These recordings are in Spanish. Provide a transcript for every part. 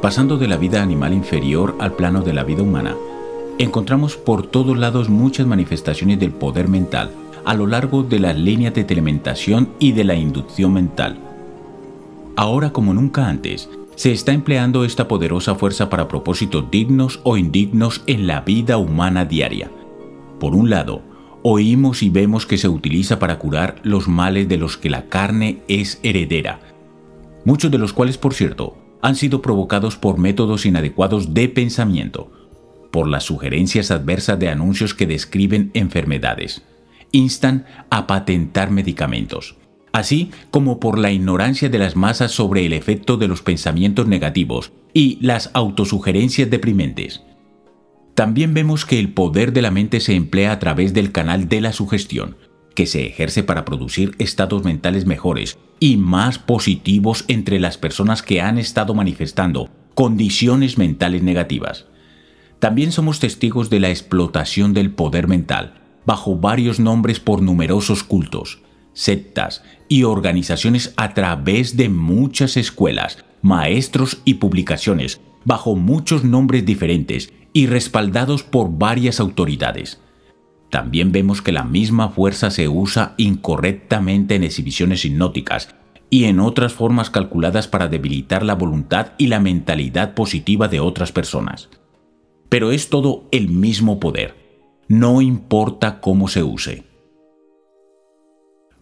pasando de la vida animal inferior al plano de la vida humana, encontramos por todos lados muchas manifestaciones del poder mental a lo largo de las líneas de telementación y de la inducción mental. Ahora como nunca antes, se está empleando esta poderosa fuerza para propósitos dignos o indignos en la vida humana diaria. Por un lado, oímos y vemos que se utiliza para curar los males de los que la carne es heredera, muchos de los cuales, por cierto, han sido provocados por métodos inadecuados de pensamiento, por las sugerencias adversas de anuncios que describen enfermedades, instan a patentar medicamentos, así como por la ignorancia de las masas sobre el efecto de los pensamientos negativos y las autosugerencias deprimentes. También vemos que el poder de la mente se emplea a través del canal de la sugestión, que se ejerce para producir estados mentales mejores y más positivos entre las personas que han estado manifestando condiciones mentales negativas. También somos testigos de la explotación del poder mental bajo varios nombres por numerosos cultos, sectas y organizaciones a través de muchas escuelas, maestros y publicaciones, bajo muchos nombres diferentes y respaldados por varias autoridades. También vemos que la misma fuerza se usa incorrectamente en exhibiciones hipnóticas y en otras formas calculadas para debilitar la voluntad y la mentalidad positiva de otras personas. Pero es todo el mismo poder, no importa cómo se use.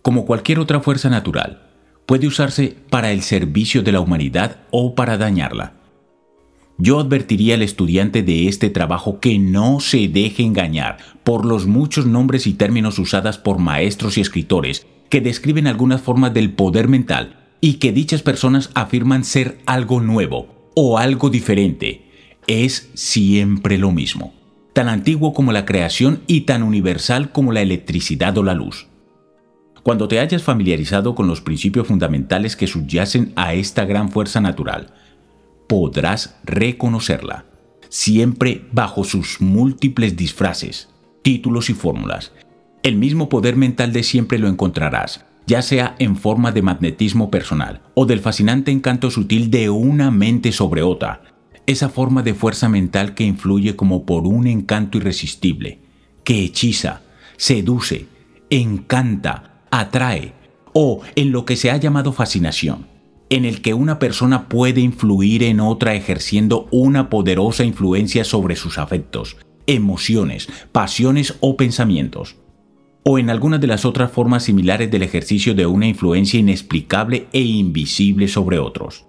Como cualquier otra fuerza natural, puede usarse para el servicio de la humanidad o para dañarla yo advertiría al estudiante de este trabajo que no se deje engañar por los muchos nombres y términos usados por maestros y escritores que describen algunas formas del poder mental y que dichas personas afirman ser algo nuevo o algo diferente. Es siempre lo mismo, tan antiguo como la creación y tan universal como la electricidad o la luz. Cuando te hayas familiarizado con los principios fundamentales que subyacen a esta gran fuerza natural, podrás reconocerla, siempre bajo sus múltiples disfraces, títulos y fórmulas. El mismo poder mental de siempre lo encontrarás, ya sea en forma de magnetismo personal o del fascinante encanto sutil de una mente sobre otra, esa forma de fuerza mental que influye como por un encanto irresistible, que hechiza, seduce, encanta, atrae, o en lo que se ha llamado fascinación en el que una persona puede influir en otra ejerciendo una poderosa influencia sobre sus afectos, emociones, pasiones o pensamientos, o en algunas de las otras formas similares del ejercicio de una influencia inexplicable e invisible sobre otros,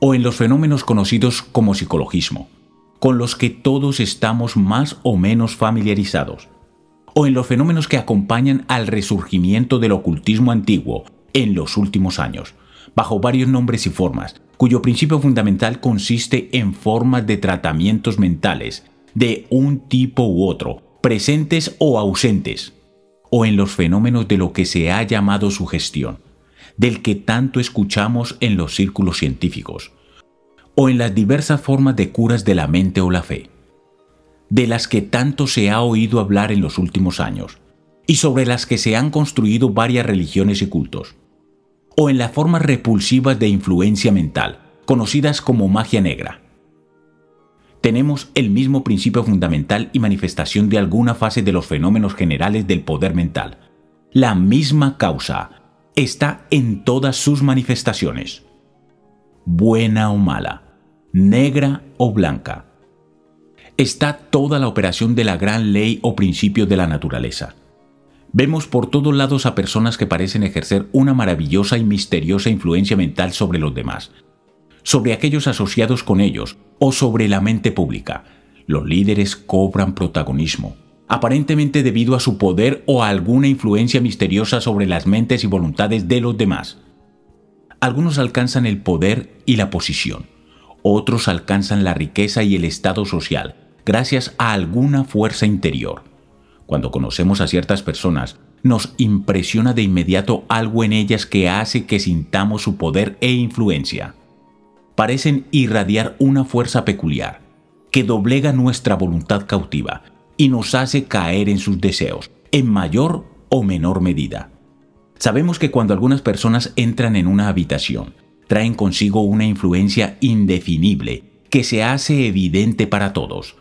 o en los fenómenos conocidos como psicologismo, con los que todos estamos más o menos familiarizados, o en los fenómenos que acompañan al resurgimiento del ocultismo antiguo en los últimos años, bajo varios nombres y formas, cuyo principio fundamental consiste en formas de tratamientos mentales, de un tipo u otro, presentes o ausentes, o en los fenómenos de lo que se ha llamado sugestión, del que tanto escuchamos en los círculos científicos, o en las diversas formas de curas de la mente o la fe, de las que tanto se ha oído hablar en los últimos años, y sobre las que se han construido varias religiones y cultos o en las formas repulsivas de influencia mental, conocidas como magia negra. Tenemos el mismo principio fundamental y manifestación de alguna fase de los fenómenos generales del poder mental. La misma causa está en todas sus manifestaciones, buena o mala, negra o blanca. Está toda la operación de la gran ley o principio de la naturaleza Vemos por todos lados a personas que parecen ejercer una maravillosa y misteriosa influencia mental sobre los demás, sobre aquellos asociados con ellos o sobre la mente pública. Los líderes cobran protagonismo, aparentemente debido a su poder o a alguna influencia misteriosa sobre las mentes y voluntades de los demás. Algunos alcanzan el poder y la posición, otros alcanzan la riqueza y el estado social, gracias a alguna fuerza interior cuando conocemos a ciertas personas, nos impresiona de inmediato algo en ellas que hace que sintamos su poder e influencia. Parecen irradiar una fuerza peculiar, que doblega nuestra voluntad cautiva y nos hace caer en sus deseos, en mayor o menor medida. Sabemos que cuando algunas personas entran en una habitación, traen consigo una influencia indefinible que se hace evidente para todos,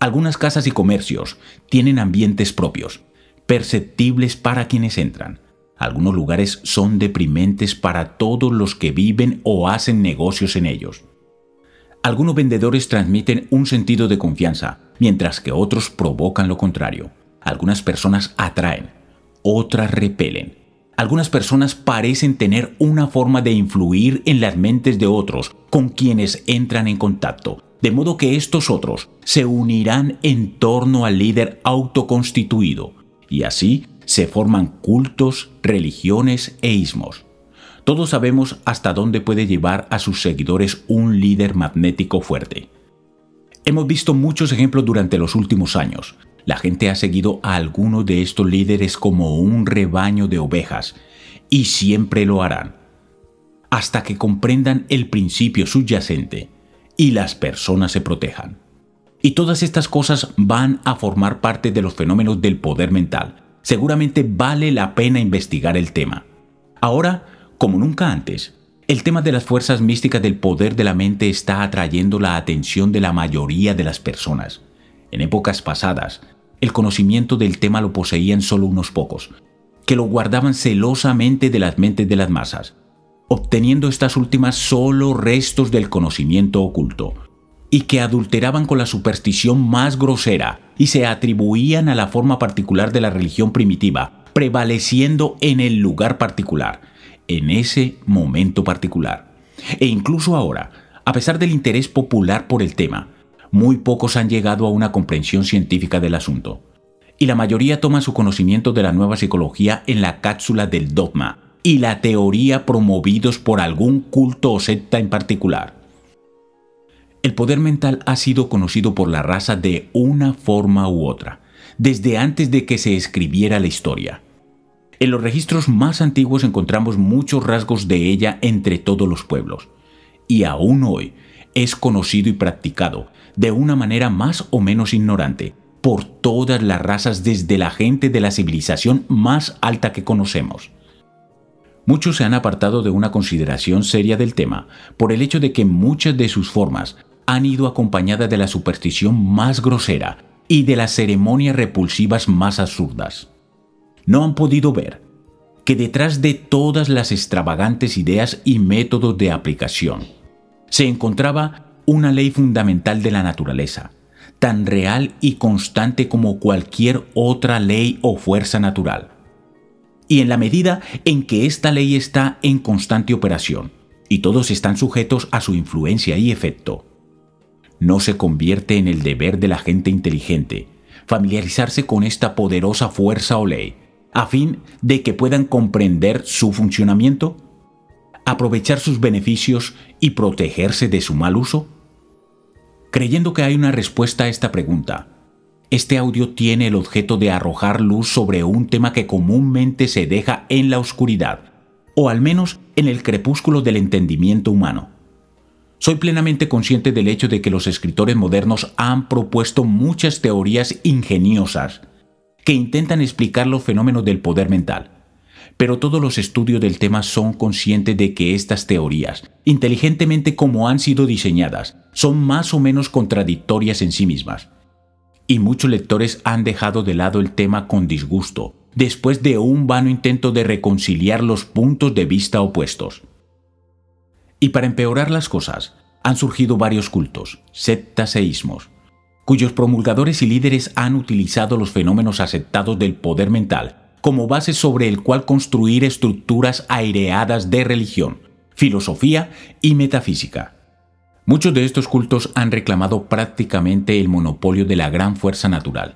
algunas casas y comercios tienen ambientes propios, perceptibles para quienes entran. Algunos lugares son deprimentes para todos los que viven o hacen negocios en ellos. Algunos vendedores transmiten un sentido de confianza, mientras que otros provocan lo contrario. Algunas personas atraen, otras repelen. Algunas personas parecen tener una forma de influir en las mentes de otros con quienes entran en contacto, de modo que estos otros se unirán en torno al líder autoconstituido, y así se forman cultos, religiones e ismos. Todos sabemos hasta dónde puede llevar a sus seguidores un líder magnético fuerte. Hemos visto muchos ejemplos durante los últimos años. La gente ha seguido a algunos de estos líderes como un rebaño de ovejas, y siempre lo harán, hasta que comprendan el principio subyacente, y las personas se protejan. Y todas estas cosas van a formar parte de los fenómenos del poder mental. Seguramente vale la pena investigar el tema. Ahora, como nunca antes, el tema de las fuerzas místicas del poder de la mente está atrayendo la atención de la mayoría de las personas. En épocas pasadas, el conocimiento del tema lo poseían solo unos pocos, que lo guardaban celosamente de las mentes de las masas, obteniendo estas últimas solo restos del conocimiento oculto, y que adulteraban con la superstición más grosera y se atribuían a la forma particular de la religión primitiva, prevaleciendo en el lugar particular, en ese momento particular. E incluso ahora, a pesar del interés popular por el tema, muy pocos han llegado a una comprensión científica del asunto. Y la mayoría toma su conocimiento de la nueva psicología en la cápsula del dogma, y la teoría promovidos por algún culto o secta en particular. El poder mental ha sido conocido por la raza de una forma u otra, desde antes de que se escribiera la historia. En los registros más antiguos encontramos muchos rasgos de ella entre todos los pueblos, y aún hoy es conocido y practicado, de una manera más o menos ignorante, por todas las razas desde la gente de la civilización más alta que conocemos. Muchos se han apartado de una consideración seria del tema por el hecho de que muchas de sus formas han ido acompañadas de la superstición más grosera y de las ceremonias repulsivas más absurdas. No han podido ver que detrás de todas las extravagantes ideas y métodos de aplicación se encontraba una ley fundamental de la naturaleza, tan real y constante como cualquier otra ley o fuerza natural y en la medida en que esta ley está en constante operación, y todos están sujetos a su influencia y efecto. No se convierte en el deber de la gente inteligente familiarizarse con esta poderosa fuerza o ley, a fin de que puedan comprender su funcionamiento, aprovechar sus beneficios y protegerse de su mal uso? Creyendo que hay una respuesta a esta pregunta, este audio tiene el objeto de arrojar luz sobre un tema que comúnmente se deja en la oscuridad, o al menos en el crepúsculo del entendimiento humano. Soy plenamente consciente del hecho de que los escritores modernos han propuesto muchas teorías ingeniosas que intentan explicar los fenómenos del poder mental, pero todos los estudios del tema son conscientes de que estas teorías, inteligentemente como han sido diseñadas, son más o menos contradictorias en sí mismas y muchos lectores han dejado de lado el tema con disgusto, después de un vano intento de reconciliar los puntos de vista opuestos. Y para empeorar las cosas, han surgido varios cultos, sectas e cuyos promulgadores y líderes han utilizado los fenómenos aceptados del poder mental como base sobre el cual construir estructuras aireadas de religión, filosofía y metafísica. Muchos de estos cultos han reclamado prácticamente el monopolio de la gran fuerza natural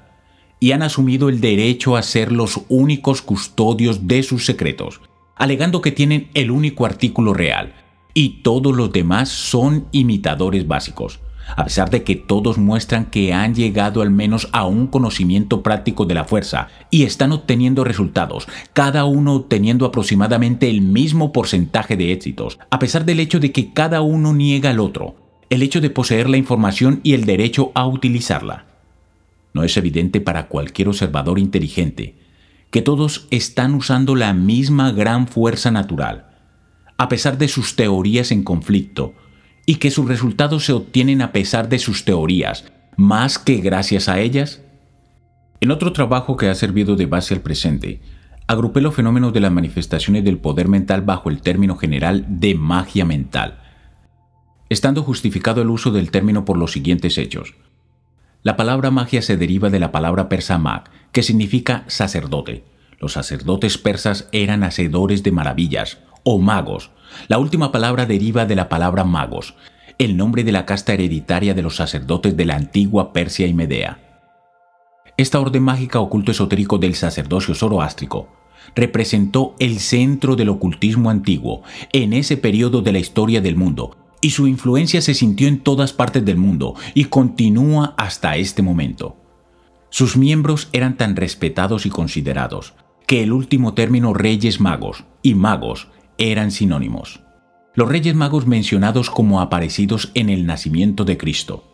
y han asumido el derecho a ser los únicos custodios de sus secretos, alegando que tienen el único artículo real y todos los demás son imitadores básicos, a pesar de que todos muestran que han llegado al menos a un conocimiento práctico de la fuerza y están obteniendo resultados, cada uno obteniendo aproximadamente el mismo porcentaje de éxitos, a pesar del hecho de que cada uno niega al otro, el hecho de poseer la información y el derecho a utilizarla. No es evidente para cualquier observador inteligente que todos están usando la misma gran fuerza natural, a pesar de sus teorías en conflicto, y que sus resultados se obtienen a pesar de sus teorías, más que gracias a ellas? En otro trabajo que ha servido de base al presente, agrupé los fenómenos de las manifestaciones del poder mental bajo el término general de magia mental estando justificado el uso del término por los siguientes hechos. La palabra magia se deriva de la palabra persa mag, que significa sacerdote. Los sacerdotes persas eran hacedores de maravillas, o magos. La última palabra deriva de la palabra magos, el nombre de la casta hereditaria de los sacerdotes de la antigua Persia y Medea. Esta orden mágica oculto esotérico del sacerdocio zoroástrico representó el centro del ocultismo antiguo en ese periodo de la historia del mundo y su influencia se sintió en todas partes del mundo y continúa hasta este momento. Sus miembros eran tan respetados y considerados que el último término reyes magos y magos eran sinónimos. Los reyes magos mencionados como aparecidos en el nacimiento de Cristo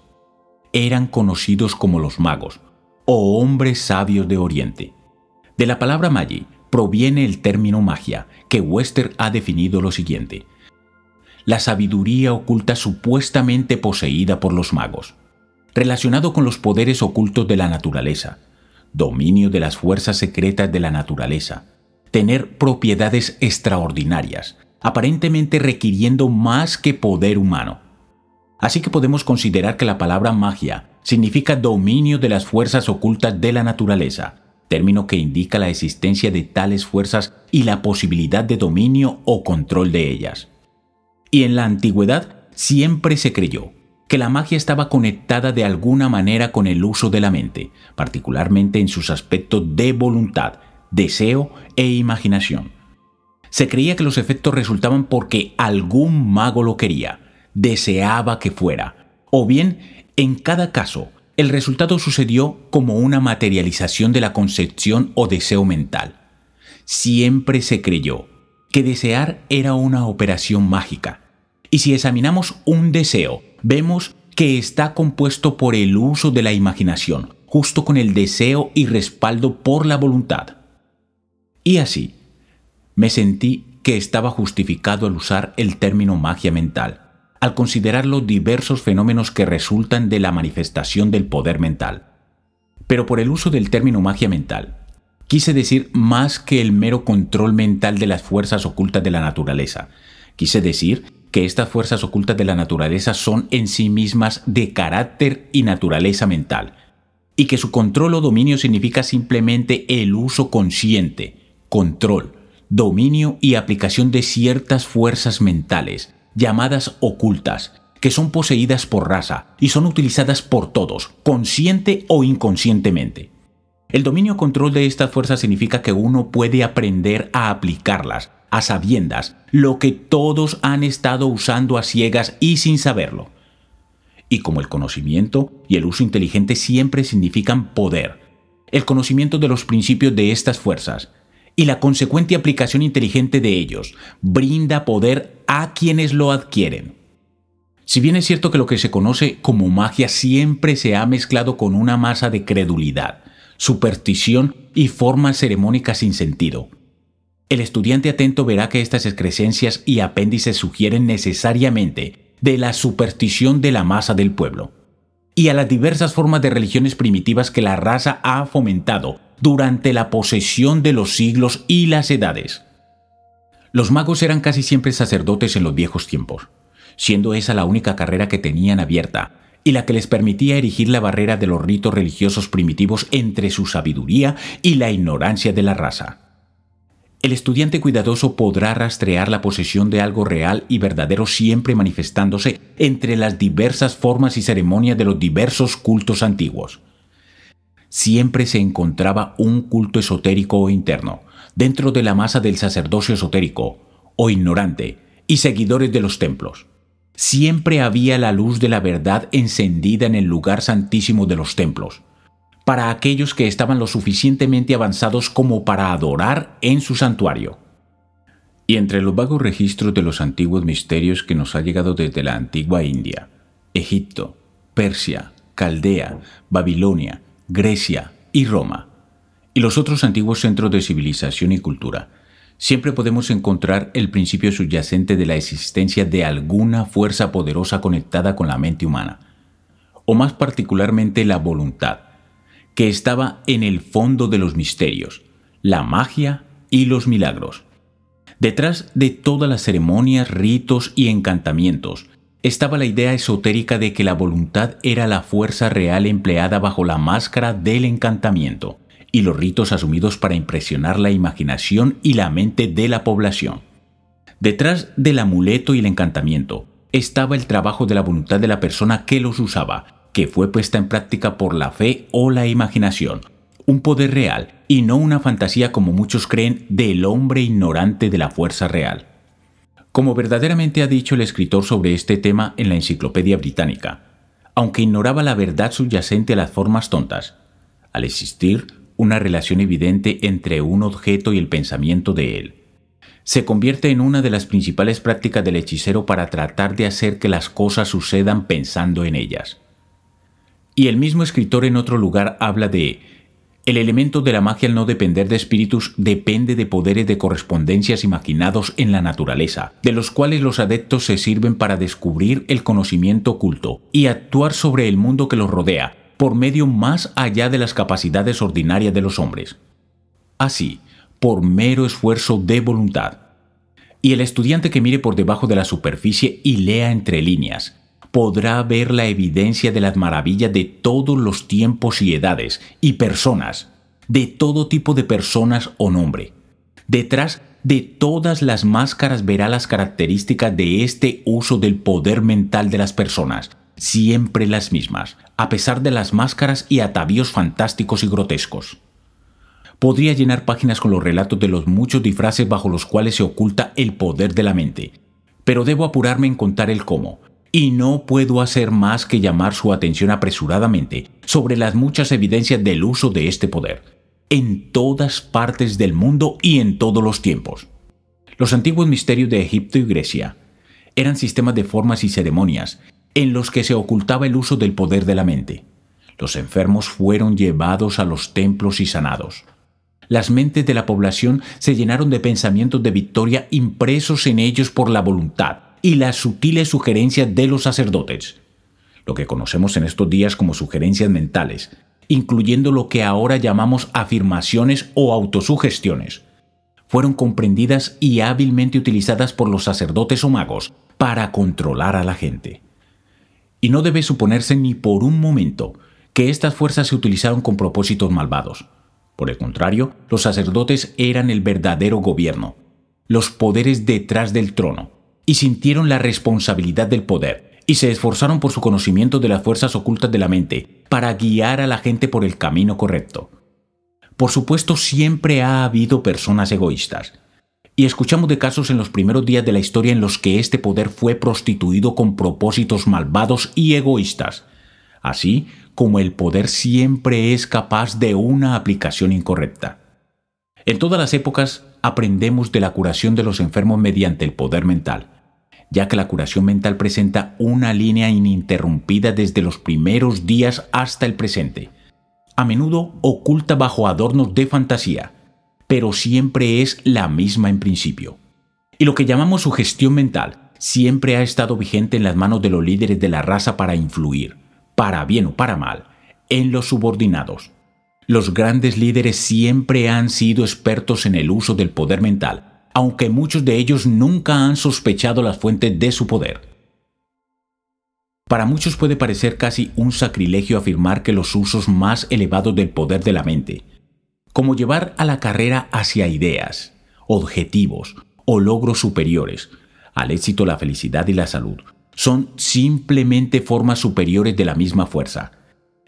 eran conocidos como los magos o hombres sabios de Oriente. De la palabra magi proviene el término magia, que Wester ha definido lo siguiente – la sabiduría oculta supuestamente poseída por los magos, relacionado con los poderes ocultos de la naturaleza, dominio de las fuerzas secretas de la naturaleza, tener propiedades extraordinarias, aparentemente requiriendo más que poder humano. Así que podemos considerar que la palabra magia significa dominio de las fuerzas ocultas de la naturaleza, término que indica la existencia de tales fuerzas y la posibilidad de dominio o control de ellas. Y en la antigüedad siempre se creyó que la magia estaba conectada de alguna manera con el uso de la mente, particularmente en sus aspectos de voluntad, deseo e imaginación. Se creía que los efectos resultaban porque algún mago lo quería, deseaba que fuera, o bien, en cada caso, el resultado sucedió como una materialización de la concepción o deseo mental. Siempre se creyó que desear era una operación mágica. Y si examinamos un deseo, vemos que está compuesto por el uso de la imaginación, justo con el deseo y respaldo por la voluntad. Y así, me sentí que estaba justificado al usar el término magia mental, al considerar los diversos fenómenos que resultan de la manifestación del poder mental. Pero por el uso del término magia mental, Quise decir más que el mero control mental de las fuerzas ocultas de la naturaleza. Quise decir que estas fuerzas ocultas de la naturaleza son en sí mismas de carácter y naturaleza mental, y que su control o dominio significa simplemente el uso consciente, control, dominio y aplicación de ciertas fuerzas mentales, llamadas ocultas, que son poseídas por raza y son utilizadas por todos, consciente o inconscientemente. El dominio control de estas fuerzas significa que uno puede aprender a aplicarlas, a sabiendas, lo que todos han estado usando a ciegas y sin saberlo. Y como el conocimiento y el uso inteligente siempre significan poder, el conocimiento de los principios de estas fuerzas y la consecuente aplicación inteligente de ellos brinda poder a quienes lo adquieren. Si bien es cierto que lo que se conoce como magia siempre se ha mezclado con una masa de credulidad, superstición y formas ceremónicas sin sentido. El estudiante atento verá que estas excrescencias y apéndices sugieren necesariamente de la superstición de la masa del pueblo y a las diversas formas de religiones primitivas que la raza ha fomentado durante la posesión de los siglos y las edades. Los magos eran casi siempre sacerdotes en los viejos tiempos, siendo esa la única carrera que tenían abierta, y la que les permitía erigir la barrera de los ritos religiosos primitivos entre su sabiduría y la ignorancia de la raza. El estudiante cuidadoso podrá rastrear la posesión de algo real y verdadero siempre manifestándose entre las diversas formas y ceremonias de los diversos cultos antiguos. Siempre se encontraba un culto esotérico o interno, dentro de la masa del sacerdocio esotérico, o ignorante, y seguidores de los templos siempre había la luz de la verdad encendida en el lugar santísimo de los templos, para aquellos que estaban lo suficientemente avanzados como para adorar en su santuario. Y entre los vagos registros de los antiguos misterios que nos ha llegado desde la antigua India, Egipto, Persia, Caldea, Babilonia, Grecia y Roma, y los otros antiguos centros de civilización y cultura, siempre podemos encontrar el principio subyacente de la existencia de alguna fuerza poderosa conectada con la mente humana, o más particularmente la voluntad, que estaba en el fondo de los misterios, la magia y los milagros. Detrás de todas las ceremonias, ritos y encantamientos estaba la idea esotérica de que la voluntad era la fuerza real empleada bajo la máscara del encantamiento y los ritos asumidos para impresionar la imaginación y la mente de la población. Detrás del amuleto y el encantamiento estaba el trabajo de la voluntad de la persona que los usaba, que fue puesta en práctica por la fe o la imaginación, un poder real y no una fantasía como muchos creen del hombre ignorante de la fuerza real. Como verdaderamente ha dicho el escritor sobre este tema en la Enciclopedia Británica, aunque ignoraba la verdad subyacente a las formas tontas, al existir una relación evidente entre un objeto y el pensamiento de él. Se convierte en una de las principales prácticas del hechicero para tratar de hacer que las cosas sucedan pensando en ellas. Y el mismo escritor en otro lugar habla de el elemento de la magia al no depender de espíritus depende de poderes de correspondencias imaginados en la naturaleza, de los cuales los adeptos se sirven para descubrir el conocimiento oculto y actuar sobre el mundo que los rodea, por medio más allá de las capacidades ordinarias de los hombres. Así, por mero esfuerzo de voluntad. Y el estudiante que mire por debajo de la superficie y lea entre líneas, podrá ver la evidencia de las maravillas de todos los tiempos y edades y personas, de todo tipo de personas o nombre. Detrás de todas las máscaras verá las características de este uso del poder mental de las personas siempre las mismas, a pesar de las máscaras y atavíos fantásticos y grotescos. Podría llenar páginas con los relatos de los muchos disfraces bajo los cuales se oculta el poder de la mente, pero debo apurarme en contar el cómo, y no puedo hacer más que llamar su atención apresuradamente sobre las muchas evidencias del uso de este poder, en todas partes del mundo y en todos los tiempos. Los antiguos misterios de Egipto y Grecia eran sistemas de formas y ceremonias en los que se ocultaba el uso del poder de la mente. Los enfermos fueron llevados a los templos y sanados. Las mentes de la población se llenaron de pensamientos de victoria impresos en ellos por la voluntad y las sutiles sugerencias de los sacerdotes, lo que conocemos en estos días como sugerencias mentales, incluyendo lo que ahora llamamos afirmaciones o autosugestiones, fueron comprendidas y hábilmente utilizadas por los sacerdotes o magos para controlar a la gente. Y no debe suponerse ni por un momento que estas fuerzas se utilizaron con propósitos malvados. Por el contrario, los sacerdotes eran el verdadero gobierno, los poderes detrás del trono, y sintieron la responsabilidad del poder, y se esforzaron por su conocimiento de las fuerzas ocultas de la mente, para guiar a la gente por el camino correcto. Por supuesto, siempre ha habido personas egoístas, y escuchamos de casos en los primeros días de la historia en los que este poder fue prostituido con propósitos malvados y egoístas, así como el poder siempre es capaz de una aplicación incorrecta. En todas las épocas aprendemos de la curación de los enfermos mediante el poder mental, ya que la curación mental presenta una línea ininterrumpida desde los primeros días hasta el presente, a menudo oculta bajo adornos de fantasía, pero siempre es la misma en principio. Y lo que llamamos sugestión mental siempre ha estado vigente en las manos de los líderes de la raza para influir, para bien o para mal, en los subordinados. Los grandes líderes siempre han sido expertos en el uso del poder mental, aunque muchos de ellos nunca han sospechado las fuentes de su poder. Para muchos puede parecer casi un sacrilegio afirmar que los usos más elevados del poder de la mente, como llevar a la carrera hacia ideas, objetivos o logros superiores, al éxito, la felicidad y la salud, son simplemente formas superiores de la misma fuerza,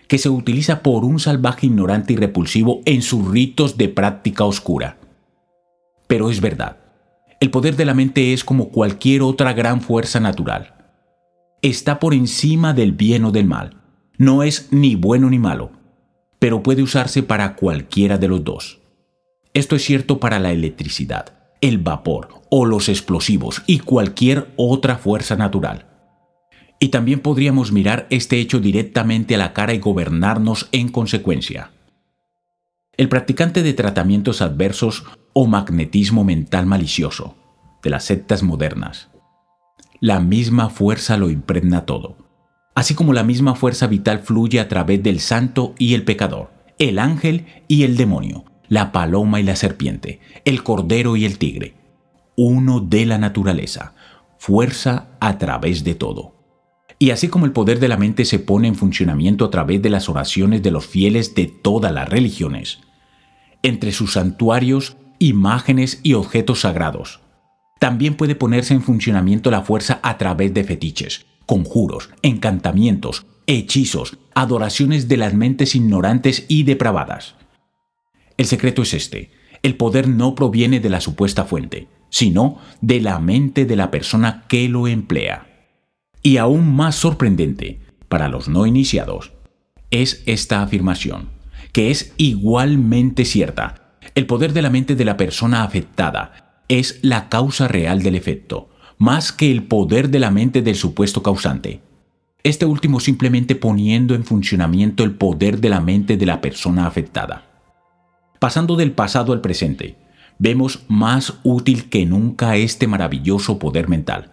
que se utiliza por un salvaje ignorante y repulsivo en sus ritos de práctica oscura. Pero es verdad, el poder de la mente es como cualquier otra gran fuerza natural. Está por encima del bien o del mal. No es ni bueno ni malo, pero puede usarse para cualquiera de los dos. Esto es cierto para la electricidad, el vapor o los explosivos y cualquier otra fuerza natural. Y también podríamos mirar este hecho directamente a la cara y gobernarnos en consecuencia. El practicante de tratamientos adversos o magnetismo mental malicioso, de las sectas modernas. La misma fuerza lo impregna todo así como la misma fuerza vital fluye a través del santo y el pecador, el ángel y el demonio, la paloma y la serpiente, el cordero y el tigre. Uno de la naturaleza, fuerza a través de todo. Y así como el poder de la mente se pone en funcionamiento a través de las oraciones de los fieles de todas las religiones, entre sus santuarios, imágenes y objetos sagrados, también puede ponerse en funcionamiento la fuerza a través de fetiches, conjuros, encantamientos, hechizos, adoraciones de las mentes ignorantes y depravadas. El secreto es este. El poder no proviene de la supuesta fuente, sino de la mente de la persona que lo emplea. Y aún más sorprendente, para los no iniciados, es esta afirmación, que es igualmente cierta. El poder de la mente de la persona afectada es la causa real del efecto más que el poder de la mente del supuesto causante. Este último simplemente poniendo en funcionamiento el poder de la mente de la persona afectada. Pasando del pasado al presente, vemos más útil que nunca este maravilloso poder mental.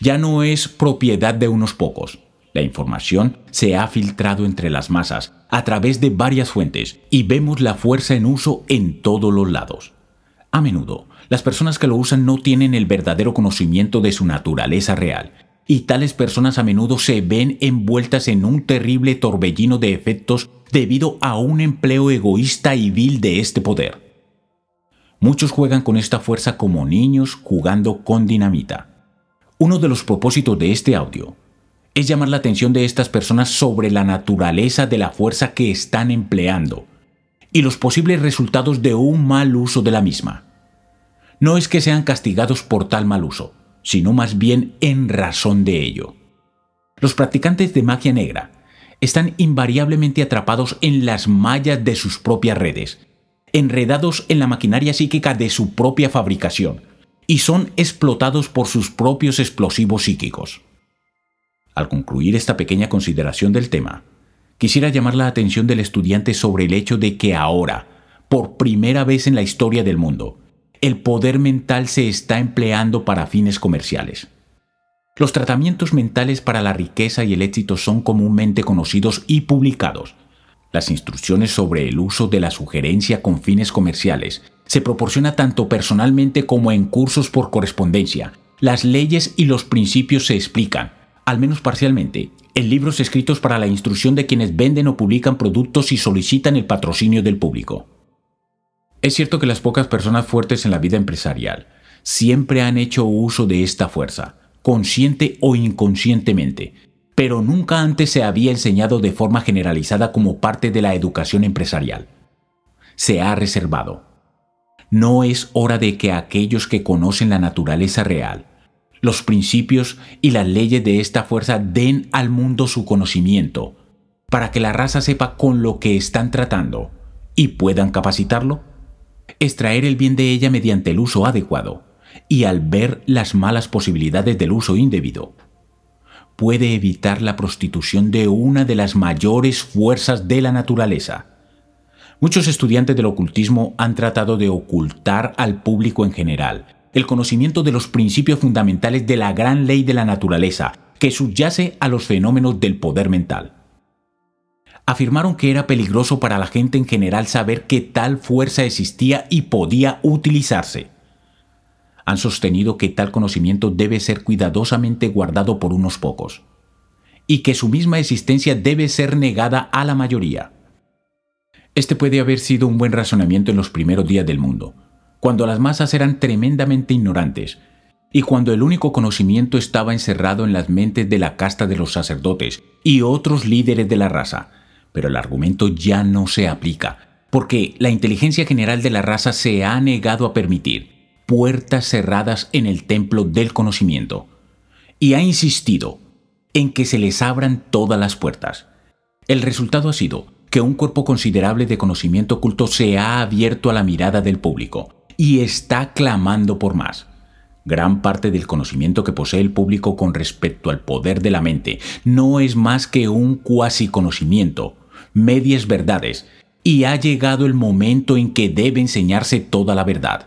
Ya no es propiedad de unos pocos. La información se ha filtrado entre las masas a través de varias fuentes y vemos la fuerza en uso en todos los lados. A menudo, las personas que lo usan no tienen el verdadero conocimiento de su naturaleza real, y tales personas a menudo se ven envueltas en un terrible torbellino de efectos debido a un empleo egoísta y vil de este poder. Muchos juegan con esta fuerza como niños jugando con dinamita. Uno de los propósitos de este audio es llamar la atención de estas personas sobre la naturaleza de la fuerza que están empleando y los posibles resultados de un mal uso de la misma no es que sean castigados por tal mal uso, sino más bien en razón de ello. Los practicantes de magia negra están invariablemente atrapados en las mallas de sus propias redes, enredados en la maquinaria psíquica de su propia fabricación, y son explotados por sus propios explosivos psíquicos. Al concluir esta pequeña consideración del tema, quisiera llamar la atención del estudiante sobre el hecho de que ahora, por primera vez en la historia del mundo, el poder mental se está empleando para fines comerciales. Los tratamientos mentales para la riqueza y el éxito son comúnmente conocidos y publicados. Las instrucciones sobre el uso de la sugerencia con fines comerciales se proporciona tanto personalmente como en cursos por correspondencia. Las leyes y los principios se explican, al menos parcialmente, en libros escritos para la instrucción de quienes venden o publican productos y solicitan el patrocinio del público. Es cierto que las pocas personas fuertes en la vida empresarial siempre han hecho uso de esta fuerza, consciente o inconscientemente, pero nunca antes se había enseñado de forma generalizada como parte de la educación empresarial. Se ha reservado. No es hora de que aquellos que conocen la naturaleza real, los principios y las leyes de esta fuerza den al mundo su conocimiento, para que la raza sepa con lo que están tratando y puedan capacitarlo extraer el bien de ella mediante el uso adecuado y al ver las malas posibilidades del uso indebido, puede evitar la prostitución de una de las mayores fuerzas de la naturaleza. Muchos estudiantes del ocultismo han tratado de ocultar al público en general el conocimiento de los principios fundamentales de la gran ley de la naturaleza que subyace a los fenómenos del poder mental afirmaron que era peligroso para la gente en general saber que tal fuerza existía y podía utilizarse. Han sostenido que tal conocimiento debe ser cuidadosamente guardado por unos pocos, y que su misma existencia debe ser negada a la mayoría. Este puede haber sido un buen razonamiento en los primeros días del mundo, cuando las masas eran tremendamente ignorantes, y cuando el único conocimiento estaba encerrado en las mentes de la casta de los sacerdotes y otros líderes de la raza, pero el argumento ya no se aplica, porque la inteligencia general de la raza se ha negado a permitir puertas cerradas en el templo del conocimiento, y ha insistido en que se les abran todas las puertas. El resultado ha sido que un cuerpo considerable de conocimiento oculto se ha abierto a la mirada del público y está clamando por más. Gran parte del conocimiento que posee el público con respecto al poder de la mente no es más que un cuasi conocimiento, medias verdades, y ha llegado el momento en que debe enseñarse toda la verdad.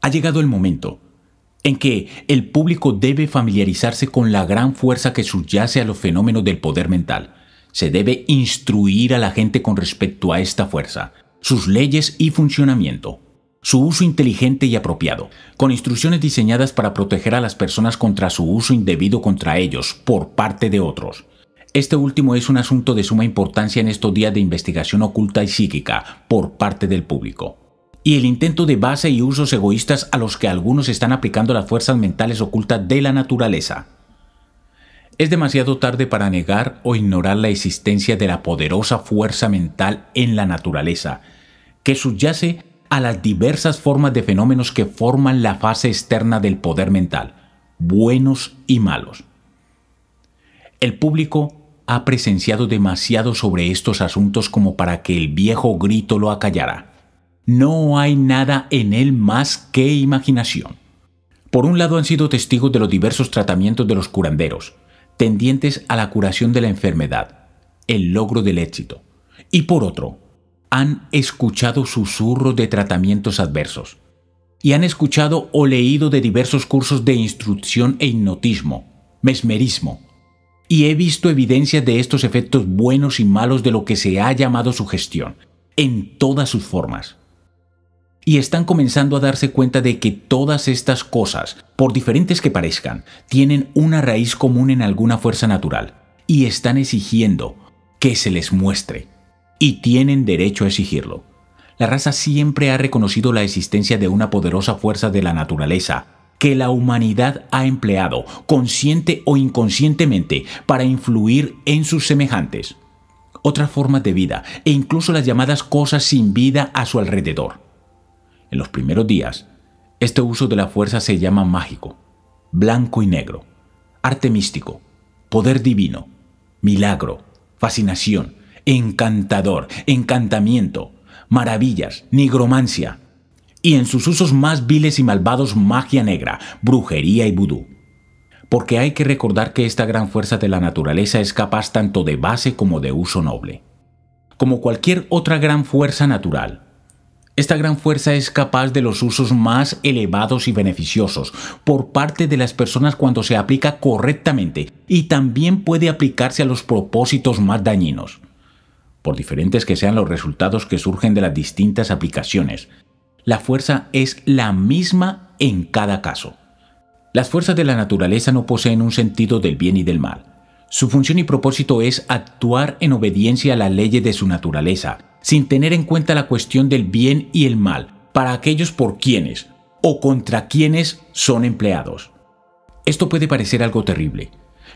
Ha llegado el momento en que el público debe familiarizarse con la gran fuerza que subyace a los fenómenos del poder mental. Se debe instruir a la gente con respecto a esta fuerza, sus leyes y funcionamiento, su uso inteligente y apropiado, con instrucciones diseñadas para proteger a las personas contra su uso indebido contra ellos por parte de otros, este último es un asunto de suma importancia en estos días de investigación oculta y psíquica por parte del público. Y el intento de base y usos egoístas a los que algunos están aplicando las fuerzas mentales ocultas de la naturaleza. Es demasiado tarde para negar o ignorar la existencia de la poderosa fuerza mental en la naturaleza, que subyace a las diversas formas de fenómenos que forman la fase externa del poder mental, buenos y malos. El público ha presenciado demasiado sobre estos asuntos como para que el viejo grito lo acallara. No hay nada en él más que imaginación. Por un lado han sido testigos de los diversos tratamientos de los curanderos, tendientes a la curación de la enfermedad, el logro del éxito. Y por otro, han escuchado susurros de tratamientos adversos, y han escuchado o leído de diversos cursos de instrucción e hipnotismo, mesmerismo, y he visto evidencias de estos efectos buenos y malos de lo que se ha llamado su gestión, en todas sus formas. Y están comenzando a darse cuenta de que todas estas cosas, por diferentes que parezcan, tienen una raíz común en alguna fuerza natural, y están exigiendo que se les muestre, y tienen derecho a exigirlo. La raza siempre ha reconocido la existencia de una poderosa fuerza de la naturaleza que la humanidad ha empleado, consciente o inconscientemente, para influir en sus semejantes, otras formas de vida e incluso las llamadas cosas sin vida a su alrededor. En los primeros días, este uso de la fuerza se llama mágico, blanco y negro, arte místico, poder divino, milagro, fascinación, encantador, encantamiento, maravillas, nigromancia, y en sus usos más viles y malvados magia negra, brujería y vudú. Porque hay que recordar que esta gran fuerza de la naturaleza es capaz tanto de base como de uso noble. Como cualquier otra gran fuerza natural, esta gran fuerza es capaz de los usos más elevados y beneficiosos por parte de las personas cuando se aplica correctamente y también puede aplicarse a los propósitos más dañinos, por diferentes que sean los resultados que surgen de las distintas aplicaciones, la fuerza es la misma en cada caso. Las fuerzas de la naturaleza no poseen un sentido del bien y del mal. Su función y propósito es actuar en obediencia a la ley de su naturaleza, sin tener en cuenta la cuestión del bien y el mal, para aquellos por quienes o contra quienes son empleados. Esto puede parecer algo terrible,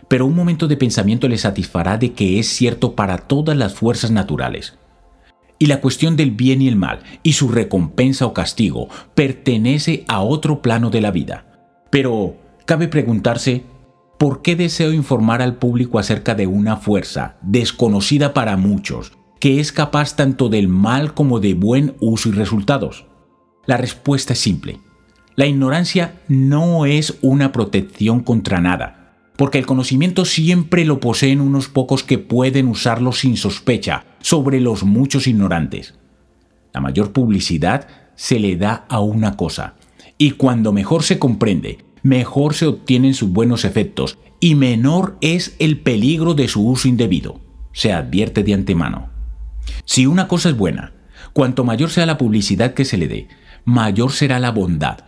pero un momento de pensamiento le satisfará de que es cierto para todas las fuerzas naturales y la cuestión del bien y el mal y su recompensa o castigo pertenece a otro plano de la vida. Pero cabe preguntarse, ¿por qué deseo informar al público acerca de una fuerza desconocida para muchos que es capaz tanto del mal como de buen uso y resultados? La respuesta es simple. La ignorancia no es una protección contra nada, porque el conocimiento siempre lo poseen unos pocos que pueden usarlo sin sospecha sobre los muchos ignorantes. La mayor publicidad se le da a una cosa, y cuando mejor se comprende, mejor se obtienen sus buenos efectos y menor es el peligro de su uso indebido, se advierte de antemano. Si una cosa es buena, cuanto mayor sea la publicidad que se le dé, mayor será la bondad.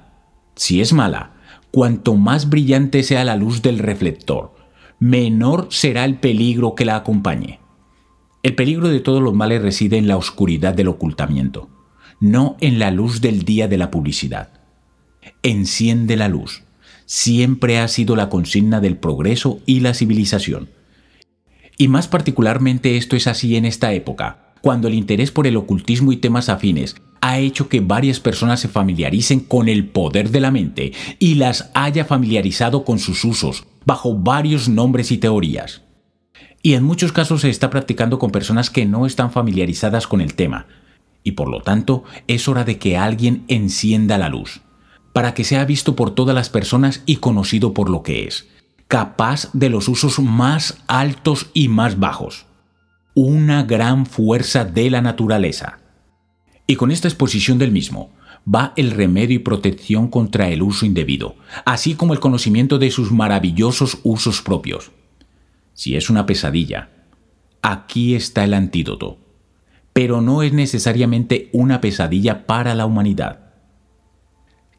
Si es mala, cuanto más brillante sea la luz del reflector, menor será el peligro que la acompañe. El peligro de todos los males reside en la oscuridad del ocultamiento, no en la luz del día de la publicidad. Enciende la luz. Siempre ha sido la consigna del progreso y la civilización. Y más particularmente esto es así en esta época, cuando el interés por el ocultismo y temas afines ha hecho que varias personas se familiaricen con el poder de la mente y las haya familiarizado con sus usos, bajo varios nombres y teorías y en muchos casos se está practicando con personas que no están familiarizadas con el tema, y por lo tanto es hora de que alguien encienda la luz, para que sea visto por todas las personas y conocido por lo que es, capaz de los usos más altos y más bajos. Una gran fuerza de la naturaleza. Y con esta exposición del mismo, va el remedio y protección contra el uso indebido, así como el conocimiento de sus maravillosos usos propios si es una pesadilla, aquí está el antídoto. Pero no es necesariamente una pesadilla para la humanidad.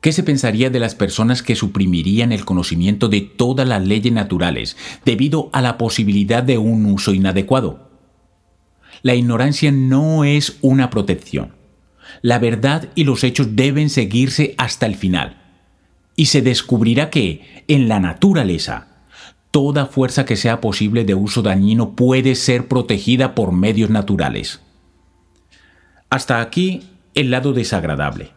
¿Qué se pensaría de las personas que suprimirían el conocimiento de todas las leyes naturales debido a la posibilidad de un uso inadecuado? La ignorancia no es una protección. La verdad y los hechos deben seguirse hasta el final. Y se descubrirá que, en la naturaleza, Toda fuerza que sea posible de uso dañino puede ser protegida por medios naturales. Hasta aquí el lado desagradable.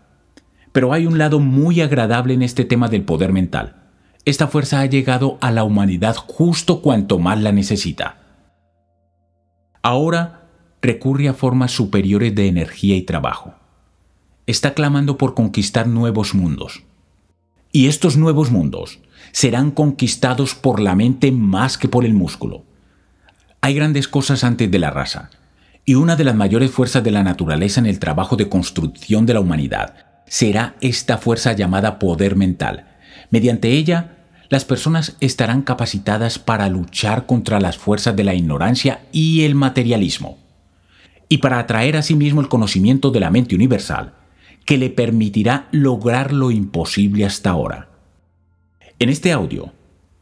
Pero hay un lado muy agradable en este tema del poder mental. Esta fuerza ha llegado a la humanidad justo cuanto más la necesita. Ahora recurre a formas superiores de energía y trabajo. Está clamando por conquistar nuevos mundos. Y estos nuevos mundos serán conquistados por la mente más que por el músculo. Hay grandes cosas antes de la raza, y una de las mayores fuerzas de la naturaleza en el trabajo de construcción de la humanidad será esta fuerza llamada poder mental. Mediante ella, las personas estarán capacitadas para luchar contra las fuerzas de la ignorancia y el materialismo, y para atraer a sí mismo el conocimiento de la mente universal, que le permitirá lograr lo imposible hasta ahora. En este audio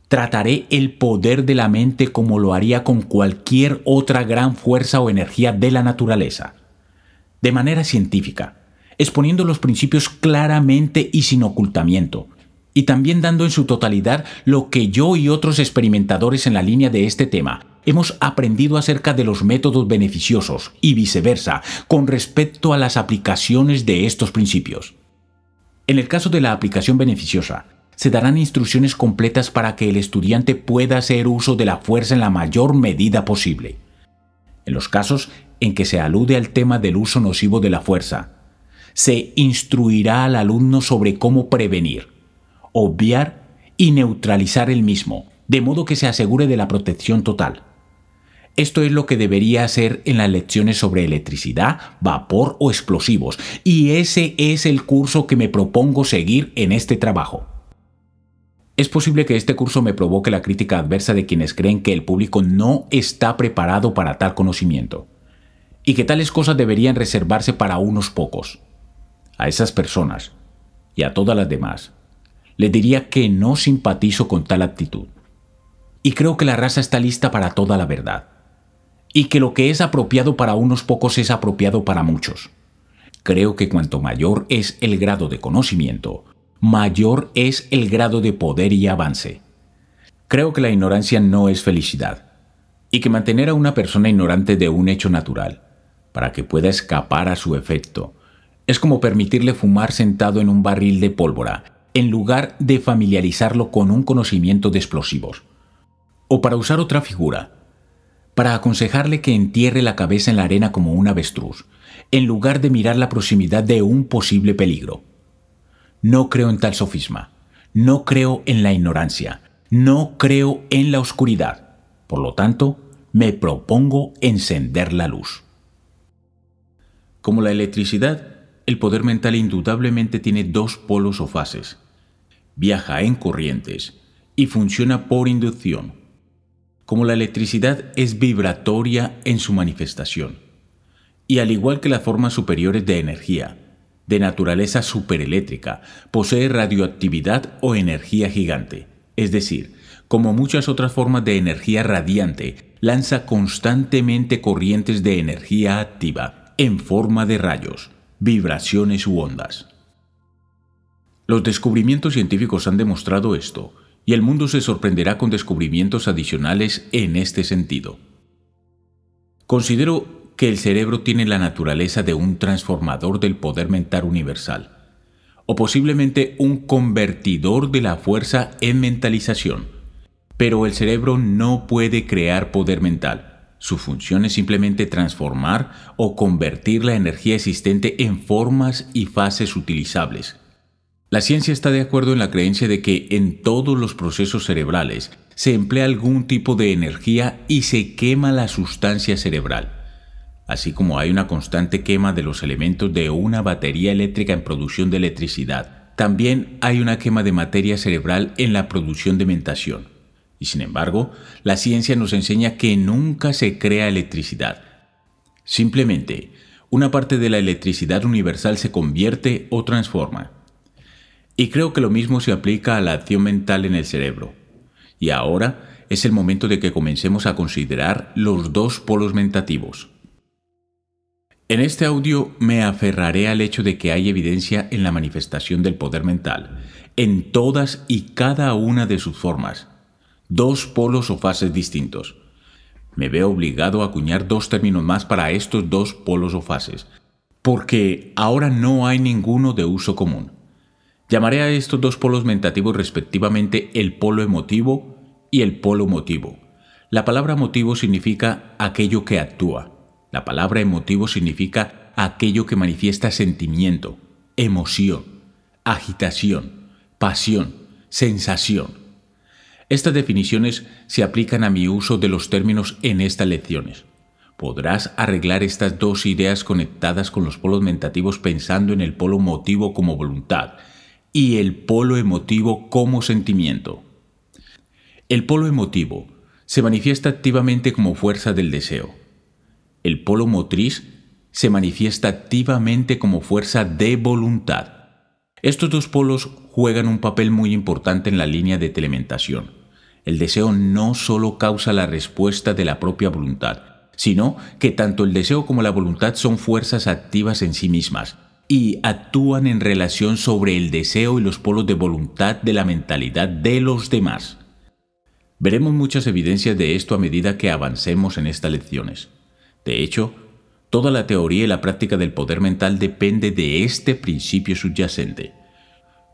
trataré el poder de la mente como lo haría con cualquier otra gran fuerza o energía de la naturaleza, de manera científica, exponiendo los principios claramente y sin ocultamiento, y también dando en su totalidad lo que yo y otros experimentadores en la línea de este tema hemos aprendido acerca de los métodos beneficiosos y viceversa con respecto a las aplicaciones de estos principios. En el caso de la aplicación beneficiosa, se darán instrucciones completas para que el estudiante pueda hacer uso de la fuerza en la mayor medida posible. En los casos en que se alude al tema del uso nocivo de la fuerza, se instruirá al alumno sobre cómo prevenir, obviar y neutralizar el mismo, de modo que se asegure de la protección total. Esto es lo que debería hacer en las lecciones sobre electricidad, vapor o explosivos, y ese es el curso que me propongo seguir en este trabajo. Es posible que este curso me provoque la crítica adversa de quienes creen que el público no está preparado para tal conocimiento y que tales cosas deberían reservarse para unos pocos. A esas personas y a todas las demás, les diría que no simpatizo con tal actitud. Y creo que la raza está lista para toda la verdad. Y que lo que es apropiado para unos pocos es apropiado para muchos. Creo que cuanto mayor es el grado de conocimiento, mayor es el grado de poder y avance. Creo que la ignorancia no es felicidad, y que mantener a una persona ignorante de un hecho natural, para que pueda escapar a su efecto, es como permitirle fumar sentado en un barril de pólvora, en lugar de familiarizarlo con un conocimiento de explosivos. O para usar otra figura, para aconsejarle que entierre la cabeza en la arena como un avestruz, en lugar de mirar la proximidad de un posible peligro. No creo en tal sofisma. No creo en la ignorancia. No creo en la oscuridad. Por lo tanto, me propongo encender la luz. Como la electricidad, el poder mental indudablemente tiene dos polos o fases. Viaja en corrientes y funciona por inducción. Como la electricidad es vibratoria en su manifestación. Y al igual que las formas superiores de energía, de naturaleza supereléctrica, posee radioactividad o energía gigante, es decir, como muchas otras formas de energía radiante, lanza constantemente corrientes de energía activa en forma de rayos, vibraciones u ondas. Los descubrimientos científicos han demostrado esto, y el mundo se sorprenderá con descubrimientos adicionales en este sentido. Considero que el cerebro tiene la naturaleza de un transformador del poder mental universal, o posiblemente un convertidor de la fuerza en mentalización. Pero el cerebro no puede crear poder mental. Su función es simplemente transformar o convertir la energía existente en formas y fases utilizables. La ciencia está de acuerdo en la creencia de que en todos los procesos cerebrales se emplea algún tipo de energía y se quema la sustancia cerebral así como hay una constante quema de los elementos de una batería eléctrica en producción de electricidad. También hay una quema de materia cerebral en la producción de mentación. Y sin embargo, la ciencia nos enseña que nunca se crea electricidad. Simplemente, una parte de la electricidad universal se convierte o transforma. Y creo que lo mismo se aplica a la acción mental en el cerebro. Y ahora es el momento de que comencemos a considerar los dos polos mentativos. En este audio me aferraré al hecho de que hay evidencia en la manifestación del poder mental, en todas y cada una de sus formas, dos polos o fases distintos. Me veo obligado a acuñar dos términos más para estos dos polos o fases, porque ahora no hay ninguno de uso común. Llamaré a estos dos polos mentativos respectivamente el polo emotivo y el polo motivo. La palabra motivo significa aquello que actúa la palabra emotivo significa aquello que manifiesta sentimiento, emoción, agitación, pasión, sensación. Estas definiciones se aplican a mi uso de los términos en estas lecciones. Podrás arreglar estas dos ideas conectadas con los polos mentativos pensando en el polo motivo como voluntad y el polo emotivo como sentimiento. El polo emotivo se manifiesta activamente como fuerza del deseo el polo motriz se manifiesta activamente como fuerza de voluntad. Estos dos polos juegan un papel muy importante en la línea de telementación. El deseo no solo causa la respuesta de la propia voluntad, sino que tanto el deseo como la voluntad son fuerzas activas en sí mismas y actúan en relación sobre el deseo y los polos de voluntad de la mentalidad de los demás. Veremos muchas evidencias de esto a medida que avancemos en estas lecciones. De hecho, toda la teoría y la práctica del poder mental depende de este principio subyacente.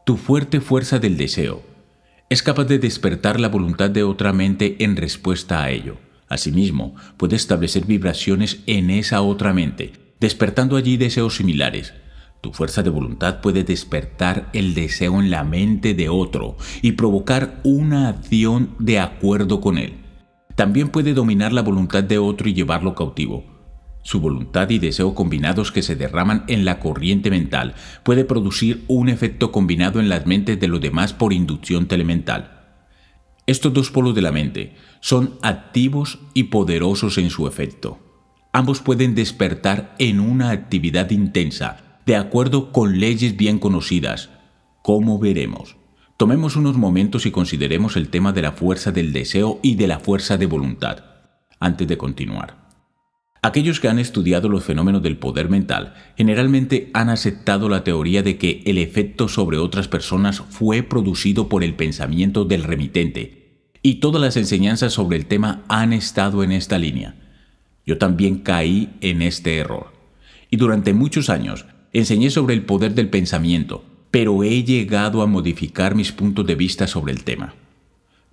Tu fuerte fuerza del deseo es capaz de despertar la voluntad de otra mente en respuesta a ello. Asimismo, puede establecer vibraciones en esa otra mente, despertando allí deseos similares. Tu fuerza de voluntad puede despertar el deseo en la mente de otro y provocar una acción de acuerdo con él también puede dominar la voluntad de otro y llevarlo cautivo. Su voluntad y deseo combinados que se derraman en la corriente mental puede producir un efecto combinado en las mentes de los demás por inducción telemental. Estos dos polos de la mente son activos y poderosos en su efecto. Ambos pueden despertar en una actividad intensa, de acuerdo con leyes bien conocidas, como veremos. Tomemos unos momentos y consideremos el tema de la fuerza del deseo y de la fuerza de voluntad, antes de continuar. Aquellos que han estudiado los fenómenos del poder mental generalmente han aceptado la teoría de que el efecto sobre otras personas fue producido por el pensamiento del remitente, y todas las enseñanzas sobre el tema han estado en esta línea. Yo también caí en este error, y durante muchos años enseñé sobre el poder del pensamiento, pero he llegado a modificar mis puntos de vista sobre el tema.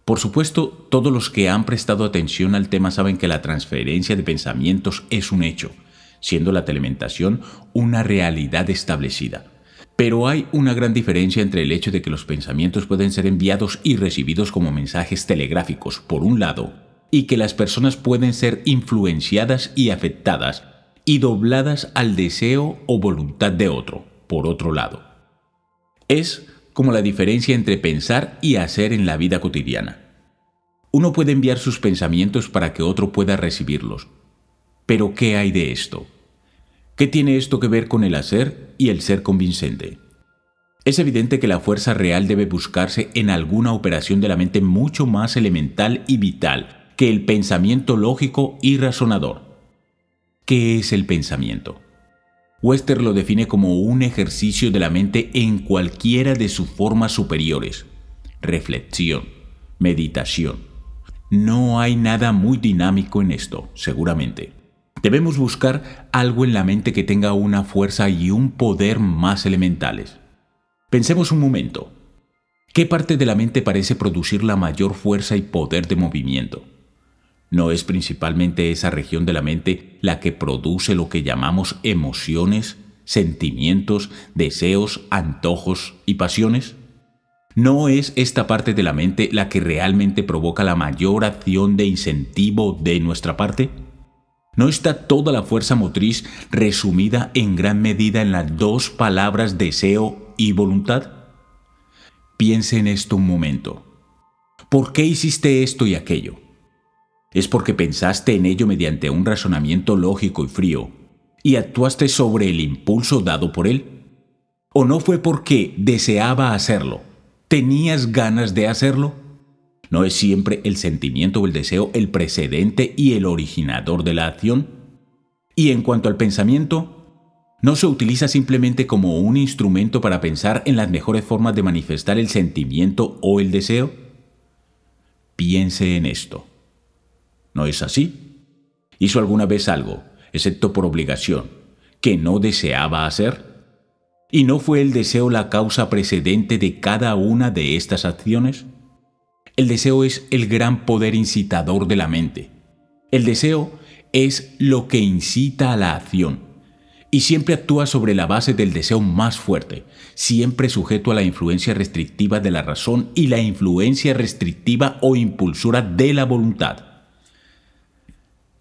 Por supuesto, todos los que han prestado atención al tema saben que la transferencia de pensamientos es un hecho, siendo la telementación una realidad establecida. Pero hay una gran diferencia entre el hecho de que los pensamientos pueden ser enviados y recibidos como mensajes telegráficos, por un lado, y que las personas pueden ser influenciadas y afectadas y dobladas al deseo o voluntad de otro, por otro lado. Es como la diferencia entre pensar y hacer en la vida cotidiana. Uno puede enviar sus pensamientos para que otro pueda recibirlos. Pero ¿qué hay de esto? ¿Qué tiene esto que ver con el hacer y el ser convincente? Es evidente que la fuerza real debe buscarse en alguna operación de la mente mucho más elemental y vital que el pensamiento lógico y razonador. ¿Qué es el pensamiento? Wester lo define como un ejercicio de la mente en cualquiera de sus formas superiores. Reflexión, meditación. No hay nada muy dinámico en esto, seguramente. Debemos buscar algo en la mente que tenga una fuerza y un poder más elementales. Pensemos un momento. ¿Qué parte de la mente parece producir la mayor fuerza y poder de movimiento? ¿No es principalmente esa región de la mente la que produce lo que llamamos emociones, sentimientos, deseos, antojos y pasiones? ¿No es esta parte de la mente la que realmente provoca la mayor acción de incentivo de nuestra parte? ¿No está toda la fuerza motriz resumida en gran medida en las dos palabras deseo y voluntad? Piense en esto un momento. ¿Por qué hiciste esto y aquello? es porque pensaste en ello mediante un razonamiento lógico y frío, y actuaste sobre el impulso dado por él? ¿O no fue porque deseaba hacerlo? ¿Tenías ganas de hacerlo? ¿No es siempre el sentimiento o el deseo el precedente y el originador de la acción? Y en cuanto al pensamiento, no se utiliza simplemente como un instrumento para pensar en las mejores formas de manifestar el sentimiento o el deseo? Piense en esto. ¿No es así? ¿Hizo alguna vez algo, excepto por obligación, que no deseaba hacer? ¿Y no fue el deseo la causa precedente de cada una de estas acciones? El deseo es el gran poder incitador de la mente. El deseo es lo que incita a la acción y siempre actúa sobre la base del deseo más fuerte, siempre sujeto a la influencia restrictiva de la razón y la influencia restrictiva o impulsora de la voluntad.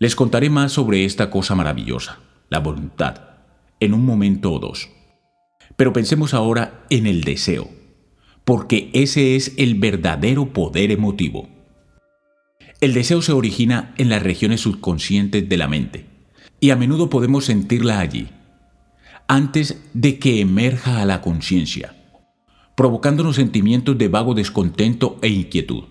Les contaré más sobre esta cosa maravillosa, la voluntad, en un momento o dos. Pero pensemos ahora en el deseo, porque ese es el verdadero poder emotivo. El deseo se origina en las regiones subconscientes de la mente, y a menudo podemos sentirla allí, antes de que emerja a la conciencia, provocándonos sentimientos de vago descontento e inquietud.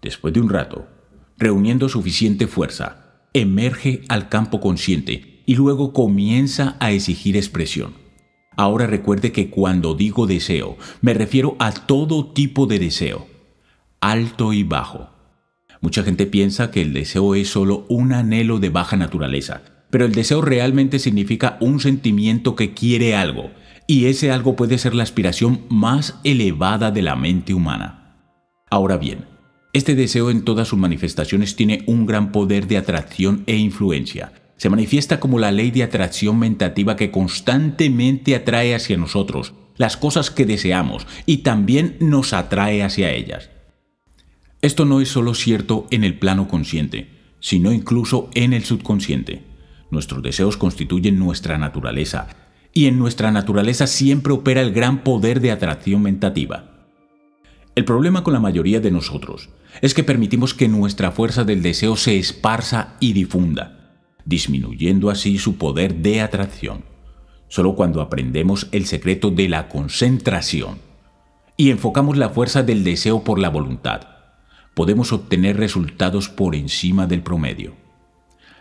Después de un rato, reuniendo suficiente fuerza, emerge al campo consciente y luego comienza a exigir expresión. Ahora recuerde que cuando digo deseo, me refiero a todo tipo de deseo, alto y bajo. Mucha gente piensa que el deseo es solo un anhelo de baja naturaleza, pero el deseo realmente significa un sentimiento que quiere algo, y ese algo puede ser la aspiración más elevada de la mente humana. Ahora bien, este deseo en todas sus manifestaciones tiene un gran poder de atracción e influencia. Se manifiesta como la ley de atracción mentativa que constantemente atrae hacia nosotros las cosas que deseamos y también nos atrae hacia ellas. Esto no es solo cierto en el plano consciente, sino incluso en el subconsciente. Nuestros deseos constituyen nuestra naturaleza, y en nuestra naturaleza siempre opera el gran poder de atracción mentativa. El problema con la mayoría de nosotros es que permitimos que nuestra fuerza del deseo se esparza y difunda, disminuyendo así su poder de atracción. Solo cuando aprendemos el secreto de la concentración y enfocamos la fuerza del deseo por la voluntad, podemos obtener resultados por encima del promedio.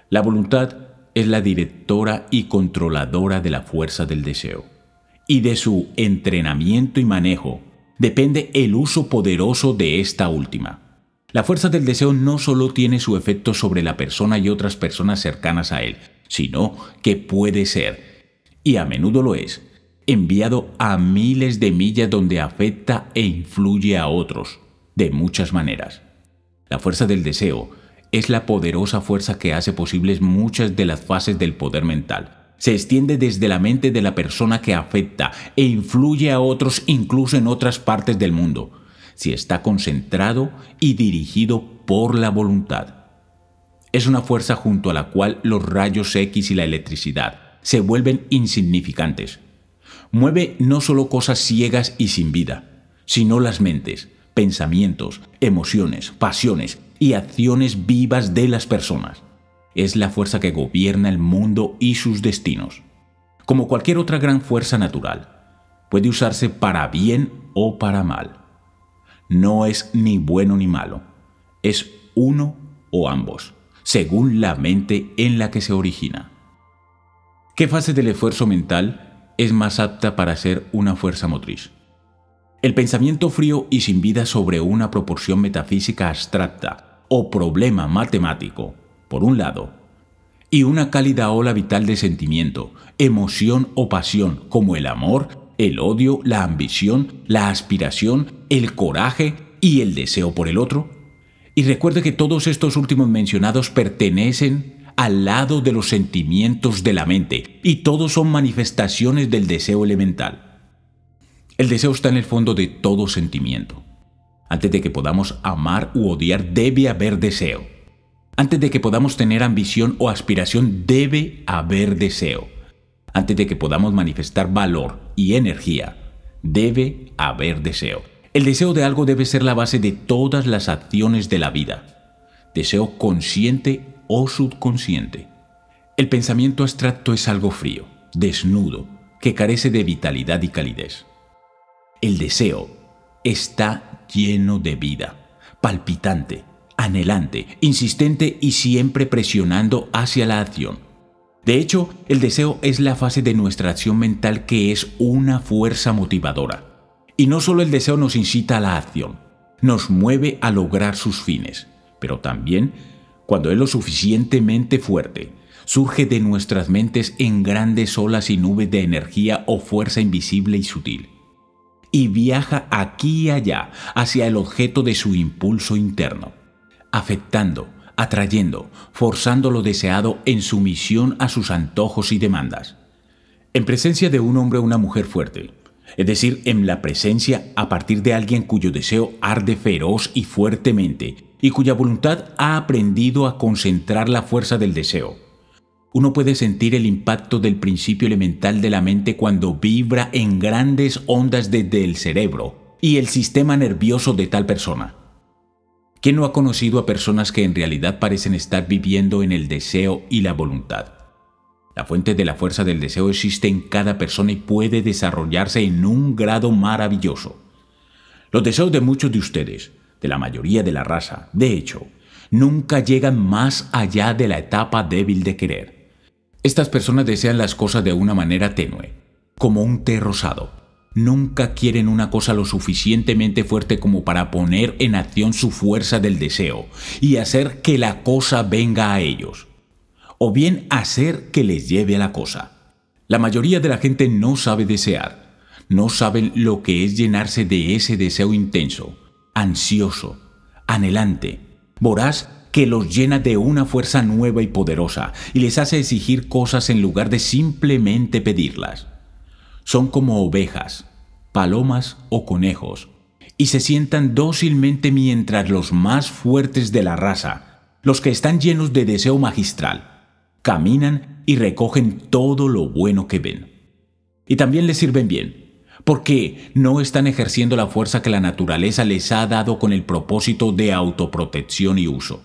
La voluntad es la directora y controladora de la fuerza del deseo, y de su entrenamiento y manejo depende el uso poderoso de esta última. La fuerza del deseo no solo tiene su efecto sobre la persona y otras personas cercanas a él, sino que puede ser, y a menudo lo es, enviado a miles de millas donde afecta e influye a otros, de muchas maneras. La fuerza del deseo es la poderosa fuerza que hace posibles muchas de las fases del poder mental. Se extiende desde la mente de la persona que afecta e influye a otros incluso en otras partes del mundo si está concentrado y dirigido por la voluntad. Es una fuerza junto a la cual los rayos X y la electricidad se vuelven insignificantes. Mueve no solo cosas ciegas y sin vida, sino las mentes, pensamientos, emociones, pasiones y acciones vivas de las personas. Es la fuerza que gobierna el mundo y sus destinos. Como cualquier otra gran fuerza natural, puede usarse para bien o para mal no es ni bueno ni malo, es uno o ambos, según la mente en la que se origina. ¿Qué fase del esfuerzo mental es más apta para ser una fuerza motriz? El pensamiento frío y sin vida sobre una proporción metafísica abstracta o problema matemático, por un lado, y una cálida ola vital de sentimiento, emoción o pasión como el amor el odio, la ambición, la aspiración, el coraje y el deseo por el otro. Y recuerde que todos estos últimos mencionados pertenecen al lado de los sentimientos de la mente y todos son manifestaciones del deseo elemental. El deseo está en el fondo de todo sentimiento. Antes de que podamos amar u odiar debe haber deseo. Antes de que podamos tener ambición o aspiración debe haber deseo antes de que podamos manifestar valor y energía, debe haber deseo. El deseo de algo debe ser la base de todas las acciones de la vida, deseo consciente o subconsciente. El pensamiento abstracto es algo frío, desnudo, que carece de vitalidad y calidez. El deseo está lleno de vida, palpitante, anhelante, insistente y siempre presionando hacia la acción. De hecho, el deseo es la fase de nuestra acción mental que es una fuerza motivadora. Y no solo el deseo nos incita a la acción, nos mueve a lograr sus fines, pero también, cuando es lo suficientemente fuerte, surge de nuestras mentes en grandes olas y nubes de energía o fuerza invisible y sutil, y viaja aquí y allá hacia el objeto de su impulso interno, afectando, atrayendo, forzando lo deseado en sumisión a sus antojos y demandas. En presencia de un hombre o una mujer fuerte, es decir, en la presencia a partir de alguien cuyo deseo arde feroz y fuertemente y cuya voluntad ha aprendido a concentrar la fuerza del deseo. Uno puede sentir el impacto del principio elemental de la mente cuando vibra en grandes ondas desde el cerebro y el sistema nervioso de tal persona. ¿Quién no ha conocido a personas que en realidad parecen estar viviendo en el deseo y la voluntad? La fuente de la fuerza del deseo existe en cada persona y puede desarrollarse en un grado maravilloso. Los deseos de muchos de ustedes, de la mayoría de la raza, de hecho, nunca llegan más allá de la etapa débil de querer. Estas personas desean las cosas de una manera tenue, como un té rosado, nunca quieren una cosa lo suficientemente fuerte como para poner en acción su fuerza del deseo y hacer que la cosa venga a ellos, o bien hacer que les lleve a la cosa. La mayoría de la gente no sabe desear, no saben lo que es llenarse de ese deseo intenso, ansioso, anhelante, voraz que los llena de una fuerza nueva y poderosa y les hace exigir cosas en lugar de simplemente pedirlas son como ovejas, palomas o conejos, y se sientan dócilmente mientras los más fuertes de la raza, los que están llenos de deseo magistral, caminan y recogen todo lo bueno que ven. Y también les sirven bien, porque no están ejerciendo la fuerza que la naturaleza les ha dado con el propósito de autoprotección y uso.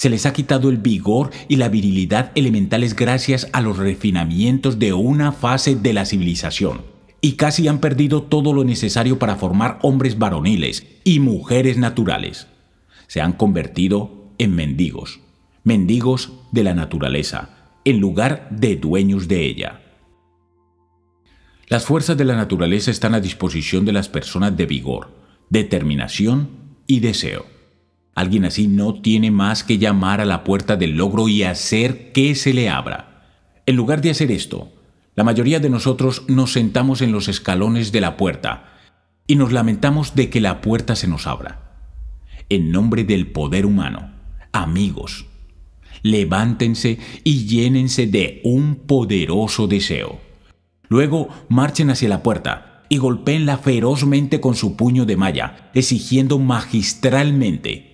Se les ha quitado el vigor y la virilidad elementales gracias a los refinamientos de una fase de la civilización. Y casi han perdido todo lo necesario para formar hombres varoniles y mujeres naturales. Se han convertido en mendigos, mendigos de la naturaleza, en lugar de dueños de ella. Las fuerzas de la naturaleza están a disposición de las personas de vigor, determinación y deseo. Alguien así no tiene más que llamar a la puerta del logro y hacer que se le abra. En lugar de hacer esto, la mayoría de nosotros nos sentamos en los escalones de la puerta y nos lamentamos de que la puerta se nos abra. En nombre del poder humano, amigos, levántense y llénense de un poderoso deseo. Luego marchen hacia la puerta y golpeenla ferozmente con su puño de malla, exigiendo magistralmente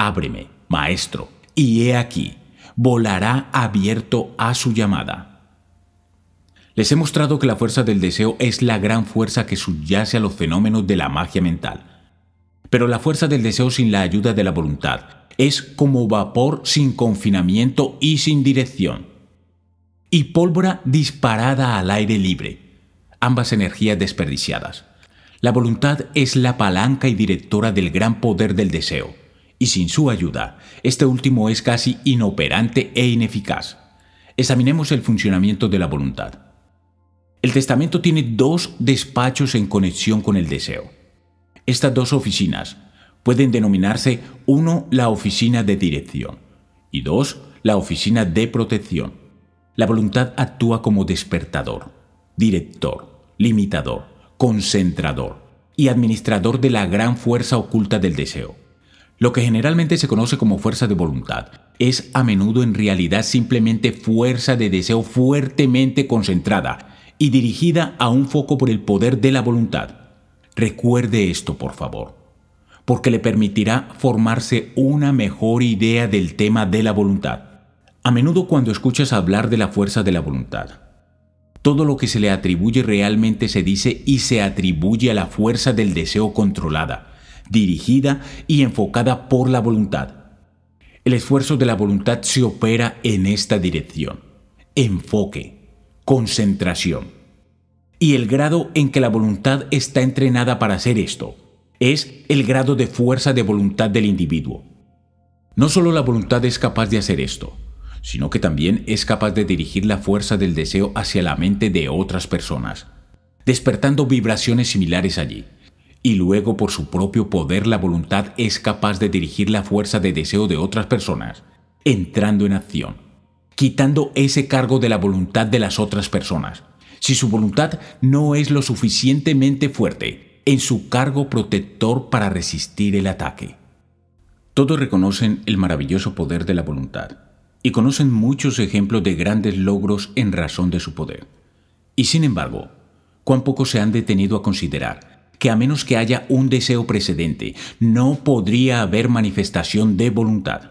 Ábreme, Maestro, y he aquí, volará abierto a su llamada. Les he mostrado que la fuerza del deseo es la gran fuerza que subyace a los fenómenos de la magia mental. Pero la fuerza del deseo sin la ayuda de la voluntad es como vapor sin confinamiento y sin dirección. Y pólvora disparada al aire libre. Ambas energías desperdiciadas. La voluntad es la palanca y directora del gran poder del deseo y sin su ayuda, este último es casi inoperante e ineficaz. Examinemos el funcionamiento de la voluntad. El testamento tiene dos despachos en conexión con el deseo. Estas dos oficinas pueden denominarse uno la oficina de dirección y dos la oficina de protección. La voluntad actúa como despertador, director, limitador, concentrador y administrador de la gran fuerza oculta del deseo. Lo que generalmente se conoce como fuerza de voluntad es a menudo en realidad simplemente fuerza de deseo fuertemente concentrada y dirigida a un foco por el poder de la voluntad. Recuerde esto, por favor, porque le permitirá formarse una mejor idea del tema de la voluntad. A menudo cuando escuchas hablar de la fuerza de la voluntad, todo lo que se le atribuye realmente se dice y se atribuye a la fuerza del deseo controlada dirigida y enfocada por la voluntad. El esfuerzo de la voluntad se opera en esta dirección. Enfoque, concentración. Y el grado en que la voluntad está entrenada para hacer esto es el grado de fuerza de voluntad del individuo. No solo la voluntad es capaz de hacer esto, sino que también es capaz de dirigir la fuerza del deseo hacia la mente de otras personas, despertando vibraciones similares allí y luego por su propio poder la voluntad es capaz de dirigir la fuerza de deseo de otras personas, entrando en acción, quitando ese cargo de la voluntad de las otras personas. Si su voluntad no es lo suficientemente fuerte, en su cargo protector para resistir el ataque. Todos reconocen el maravilloso poder de la voluntad y conocen muchos ejemplos de grandes logros en razón de su poder. Y sin embargo, cuán poco se han detenido a considerar que a menos que haya un deseo precedente, no podría haber manifestación de voluntad.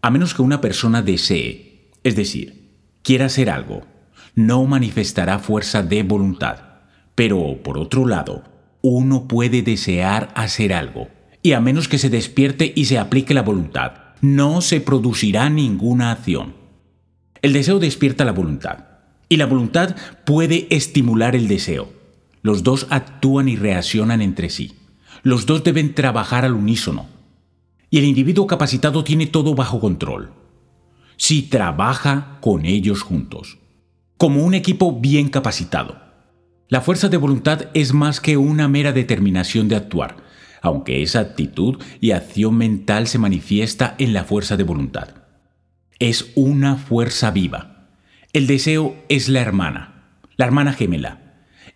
A menos que una persona desee, es decir, quiera hacer algo, no manifestará fuerza de voluntad. Pero, por otro lado, uno puede desear hacer algo, y a menos que se despierte y se aplique la voluntad, no se producirá ninguna acción. El deseo despierta la voluntad, y la voluntad puede estimular el deseo. Los dos actúan y reaccionan entre sí. Los dos deben trabajar al unísono. Y el individuo capacitado tiene todo bajo control. Si trabaja con ellos juntos. Como un equipo bien capacitado. La fuerza de voluntad es más que una mera determinación de actuar, aunque esa actitud y acción mental se manifiesta en la fuerza de voluntad. Es una fuerza viva. El deseo es la hermana, la hermana gemela,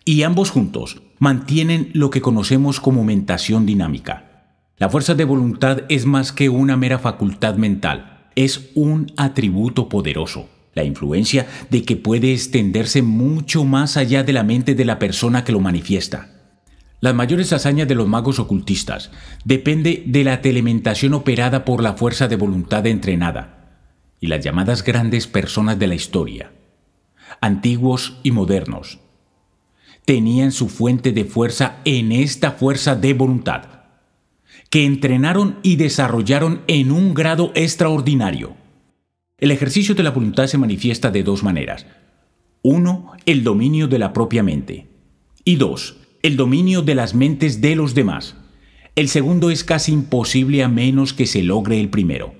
y ambos juntos mantienen lo que conocemos como mentación dinámica. La fuerza de voluntad es más que una mera facultad mental, es un atributo poderoso, la influencia de que puede extenderse mucho más allá de la mente de la persona que lo manifiesta. Las mayores hazañas de los magos ocultistas depende de la telementación operada por la fuerza de voluntad entrenada y las llamadas grandes personas de la historia, antiguos y modernos, tenían su fuente de fuerza en esta fuerza de voluntad, que entrenaron y desarrollaron en un grado extraordinario. El ejercicio de la voluntad se manifiesta de dos maneras. Uno, el dominio de la propia mente. Y dos, el dominio de las mentes de los demás. El segundo es casi imposible a menos que se logre el primero.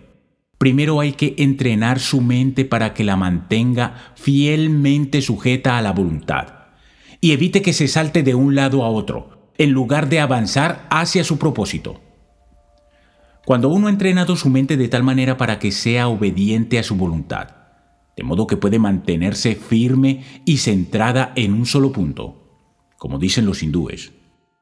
Primero hay que entrenar su mente para que la mantenga fielmente sujeta a la voluntad y evite que se salte de un lado a otro, en lugar de avanzar hacia su propósito. Cuando uno ha entrenado su mente de tal manera para que sea obediente a su voluntad, de modo que puede mantenerse firme y centrada en un solo punto, como dicen los hindúes,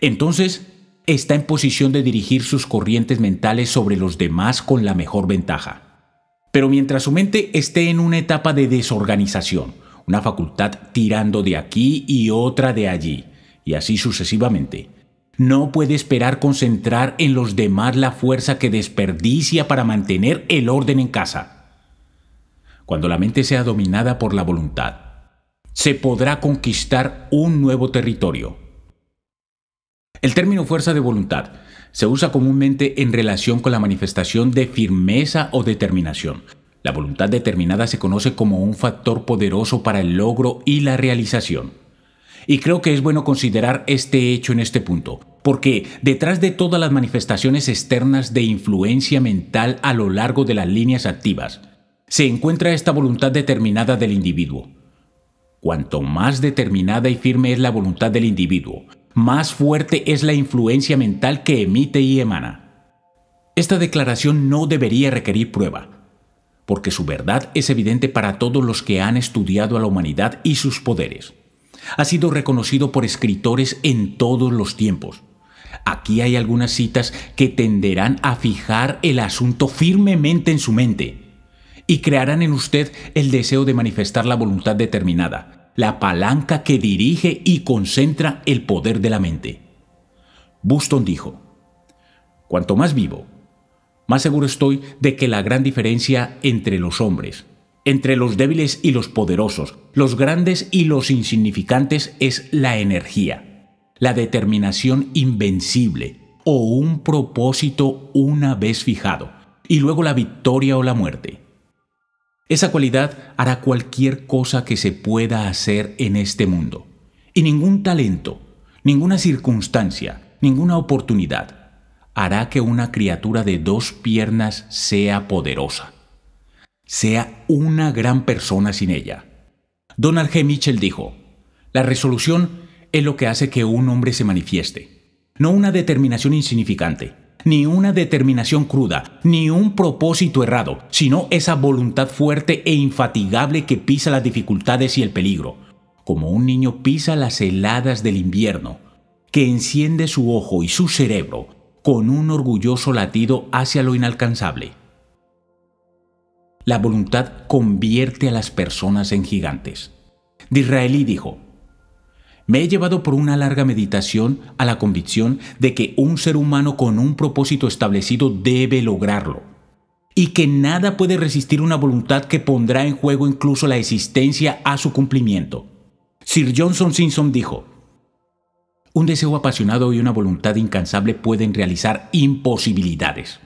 entonces está en posición de dirigir sus corrientes mentales sobre los demás con la mejor ventaja. Pero mientras su mente esté en una etapa de desorganización, una facultad tirando de aquí y otra de allí, y así sucesivamente. No puede esperar concentrar en los demás la fuerza que desperdicia para mantener el orden en casa. Cuando la mente sea dominada por la voluntad, se podrá conquistar un nuevo territorio. El término fuerza de voluntad se usa comúnmente en relación con la manifestación de firmeza o determinación, la voluntad determinada se conoce como un factor poderoso para el logro y la realización. Y creo que es bueno considerar este hecho en este punto, porque detrás de todas las manifestaciones externas de influencia mental a lo largo de las líneas activas, se encuentra esta voluntad determinada del individuo. Cuanto más determinada y firme es la voluntad del individuo, más fuerte es la influencia mental que emite y emana. Esta declaración no debería requerir prueba, porque su verdad es evidente para todos los que han estudiado a la humanidad y sus poderes. Ha sido reconocido por escritores en todos los tiempos. Aquí hay algunas citas que tenderán a fijar el asunto firmemente en su mente y crearán en usted el deseo de manifestar la voluntad determinada, la palanca que dirige y concentra el poder de la mente. Buston dijo, Cuanto más vivo, más seguro estoy de que la gran diferencia entre los hombres, entre los débiles y los poderosos, los grandes y los insignificantes es la energía, la determinación invencible o un propósito una vez fijado, y luego la victoria o la muerte. Esa cualidad hará cualquier cosa que se pueda hacer en este mundo, y ningún talento, ninguna circunstancia, ninguna oportunidad, hará que una criatura de dos piernas sea poderosa. Sea una gran persona sin ella. Donald G. Mitchell dijo, la resolución es lo que hace que un hombre se manifieste. No una determinación insignificante, ni una determinación cruda, ni un propósito errado, sino esa voluntad fuerte e infatigable que pisa las dificultades y el peligro, como un niño pisa las heladas del invierno, que enciende su ojo y su cerebro con un orgulloso latido hacia lo inalcanzable. La voluntad convierte a las personas en gigantes. Disraeli dijo, me he llevado por una larga meditación a la convicción de que un ser humano con un propósito establecido debe lograrlo y que nada puede resistir una voluntad que pondrá en juego incluso la existencia a su cumplimiento. Sir Johnson Simpson dijo, un deseo apasionado y una voluntad incansable pueden realizar imposibilidades.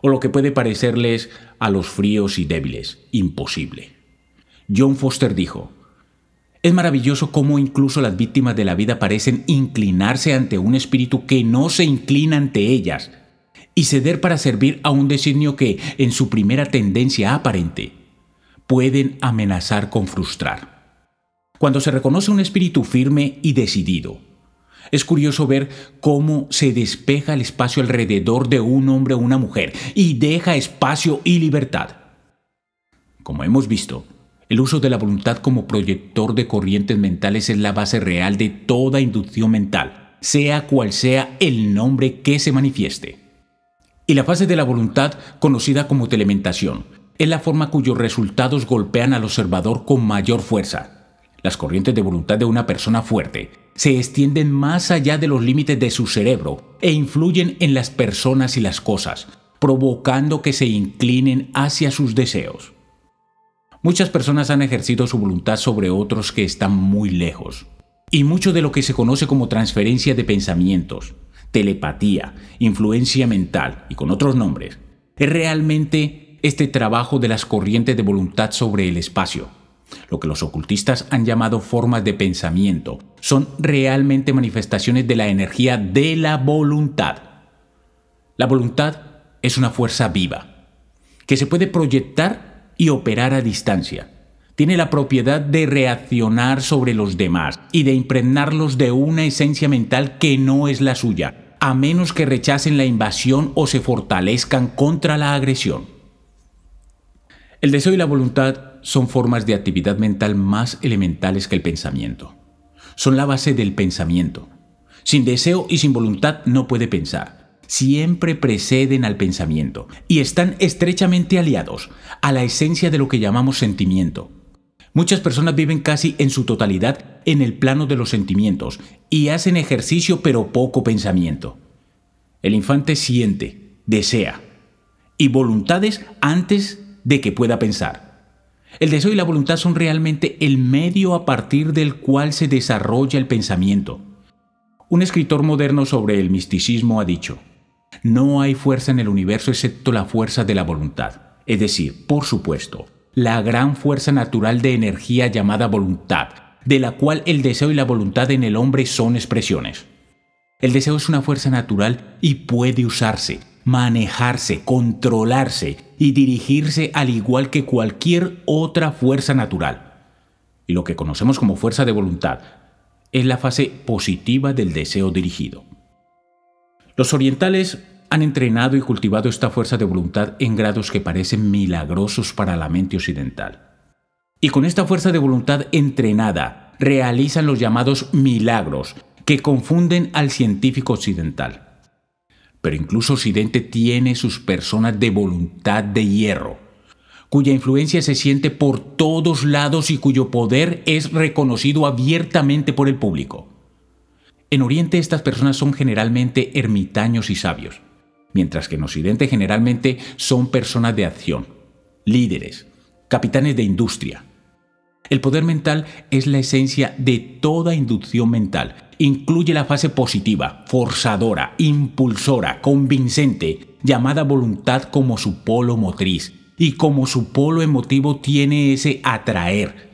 O lo que puede parecerles a los fríos y débiles, imposible. John Foster dijo, es maravilloso cómo incluso las víctimas de la vida parecen inclinarse ante un espíritu que no se inclina ante ellas y ceder para servir a un designio que, en su primera tendencia aparente, pueden amenazar con frustrar. Cuando se reconoce un espíritu firme y decidido, es curioso ver cómo se despeja el espacio alrededor de un hombre o una mujer y deja espacio y libertad. Como hemos visto, el uso de la voluntad como proyector de corrientes mentales es la base real de toda inducción mental, sea cual sea el nombre que se manifieste. Y la fase de la voluntad, conocida como telementación, es la forma cuyos resultados golpean al observador con mayor fuerza. Las corrientes de voluntad de una persona fuerte se extienden más allá de los límites de su cerebro e influyen en las personas y las cosas, provocando que se inclinen hacia sus deseos. Muchas personas han ejercido su voluntad sobre otros que están muy lejos, y mucho de lo que se conoce como transferencia de pensamientos, telepatía, influencia mental y con otros nombres, es realmente este trabajo de las corrientes de voluntad sobre el espacio, lo que los ocultistas han llamado formas de pensamiento son realmente manifestaciones de la energía de la voluntad. La voluntad es una fuerza viva, que se puede proyectar y operar a distancia. Tiene la propiedad de reaccionar sobre los demás y de impregnarlos de una esencia mental que no es la suya, a menos que rechacen la invasión o se fortalezcan contra la agresión. El deseo y la voluntad son formas de actividad mental más elementales que el pensamiento. Son la base del pensamiento. Sin deseo y sin voluntad no puede pensar. Siempre preceden al pensamiento y están estrechamente aliados a la esencia de lo que llamamos sentimiento. Muchas personas viven casi en su totalidad en el plano de los sentimientos y hacen ejercicio pero poco pensamiento. El infante siente, desea y voluntades antes de que pueda pensar. El deseo y la voluntad son realmente el medio a partir del cual se desarrolla el pensamiento. Un escritor moderno sobre el misticismo ha dicho, no hay fuerza en el universo excepto la fuerza de la voluntad, es decir, por supuesto, la gran fuerza natural de energía llamada voluntad, de la cual el deseo y la voluntad en el hombre son expresiones. El deseo es una fuerza natural y puede usarse, manejarse, controlarse y dirigirse al igual que cualquier otra fuerza natural. Y lo que conocemos como fuerza de voluntad es la fase positiva del deseo dirigido. Los orientales han entrenado y cultivado esta fuerza de voluntad en grados que parecen milagrosos para la mente occidental. Y con esta fuerza de voluntad entrenada realizan los llamados milagros que confunden al científico occidental. Pero incluso Occidente tiene sus personas de voluntad de hierro, cuya influencia se siente por todos lados y cuyo poder es reconocido abiertamente por el público. En Oriente estas personas son generalmente ermitaños y sabios, mientras que en Occidente generalmente son personas de acción, líderes, capitanes de industria, el poder mental es la esencia de toda inducción mental. Incluye la fase positiva, forzadora, impulsora, convincente, llamada voluntad como su polo motriz. Y como su polo emotivo tiene ese atraer,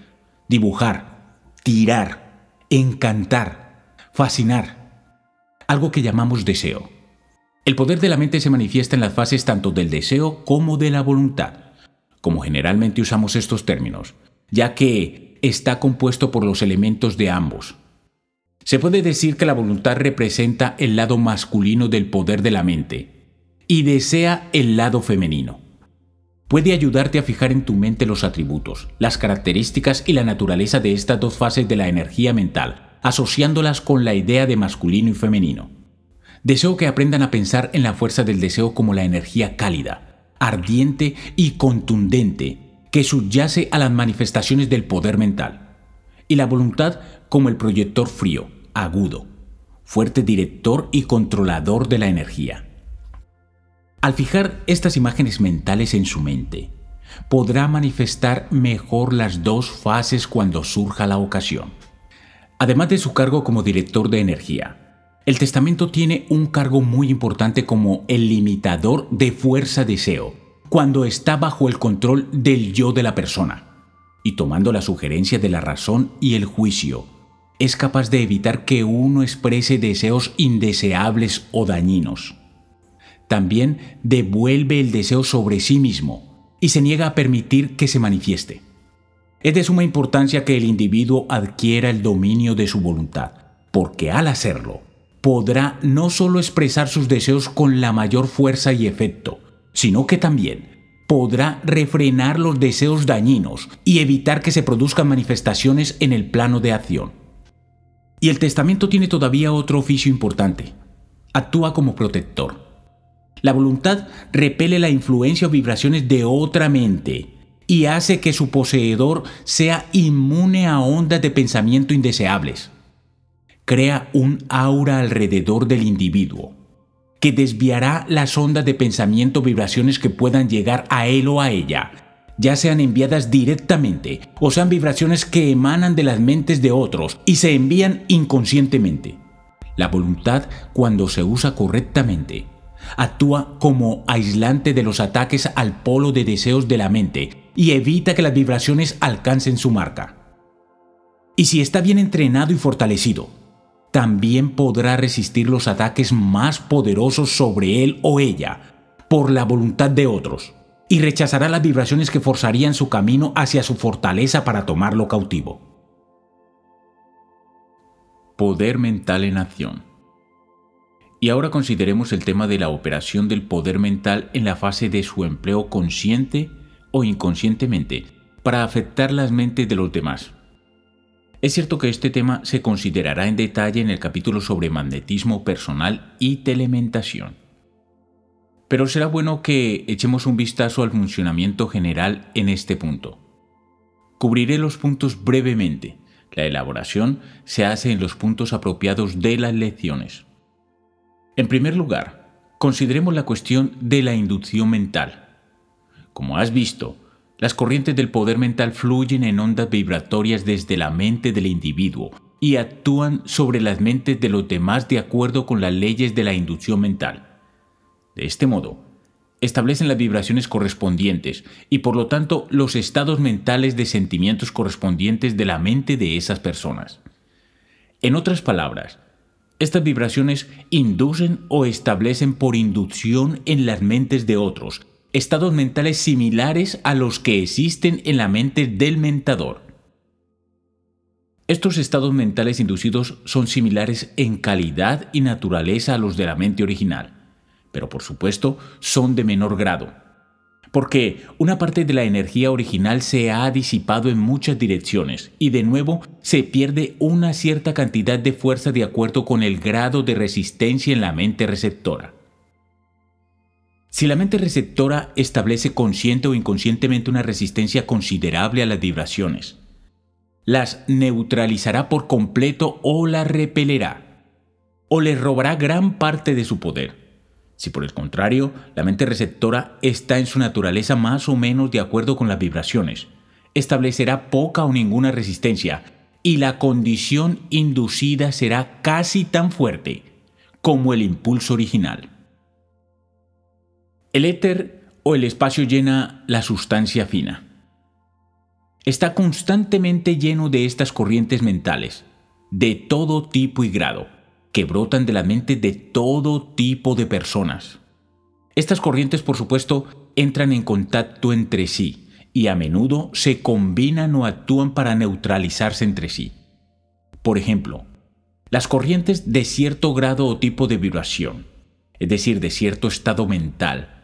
dibujar, tirar, encantar, fascinar. Algo que llamamos deseo. El poder de la mente se manifiesta en las fases tanto del deseo como de la voluntad. Como generalmente usamos estos términos, ya que está compuesto por los elementos de ambos. Se puede decir que la voluntad representa el lado masculino del poder de la mente y desea el lado femenino. Puede ayudarte a fijar en tu mente los atributos, las características y la naturaleza de estas dos fases de la energía mental, asociándolas con la idea de masculino y femenino. Deseo que aprendan a pensar en la fuerza del deseo como la energía cálida, ardiente y contundente que subyace a las manifestaciones del poder mental, y la voluntad como el proyector frío, agudo, fuerte director y controlador de la energía. Al fijar estas imágenes mentales en su mente, podrá manifestar mejor las dos fases cuando surja la ocasión. Además de su cargo como director de energía, el testamento tiene un cargo muy importante como el limitador de fuerza deseo cuando está bajo el control del yo de la persona y tomando la sugerencia de la razón y el juicio, es capaz de evitar que uno exprese deseos indeseables o dañinos. También devuelve el deseo sobre sí mismo y se niega a permitir que se manifieste. Es de suma importancia que el individuo adquiera el dominio de su voluntad, porque al hacerlo, podrá no solo expresar sus deseos con la mayor fuerza y efecto, sino que también podrá refrenar los deseos dañinos y evitar que se produzcan manifestaciones en el plano de acción. Y el testamento tiene todavía otro oficio importante. Actúa como protector. La voluntad repele la influencia o vibraciones de otra mente y hace que su poseedor sea inmune a ondas de pensamiento indeseables. Crea un aura alrededor del individuo que desviará las ondas de pensamiento vibraciones que puedan llegar a él o a ella, ya sean enviadas directamente o sean vibraciones que emanan de las mentes de otros y se envían inconscientemente. La voluntad, cuando se usa correctamente, actúa como aislante de los ataques al polo de deseos de la mente y evita que las vibraciones alcancen su marca. Y si está bien entrenado y fortalecido, también podrá resistir los ataques más poderosos sobre él o ella, por la voluntad de otros, y rechazará las vibraciones que forzarían su camino hacia su fortaleza para tomarlo cautivo. Poder mental en acción. Y ahora consideremos el tema de la operación del poder mental en la fase de su empleo consciente o inconscientemente para afectar las mentes de los demás. Es cierto que este tema se considerará en detalle en el capítulo sobre magnetismo personal y telementación. Pero será bueno que echemos un vistazo al funcionamiento general en este punto. Cubriré los puntos brevemente. La elaboración se hace en los puntos apropiados de las lecciones. En primer lugar, consideremos la cuestión de la inducción mental. Como has visto, las corrientes del poder mental fluyen en ondas vibratorias desde la mente del individuo y actúan sobre las mentes de los demás de acuerdo con las leyes de la inducción mental. De este modo, establecen las vibraciones correspondientes y por lo tanto los estados mentales de sentimientos correspondientes de la mente de esas personas. En otras palabras, estas vibraciones inducen o establecen por inducción en las mentes de otros estados mentales similares a los que existen en la mente del mentador. Estos estados mentales inducidos son similares en calidad y naturaleza a los de la mente original, pero por supuesto son de menor grado, porque una parte de la energía original se ha disipado en muchas direcciones y de nuevo se pierde una cierta cantidad de fuerza de acuerdo con el grado de resistencia en la mente receptora. Si la mente receptora establece consciente o inconscientemente una resistencia considerable a las vibraciones, las neutralizará por completo o las repelerá, o les robará gran parte de su poder. Si por el contrario, la mente receptora está en su naturaleza más o menos de acuerdo con las vibraciones, establecerá poca o ninguna resistencia y la condición inducida será casi tan fuerte como el impulso original. El éter o el espacio llena la sustancia fina. Está constantemente lleno de estas corrientes mentales, de todo tipo y grado, que brotan de la mente de todo tipo de personas. Estas corrientes, por supuesto, entran en contacto entre sí y a menudo se combinan o actúan para neutralizarse entre sí. Por ejemplo, las corrientes de cierto grado o tipo de vibración, es decir, de cierto estado mental,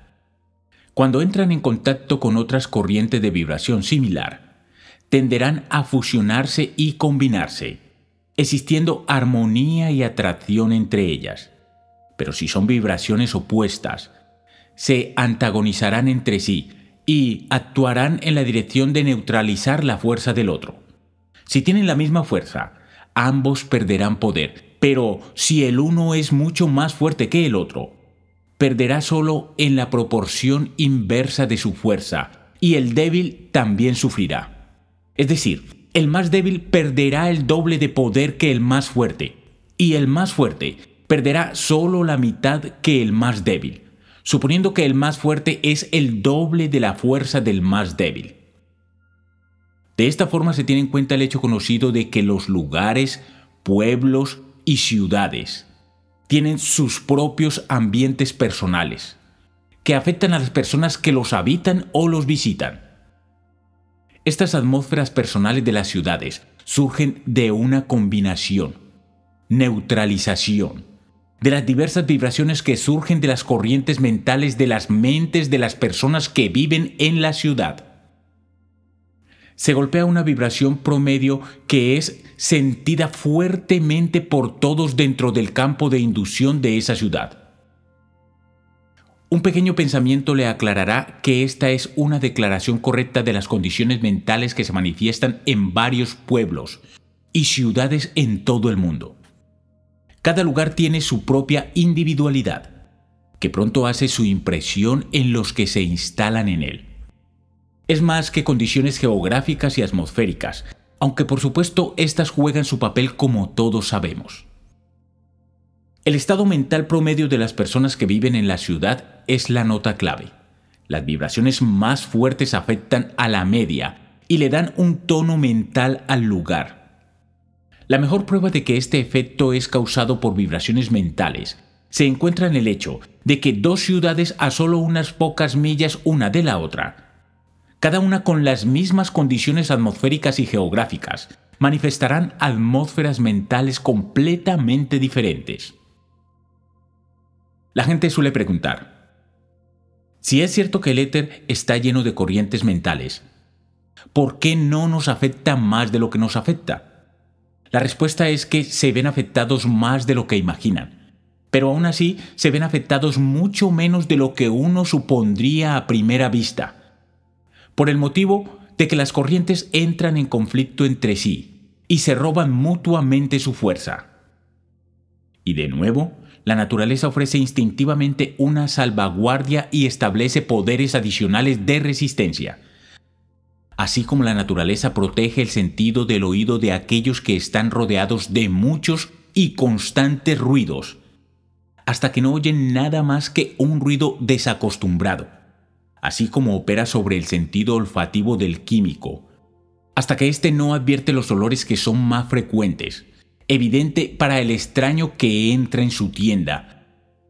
cuando entran en contacto con otras corrientes de vibración similar, tenderán a fusionarse y combinarse, existiendo armonía y atracción entre ellas. Pero si son vibraciones opuestas, se antagonizarán entre sí y actuarán en la dirección de neutralizar la fuerza del otro. Si tienen la misma fuerza, ambos perderán poder, pero si el uno es mucho más fuerte que el otro, perderá solo en la proporción inversa de su fuerza, y el débil también sufrirá. Es decir, el más débil perderá el doble de poder que el más fuerte, y el más fuerte perderá solo la mitad que el más débil, suponiendo que el más fuerte es el doble de la fuerza del más débil. De esta forma se tiene en cuenta el hecho conocido de que los lugares, pueblos y ciudades tienen sus propios ambientes personales, que afectan a las personas que los habitan o los visitan. Estas atmósferas personales de las ciudades surgen de una combinación, neutralización, de las diversas vibraciones que surgen de las corrientes mentales de las mentes de las personas que viven en la ciudad se golpea una vibración promedio que es sentida fuertemente por todos dentro del campo de inducción de esa ciudad. Un pequeño pensamiento le aclarará que esta es una declaración correcta de las condiciones mentales que se manifiestan en varios pueblos y ciudades en todo el mundo. Cada lugar tiene su propia individualidad, que pronto hace su impresión en los que se instalan en él. Es más que condiciones geográficas y atmosféricas, aunque por supuesto estas juegan su papel como todos sabemos. El estado mental promedio de las personas que viven en la ciudad es la nota clave. Las vibraciones más fuertes afectan a la media y le dan un tono mental al lugar. La mejor prueba de que este efecto es causado por vibraciones mentales se encuentra en el hecho de que dos ciudades a solo unas pocas millas una de la otra cada una con las mismas condiciones atmosféricas y geográficas, manifestarán atmósferas mentales completamente diferentes. La gente suele preguntar, si es cierto que el éter está lleno de corrientes mentales, ¿por qué no nos afecta más de lo que nos afecta? La respuesta es que se ven afectados más de lo que imaginan, pero aún así se ven afectados mucho menos de lo que uno supondría a primera vista por el motivo de que las corrientes entran en conflicto entre sí y se roban mutuamente su fuerza. Y de nuevo, la naturaleza ofrece instintivamente una salvaguardia y establece poderes adicionales de resistencia, así como la naturaleza protege el sentido del oído de aquellos que están rodeados de muchos y constantes ruidos, hasta que no oyen nada más que un ruido desacostumbrado así como opera sobre el sentido olfativo del químico, hasta que éste no advierte los olores que son más frecuentes, evidente para el extraño que entra en su tienda,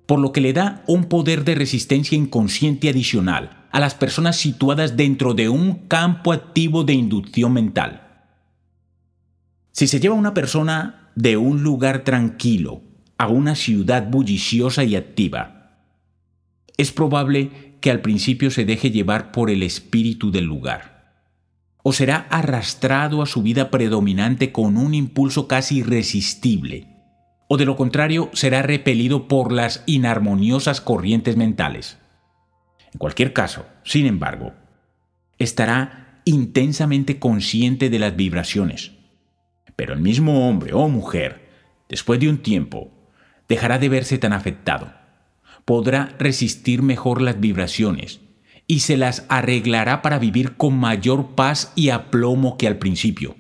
por lo que le da un poder de resistencia inconsciente adicional a las personas situadas dentro de un campo activo de inducción mental. Si se lleva una persona de un lugar tranquilo a una ciudad bulliciosa y activa, es probable que al principio se deje llevar por el espíritu del lugar. O será arrastrado a su vida predominante con un impulso casi irresistible. O de lo contrario, será repelido por las inarmoniosas corrientes mentales. En cualquier caso, sin embargo, estará intensamente consciente de las vibraciones. Pero el mismo hombre o mujer, después de un tiempo, dejará de verse tan afectado podrá resistir mejor las vibraciones y se las arreglará para vivir con mayor paz y aplomo que al principio.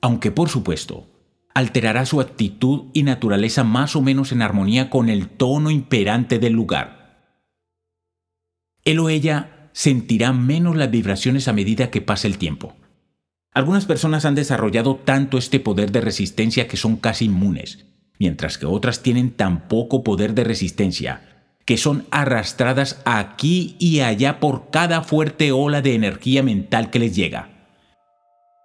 Aunque por supuesto, alterará su actitud y naturaleza más o menos en armonía con el tono imperante del lugar. Él o ella sentirá menos las vibraciones a medida que pase el tiempo. Algunas personas han desarrollado tanto este poder de resistencia que son casi inmunes, mientras que otras tienen tan poco poder de resistencia, que son arrastradas aquí y allá por cada fuerte ola de energía mental que les llega.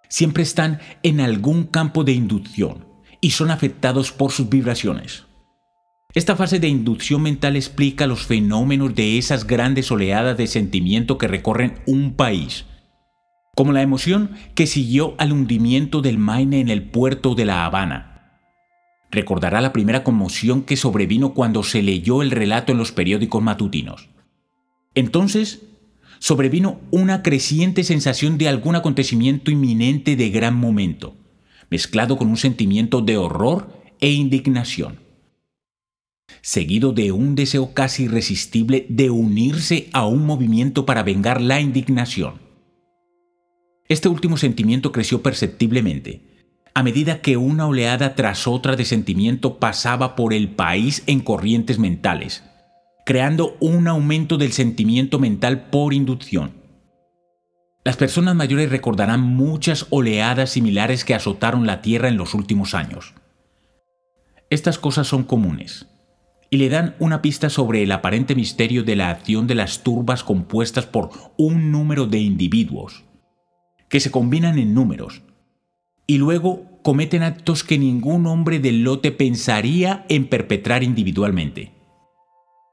Siempre están en algún campo de inducción y son afectados por sus vibraciones. Esta fase de inducción mental explica los fenómenos de esas grandes oleadas de sentimiento que recorren un país, como la emoción que siguió al hundimiento del Maine en el puerto de La Habana, recordará la primera conmoción que sobrevino cuando se leyó el relato en los periódicos matutinos. Entonces, sobrevino una creciente sensación de algún acontecimiento inminente de gran momento, mezclado con un sentimiento de horror e indignación, seguido de un deseo casi irresistible de unirse a un movimiento para vengar la indignación. Este último sentimiento creció perceptiblemente, a medida que una oleada tras otra de sentimiento pasaba por el país en corrientes mentales, creando un aumento del sentimiento mental por inducción. Las personas mayores recordarán muchas oleadas similares que azotaron la Tierra en los últimos años. Estas cosas son comunes y le dan una pista sobre el aparente misterio de la acción de las turbas compuestas por un número de individuos, que se combinan en números, y luego cometen actos que ningún hombre del lote pensaría en perpetrar individualmente.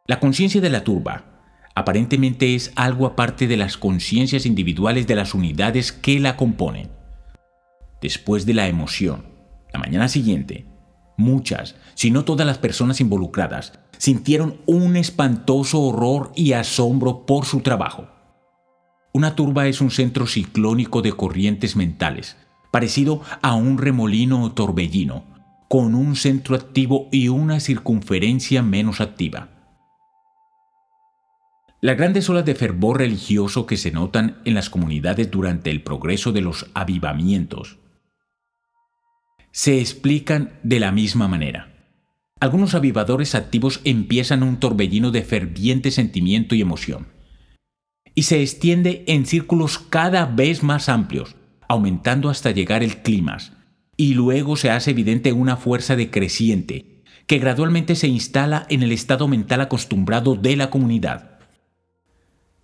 La conciencia de la turba aparentemente es algo aparte de las conciencias individuales de las unidades que la componen. Después de la emoción, la mañana siguiente, muchas, si no todas las personas involucradas, sintieron un espantoso horror y asombro por su trabajo. Una turba es un centro ciclónico de corrientes mentales, parecido a un remolino o torbellino, con un centro activo y una circunferencia menos activa. Las grandes olas de fervor religioso que se notan en las comunidades durante el progreso de los avivamientos se explican de la misma manera. Algunos avivadores activos empiezan un torbellino de ferviente sentimiento y emoción, y se extiende en círculos cada vez más amplios, aumentando hasta llegar el clima, y luego se hace evidente una fuerza decreciente, que gradualmente se instala en el estado mental acostumbrado de la comunidad.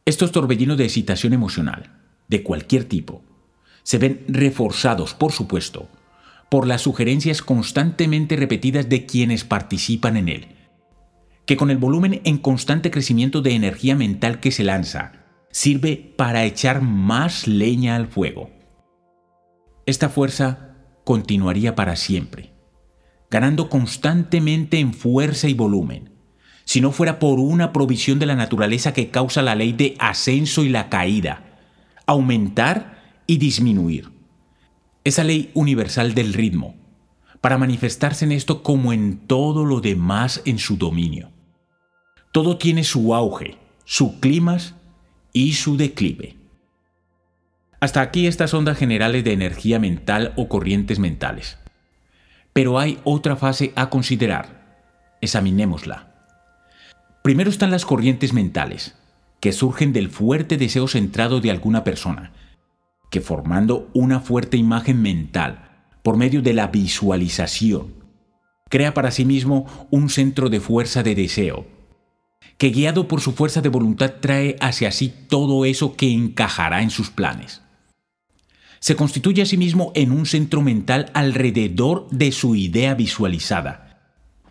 Estos torbellinos de excitación emocional, de cualquier tipo, se ven reforzados, por supuesto, por las sugerencias constantemente repetidas de quienes participan en él, que con el volumen en constante crecimiento de energía mental que se lanza, sirve para echar más leña al fuego. Esta fuerza continuaría para siempre, ganando constantemente en fuerza y volumen, si no fuera por una provisión de la naturaleza que causa la ley de ascenso y la caída, aumentar y disminuir. Esa ley universal del ritmo, para manifestarse en esto como en todo lo demás en su dominio. Todo tiene su auge, sus climas y su declive. Hasta aquí estas ondas generales de energía mental o corrientes mentales. Pero hay otra fase a considerar. Examinémosla. Primero están las corrientes mentales, que surgen del fuerte deseo centrado de alguna persona, que formando una fuerte imagen mental por medio de la visualización, crea para sí mismo un centro de fuerza de deseo, que guiado por su fuerza de voluntad trae hacia sí todo eso que encajará en sus planes se constituye a sí mismo en un centro mental alrededor de su idea visualizada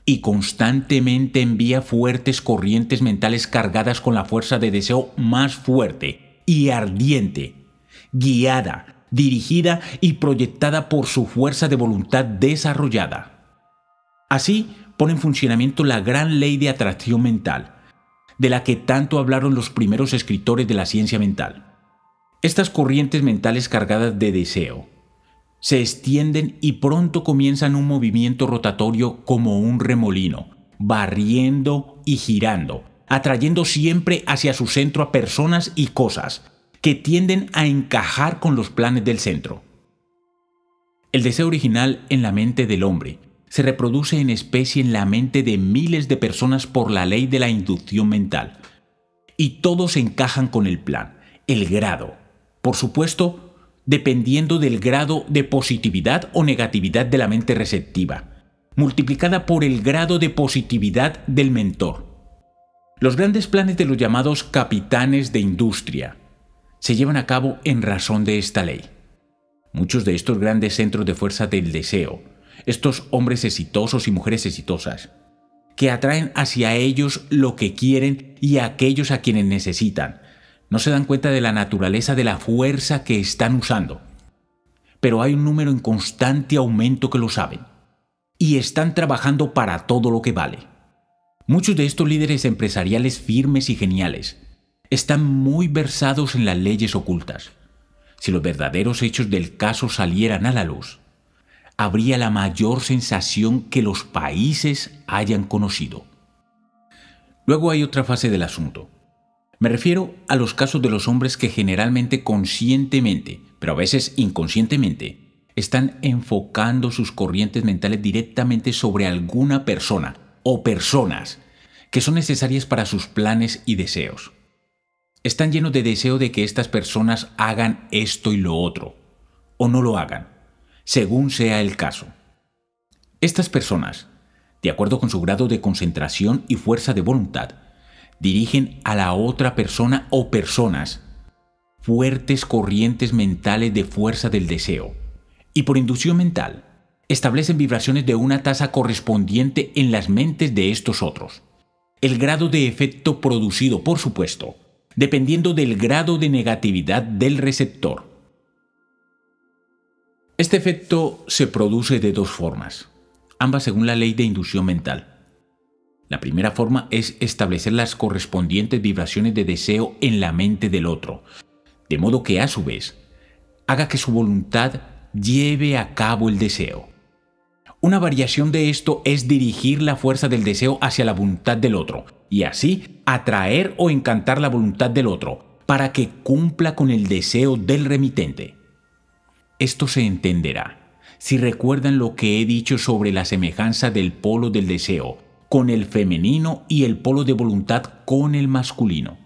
y constantemente envía fuertes corrientes mentales cargadas con la fuerza de deseo más fuerte y ardiente, guiada, dirigida y proyectada por su fuerza de voluntad desarrollada. Así pone en funcionamiento la gran ley de atracción mental, de la que tanto hablaron los primeros escritores de la ciencia mental. Estas corrientes mentales cargadas de deseo se extienden y pronto comienzan un movimiento rotatorio como un remolino, barriendo y girando, atrayendo siempre hacia su centro a personas y cosas que tienden a encajar con los planes del centro. El deseo original en la mente del hombre se reproduce en especie en la mente de miles de personas por la ley de la inducción mental, y todos encajan con el plan, el grado, por supuesto, dependiendo del grado de positividad o negatividad de la mente receptiva, multiplicada por el grado de positividad del mentor. Los grandes planes de los llamados capitanes de industria se llevan a cabo en razón de esta ley. Muchos de estos grandes centros de fuerza del deseo, estos hombres exitosos y mujeres exitosas, que atraen hacia ellos lo que quieren y aquellos a quienes necesitan, no se dan cuenta de la naturaleza de la fuerza que están usando. Pero hay un número en constante aumento que lo saben. Y están trabajando para todo lo que vale. Muchos de estos líderes empresariales firmes y geniales están muy versados en las leyes ocultas. Si los verdaderos hechos del caso salieran a la luz, habría la mayor sensación que los países hayan conocido. Luego hay otra fase del asunto, me refiero a los casos de los hombres que generalmente conscientemente, pero a veces inconscientemente, están enfocando sus corrientes mentales directamente sobre alguna persona o personas que son necesarias para sus planes y deseos. Están llenos de deseo de que estas personas hagan esto y lo otro, o no lo hagan, según sea el caso. Estas personas, de acuerdo con su grado de concentración y fuerza de voluntad, dirigen a la otra persona o personas fuertes corrientes mentales de fuerza del deseo y por inducción mental establecen vibraciones de una tasa correspondiente en las mentes de estos otros. El grado de efecto producido, por supuesto, dependiendo del grado de negatividad del receptor. Este efecto se produce de dos formas, ambas según la ley de inducción mental. La primera forma es establecer las correspondientes vibraciones de deseo en la mente del otro, de modo que a su vez haga que su voluntad lleve a cabo el deseo. Una variación de esto es dirigir la fuerza del deseo hacia la voluntad del otro y así atraer o encantar la voluntad del otro para que cumpla con el deseo del remitente. Esto se entenderá si recuerdan lo que he dicho sobre la semejanza del polo del deseo con el femenino y el polo de voluntad con el masculino.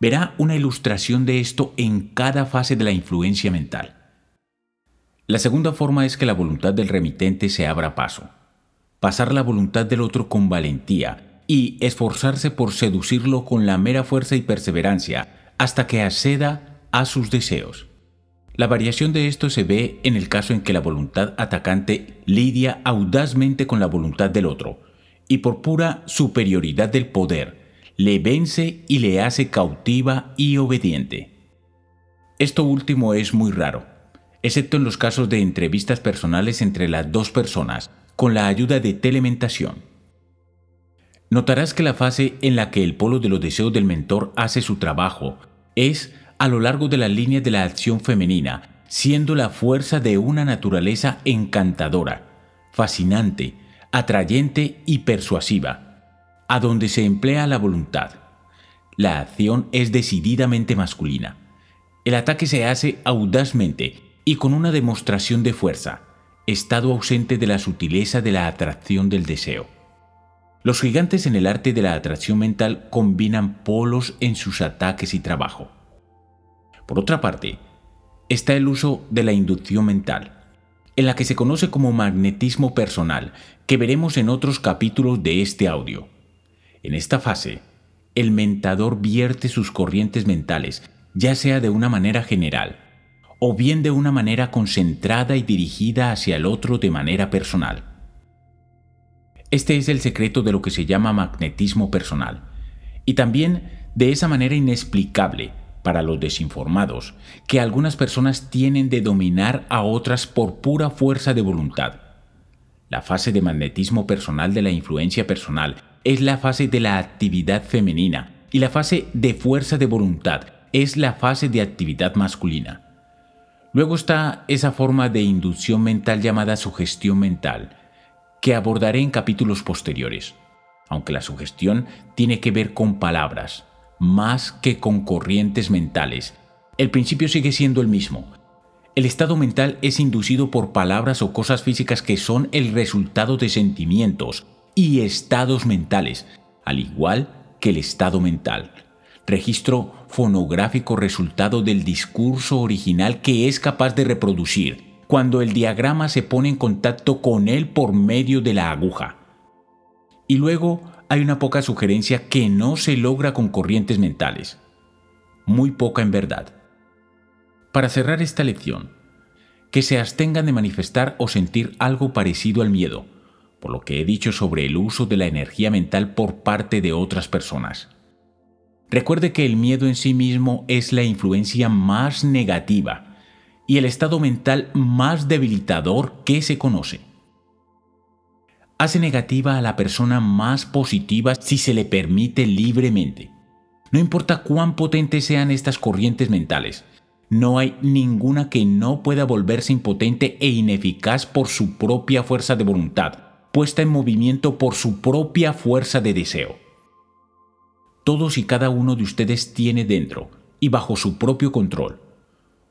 Verá una ilustración de esto en cada fase de la influencia mental. La segunda forma es que la voluntad del remitente se abra paso. Pasar la voluntad del otro con valentía y esforzarse por seducirlo con la mera fuerza y perseverancia hasta que acceda a sus deseos. La variación de esto se ve en el caso en que la voluntad atacante lidia audazmente con la voluntad del otro y por pura superioridad del poder le vence y le hace cautiva y obediente. Esto último es muy raro, excepto en los casos de entrevistas personales entre las dos personas con la ayuda de telementación. Notarás que la fase en la que el polo de los deseos del mentor hace su trabajo es a lo largo de la línea de la acción femenina, siendo la fuerza de una naturaleza encantadora, fascinante, atrayente y persuasiva, a donde se emplea la voluntad. La acción es decididamente masculina. El ataque se hace audazmente y con una demostración de fuerza, estado ausente de la sutileza de la atracción del deseo. Los gigantes en el arte de la atracción mental combinan polos en sus ataques y trabajo. Por otra parte, está el uso de la inducción mental, en la que se conoce como magnetismo personal, que veremos en otros capítulos de este audio. En esta fase, el mentador vierte sus corrientes mentales, ya sea de una manera general, o bien de una manera concentrada y dirigida hacia el otro de manera personal. Este es el secreto de lo que se llama magnetismo personal, y también de esa manera inexplicable para los desinformados, que algunas personas tienen de dominar a otras por pura fuerza de voluntad. La fase de magnetismo personal de la influencia personal es la fase de la actividad femenina y la fase de fuerza de voluntad es la fase de actividad masculina. Luego está esa forma de inducción mental llamada sugestión mental, que abordaré en capítulos posteriores, aunque la sugestión tiene que ver con palabras, más que con corrientes mentales. El principio sigue siendo el mismo. El estado mental es inducido por palabras o cosas físicas que son el resultado de sentimientos y estados mentales, al igual que el estado mental. Registro fonográfico resultado del discurso original que es capaz de reproducir cuando el diagrama se pone en contacto con él por medio de la aguja. Y luego hay una poca sugerencia que no se logra con corrientes mentales. Muy poca en verdad. Para cerrar esta lección, que se abstengan de manifestar o sentir algo parecido al miedo, por lo que he dicho sobre el uso de la energía mental por parte de otras personas. Recuerde que el miedo en sí mismo es la influencia más negativa y el estado mental más debilitador que se conoce hace negativa a la persona más positiva si se le permite libremente. No importa cuán potentes sean estas corrientes mentales, no hay ninguna que no pueda volverse impotente e ineficaz por su propia fuerza de voluntad, puesta en movimiento por su propia fuerza de deseo. Todos y cada uno de ustedes tiene dentro, y bajo su propio control,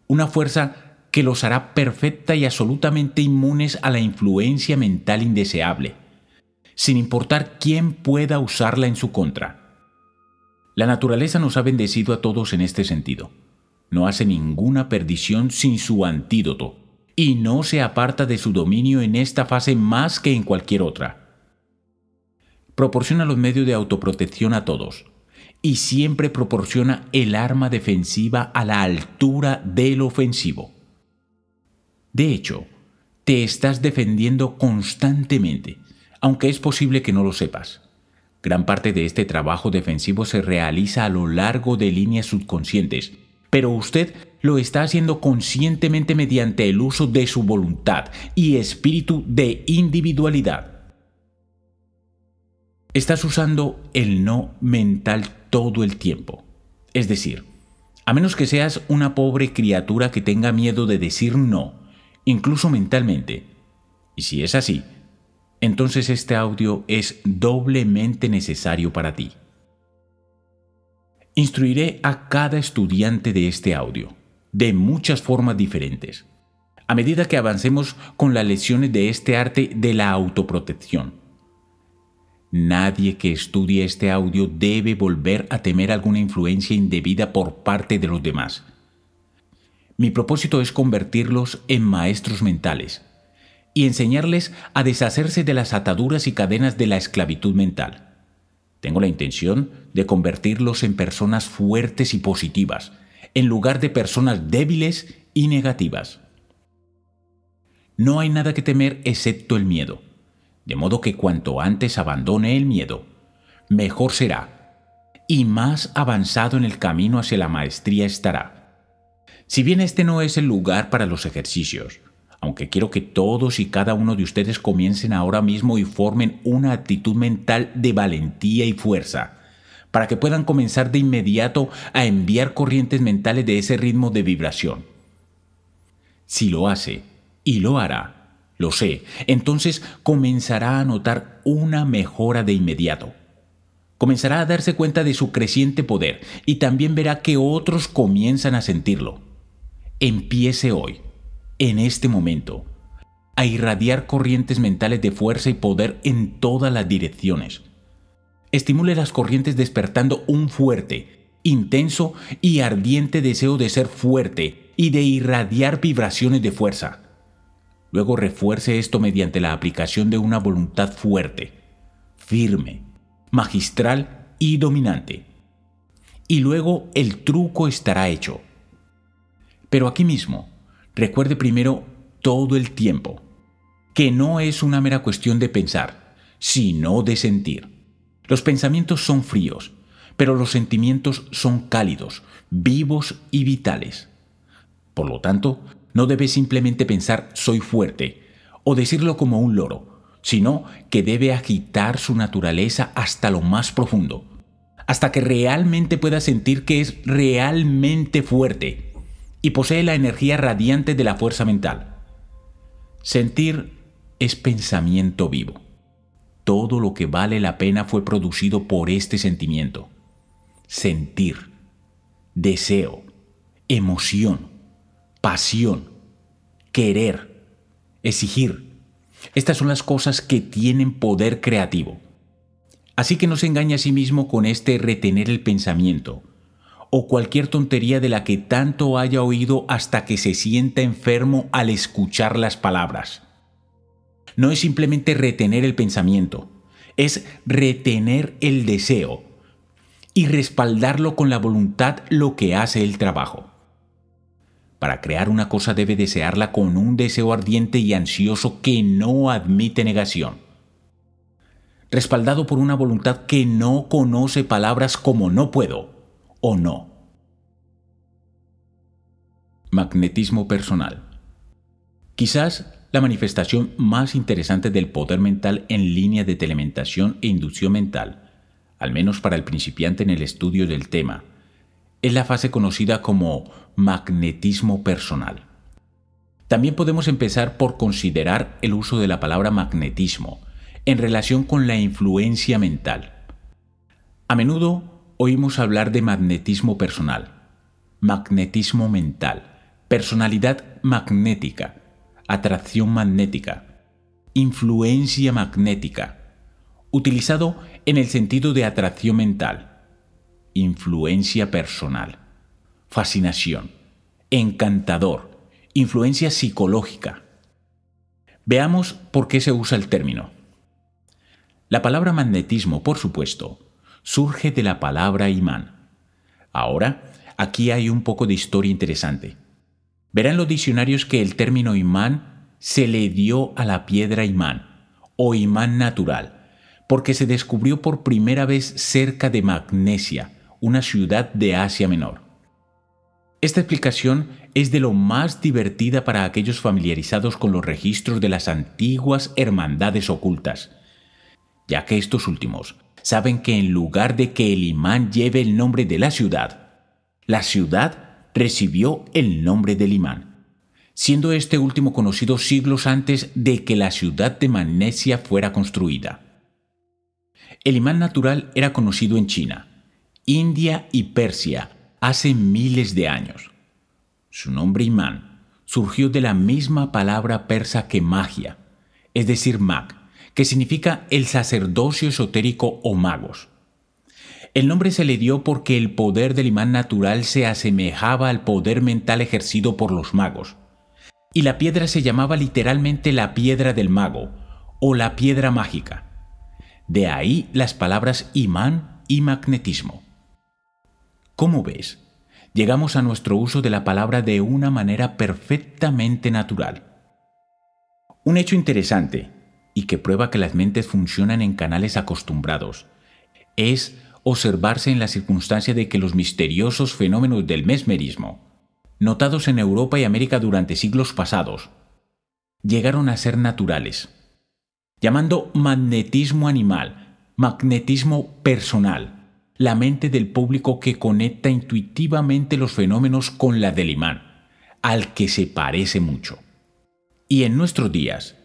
una fuerza que los hará perfecta y absolutamente inmunes a la influencia mental indeseable, sin importar quién pueda usarla en su contra. La naturaleza nos ha bendecido a todos en este sentido. No hace ninguna perdición sin su antídoto y no se aparta de su dominio en esta fase más que en cualquier otra. Proporciona los medios de autoprotección a todos y siempre proporciona el arma defensiva a la altura del ofensivo. De hecho, te estás defendiendo constantemente aunque es posible que no lo sepas. Gran parte de este trabajo defensivo se realiza a lo largo de líneas subconscientes, pero usted lo está haciendo conscientemente mediante el uso de su voluntad y espíritu de individualidad. Estás usando el no mental todo el tiempo. Es decir, a menos que seas una pobre criatura que tenga miedo de decir no, incluso mentalmente. Y si es así, entonces este audio es doblemente necesario para ti. Instruiré a cada estudiante de este audio, de muchas formas diferentes, a medida que avancemos con las lecciones de este arte de la autoprotección. Nadie que estudie este audio debe volver a temer alguna influencia indebida por parte de los demás. Mi propósito es convertirlos en maestros mentales, y enseñarles a deshacerse de las ataduras y cadenas de la esclavitud mental. Tengo la intención de convertirlos en personas fuertes y positivas, en lugar de personas débiles y negativas. No hay nada que temer excepto el miedo, de modo que cuanto antes abandone el miedo, mejor será, y más avanzado en el camino hacia la maestría estará. Si bien este no es el lugar para los ejercicios, aunque quiero que todos y cada uno de ustedes comiencen ahora mismo y formen una actitud mental de valentía y fuerza, para que puedan comenzar de inmediato a enviar corrientes mentales de ese ritmo de vibración. Si lo hace, y lo hará, lo sé, entonces comenzará a notar una mejora de inmediato. Comenzará a darse cuenta de su creciente poder y también verá que otros comienzan a sentirlo. Empiece hoy en este momento, a irradiar corrientes mentales de fuerza y poder en todas las direcciones. Estimule las corrientes despertando un fuerte, intenso y ardiente deseo de ser fuerte y de irradiar vibraciones de fuerza. Luego refuerce esto mediante la aplicación de una voluntad fuerte, firme, magistral y dominante. Y luego el truco estará hecho. Pero aquí mismo, Recuerde primero todo el tiempo que no es una mera cuestión de pensar, sino de sentir. Los pensamientos son fríos, pero los sentimientos son cálidos, vivos y vitales. Por lo tanto, no debe simplemente pensar soy fuerte o decirlo como un loro, sino que debe agitar su naturaleza hasta lo más profundo, hasta que realmente pueda sentir que es realmente fuerte y posee la energía radiante de la fuerza mental. Sentir es pensamiento vivo. Todo lo que vale la pena fue producido por este sentimiento. Sentir, deseo, emoción, pasión, querer, exigir. Estas son las cosas que tienen poder creativo. Así que no se engañe a sí mismo con este retener el pensamiento, o cualquier tontería de la que tanto haya oído hasta que se sienta enfermo al escuchar las palabras. No es simplemente retener el pensamiento, es retener el deseo y respaldarlo con la voluntad lo que hace el trabajo. Para crear una cosa debe desearla con un deseo ardiente y ansioso que no admite negación. Respaldado por una voluntad que no conoce palabras como no puedo o no. Magnetismo personal. Quizás la manifestación más interesante del poder mental en línea de telementación e inducción mental, al menos para el principiante en el estudio del tema, es la fase conocida como magnetismo personal. También podemos empezar por considerar el uso de la palabra magnetismo en relación con la influencia mental. A menudo oímos hablar de magnetismo personal, magnetismo mental, personalidad magnética, atracción magnética, influencia magnética, utilizado en el sentido de atracción mental, influencia personal, fascinación, encantador, influencia psicológica. Veamos por qué se usa el término. La palabra magnetismo, por supuesto, surge de la palabra imán. Ahora, aquí hay un poco de historia interesante. Verán los diccionarios que el término imán se le dio a la piedra imán, o imán natural, porque se descubrió por primera vez cerca de Magnesia, una ciudad de Asia Menor. Esta explicación es de lo más divertida para aquellos familiarizados con los registros de las antiguas hermandades ocultas, ya que estos últimos saben que en lugar de que el imán lleve el nombre de la ciudad, la ciudad recibió el nombre del imán, siendo este último conocido siglos antes de que la ciudad de Magnesia fuera construida. El imán natural era conocido en China, India y Persia hace miles de años. Su nombre imán surgió de la misma palabra persa que magia, es decir, mag, que significa el sacerdocio esotérico o magos. El nombre se le dio porque el poder del imán natural se asemejaba al poder mental ejercido por los magos. Y la piedra se llamaba literalmente la piedra del mago o la piedra mágica. De ahí las palabras imán y magnetismo. Como ves, llegamos a nuestro uso de la palabra de una manera perfectamente natural. Un hecho interesante y que prueba que las mentes funcionan en canales acostumbrados. Es observarse en la circunstancia de que los misteriosos fenómenos del mesmerismo, notados en Europa y América durante siglos pasados, llegaron a ser naturales, llamando magnetismo animal, magnetismo personal, la mente del público que conecta intuitivamente los fenómenos con la del imán, al que se parece mucho. Y en nuestros días,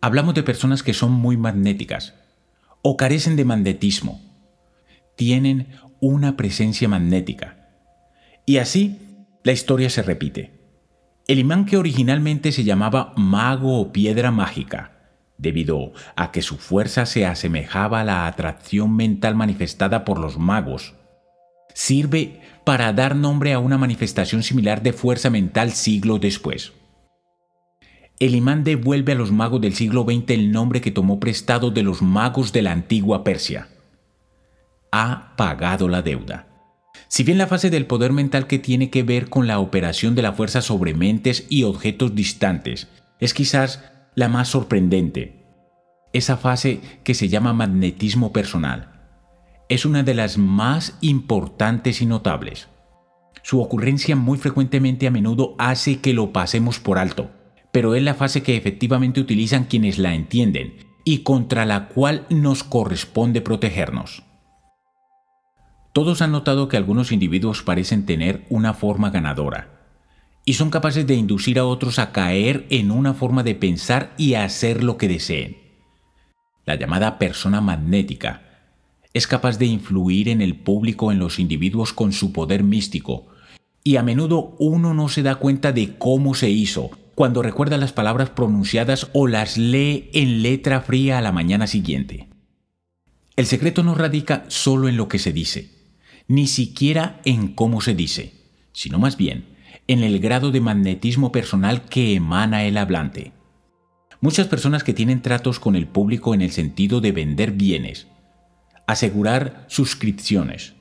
Hablamos de personas que son muy magnéticas o carecen de magnetismo. Tienen una presencia magnética. Y así, la historia se repite. El imán que originalmente se llamaba mago o piedra mágica, debido a que su fuerza se asemejaba a la atracción mental manifestada por los magos, sirve para dar nombre a una manifestación similar de fuerza mental siglos después. El imán devuelve a los magos del siglo XX el nombre que tomó prestado de los magos de la antigua Persia. Ha pagado la deuda. Si bien la fase del poder mental que tiene que ver con la operación de la fuerza sobre mentes y objetos distantes es quizás la más sorprendente, esa fase que se llama magnetismo personal es una de las más importantes y notables. Su ocurrencia muy frecuentemente a menudo hace que lo pasemos por alto, pero es la fase que efectivamente utilizan quienes la entienden y contra la cual nos corresponde protegernos. Todos han notado que algunos individuos parecen tener una forma ganadora y son capaces de inducir a otros a caer en una forma de pensar y hacer lo que deseen. La llamada persona magnética es capaz de influir en el público, en los individuos con su poder místico, y a menudo uno no se da cuenta de cómo se hizo, cuando recuerda las palabras pronunciadas o las lee en letra fría a la mañana siguiente. El secreto no radica solo en lo que se dice, ni siquiera en cómo se dice, sino más bien en el grado de magnetismo personal que emana el hablante. Muchas personas que tienen tratos con el público en el sentido de vender bienes, asegurar suscripciones,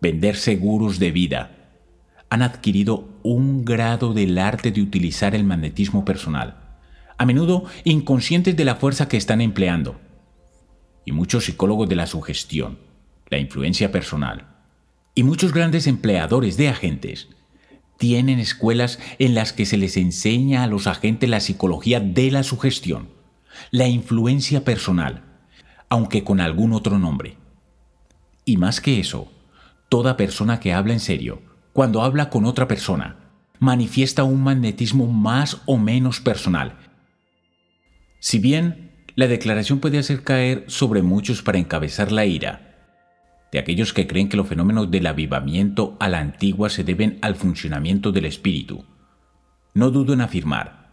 vender seguros de vida, han adquirido un grado del arte de utilizar el magnetismo personal, a menudo inconscientes de la fuerza que están empleando. Y muchos psicólogos de la sugestión, la influencia personal, y muchos grandes empleadores de agentes tienen escuelas en las que se les enseña a los agentes la psicología de la sugestión, la influencia personal, aunque con algún otro nombre. Y más que eso, toda persona que habla en serio cuando habla con otra persona. Manifiesta un magnetismo más o menos personal. Si bien la declaración puede hacer caer sobre muchos para encabezar la ira, de aquellos que creen que los fenómenos del avivamiento a la antigua se deben al funcionamiento del espíritu. No dudo en afirmar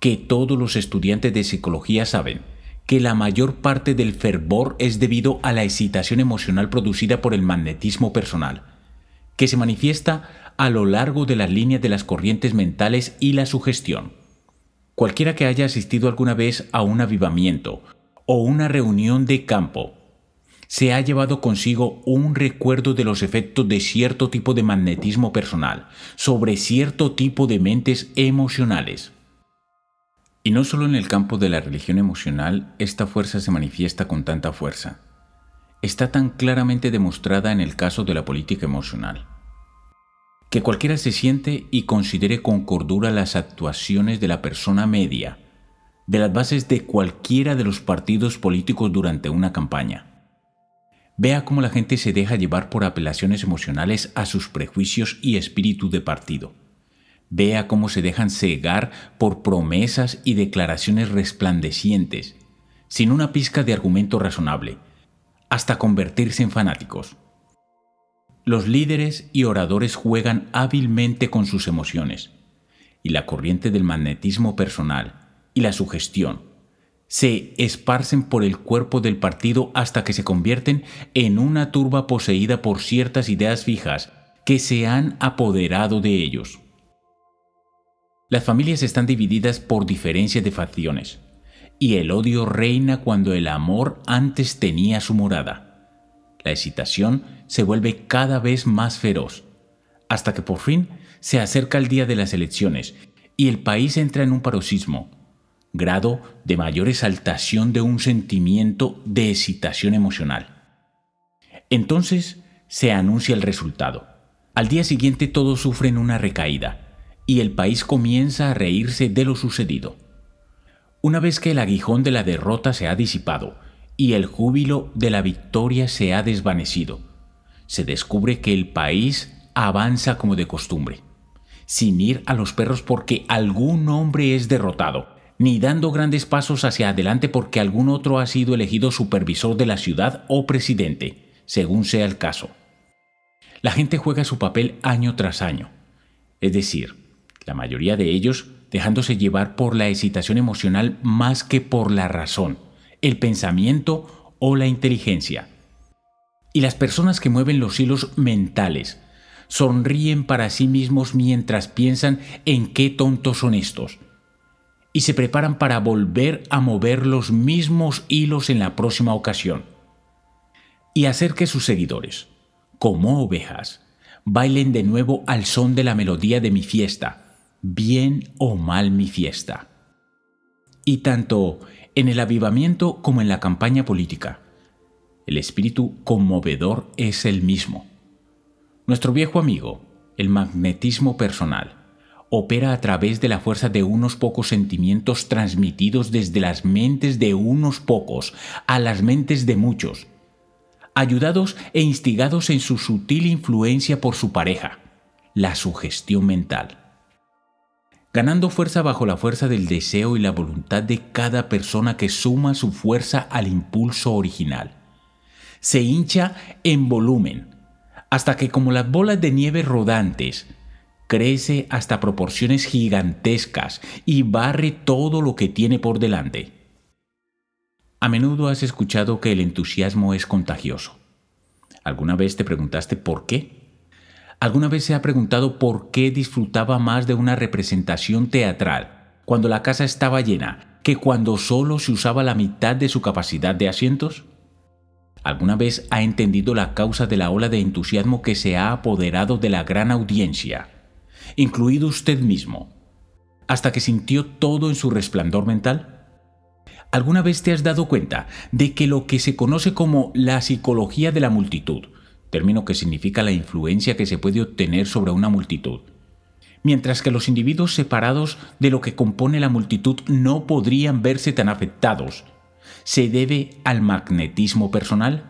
que todos los estudiantes de psicología saben que la mayor parte del fervor es debido a la excitación emocional producida por el magnetismo personal que se manifiesta a lo largo de las líneas de las corrientes mentales y la sugestión. Cualquiera que haya asistido alguna vez a un avivamiento o una reunión de campo, se ha llevado consigo un recuerdo de los efectos de cierto tipo de magnetismo personal sobre cierto tipo de mentes emocionales. Y no solo en el campo de la religión emocional, esta fuerza se manifiesta con tanta fuerza está tan claramente demostrada en el caso de la política emocional. Que cualquiera se siente y considere con cordura las actuaciones de la persona media, de las bases de cualquiera de los partidos políticos durante una campaña. Vea cómo la gente se deja llevar por apelaciones emocionales a sus prejuicios y espíritu de partido. Vea cómo se dejan cegar por promesas y declaraciones resplandecientes, sin una pizca de argumento razonable, hasta convertirse en fanáticos. Los líderes y oradores juegan hábilmente con sus emociones, y la corriente del magnetismo personal y la sugestión se esparcen por el cuerpo del partido hasta que se convierten en una turba poseída por ciertas ideas fijas que se han apoderado de ellos. Las familias están divididas por diferencias de facciones y el odio reina cuando el amor antes tenía su morada. La excitación se vuelve cada vez más feroz, hasta que por fin se acerca el día de las elecciones y el país entra en un paroxismo, grado de mayor exaltación de un sentimiento de excitación emocional. Entonces se anuncia el resultado. Al día siguiente todos sufren una recaída y el país comienza a reírse de lo sucedido. Una vez que el aguijón de la derrota se ha disipado y el júbilo de la victoria se ha desvanecido, se descubre que el país avanza como de costumbre, sin ir a los perros porque algún hombre es derrotado, ni dando grandes pasos hacia adelante porque algún otro ha sido elegido supervisor de la ciudad o presidente, según sea el caso. La gente juega su papel año tras año, es decir, la mayoría de ellos dejándose llevar por la excitación emocional más que por la razón, el pensamiento o la inteligencia. Y las personas que mueven los hilos mentales sonríen para sí mismos mientras piensan en qué tontos son estos y se preparan para volver a mover los mismos hilos en la próxima ocasión y hacer que sus seguidores, como ovejas, bailen de nuevo al son de la melodía de mi fiesta bien o mal mi fiesta. Y tanto en el avivamiento como en la campaña política, el espíritu conmovedor es el mismo. Nuestro viejo amigo, el magnetismo personal, opera a través de la fuerza de unos pocos sentimientos transmitidos desde las mentes de unos pocos a las mentes de muchos, ayudados e instigados en su sutil influencia por su pareja, la sugestión mental ganando fuerza bajo la fuerza del deseo y la voluntad de cada persona que suma su fuerza al impulso original. Se hincha en volumen, hasta que como las bolas de nieve rodantes, crece hasta proporciones gigantescas y barre todo lo que tiene por delante. A menudo has escuchado que el entusiasmo es contagioso. ¿Alguna vez te preguntaste por qué? ¿Alguna vez se ha preguntado por qué disfrutaba más de una representación teatral cuando la casa estaba llena que cuando solo se usaba la mitad de su capacidad de asientos? ¿Alguna vez ha entendido la causa de la ola de entusiasmo que se ha apoderado de la gran audiencia, incluido usted mismo, hasta que sintió todo en su resplandor mental? ¿Alguna vez te has dado cuenta de que lo que se conoce como la psicología de la multitud término que significa la influencia que se puede obtener sobre una multitud. Mientras que los individuos separados de lo que compone la multitud no podrían verse tan afectados, se debe al magnetismo personal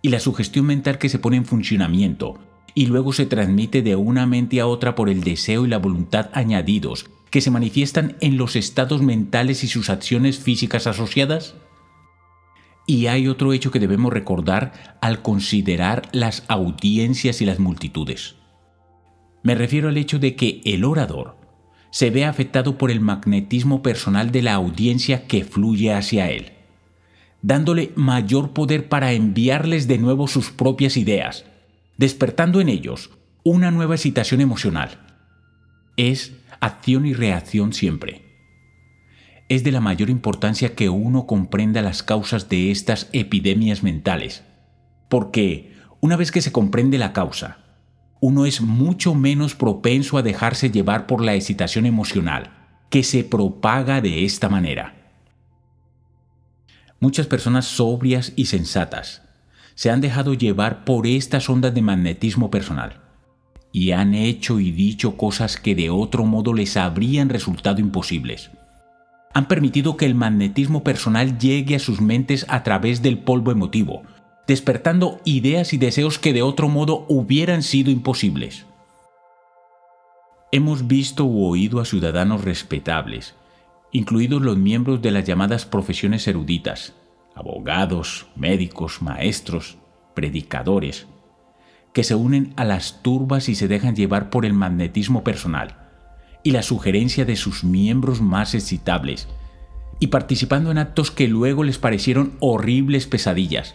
y la sugestión mental que se pone en funcionamiento y luego se transmite de una mente a otra por el deseo y la voluntad añadidos que se manifiestan en los estados mentales y sus acciones físicas asociadas? Y hay otro hecho que debemos recordar al considerar las audiencias y las multitudes. Me refiero al hecho de que el orador se ve afectado por el magnetismo personal de la audiencia que fluye hacia él, dándole mayor poder para enviarles de nuevo sus propias ideas, despertando en ellos una nueva excitación emocional. Es acción y reacción siempre es de la mayor importancia que uno comprenda las causas de estas epidemias mentales, porque una vez que se comprende la causa, uno es mucho menos propenso a dejarse llevar por la excitación emocional, que se propaga de esta manera. Muchas personas sobrias y sensatas se han dejado llevar por estas ondas de magnetismo personal y han hecho y dicho cosas que de otro modo les habrían resultado imposibles han permitido que el magnetismo personal llegue a sus mentes a través del polvo emotivo, despertando ideas y deseos que de otro modo hubieran sido imposibles. Hemos visto u oído a ciudadanos respetables, incluidos los miembros de las llamadas profesiones eruditas, abogados, médicos, maestros, predicadores, que se unen a las turbas y se dejan llevar por el magnetismo personal, y la sugerencia de sus miembros más excitables, y participando en actos que luego les parecieron horribles pesadillas.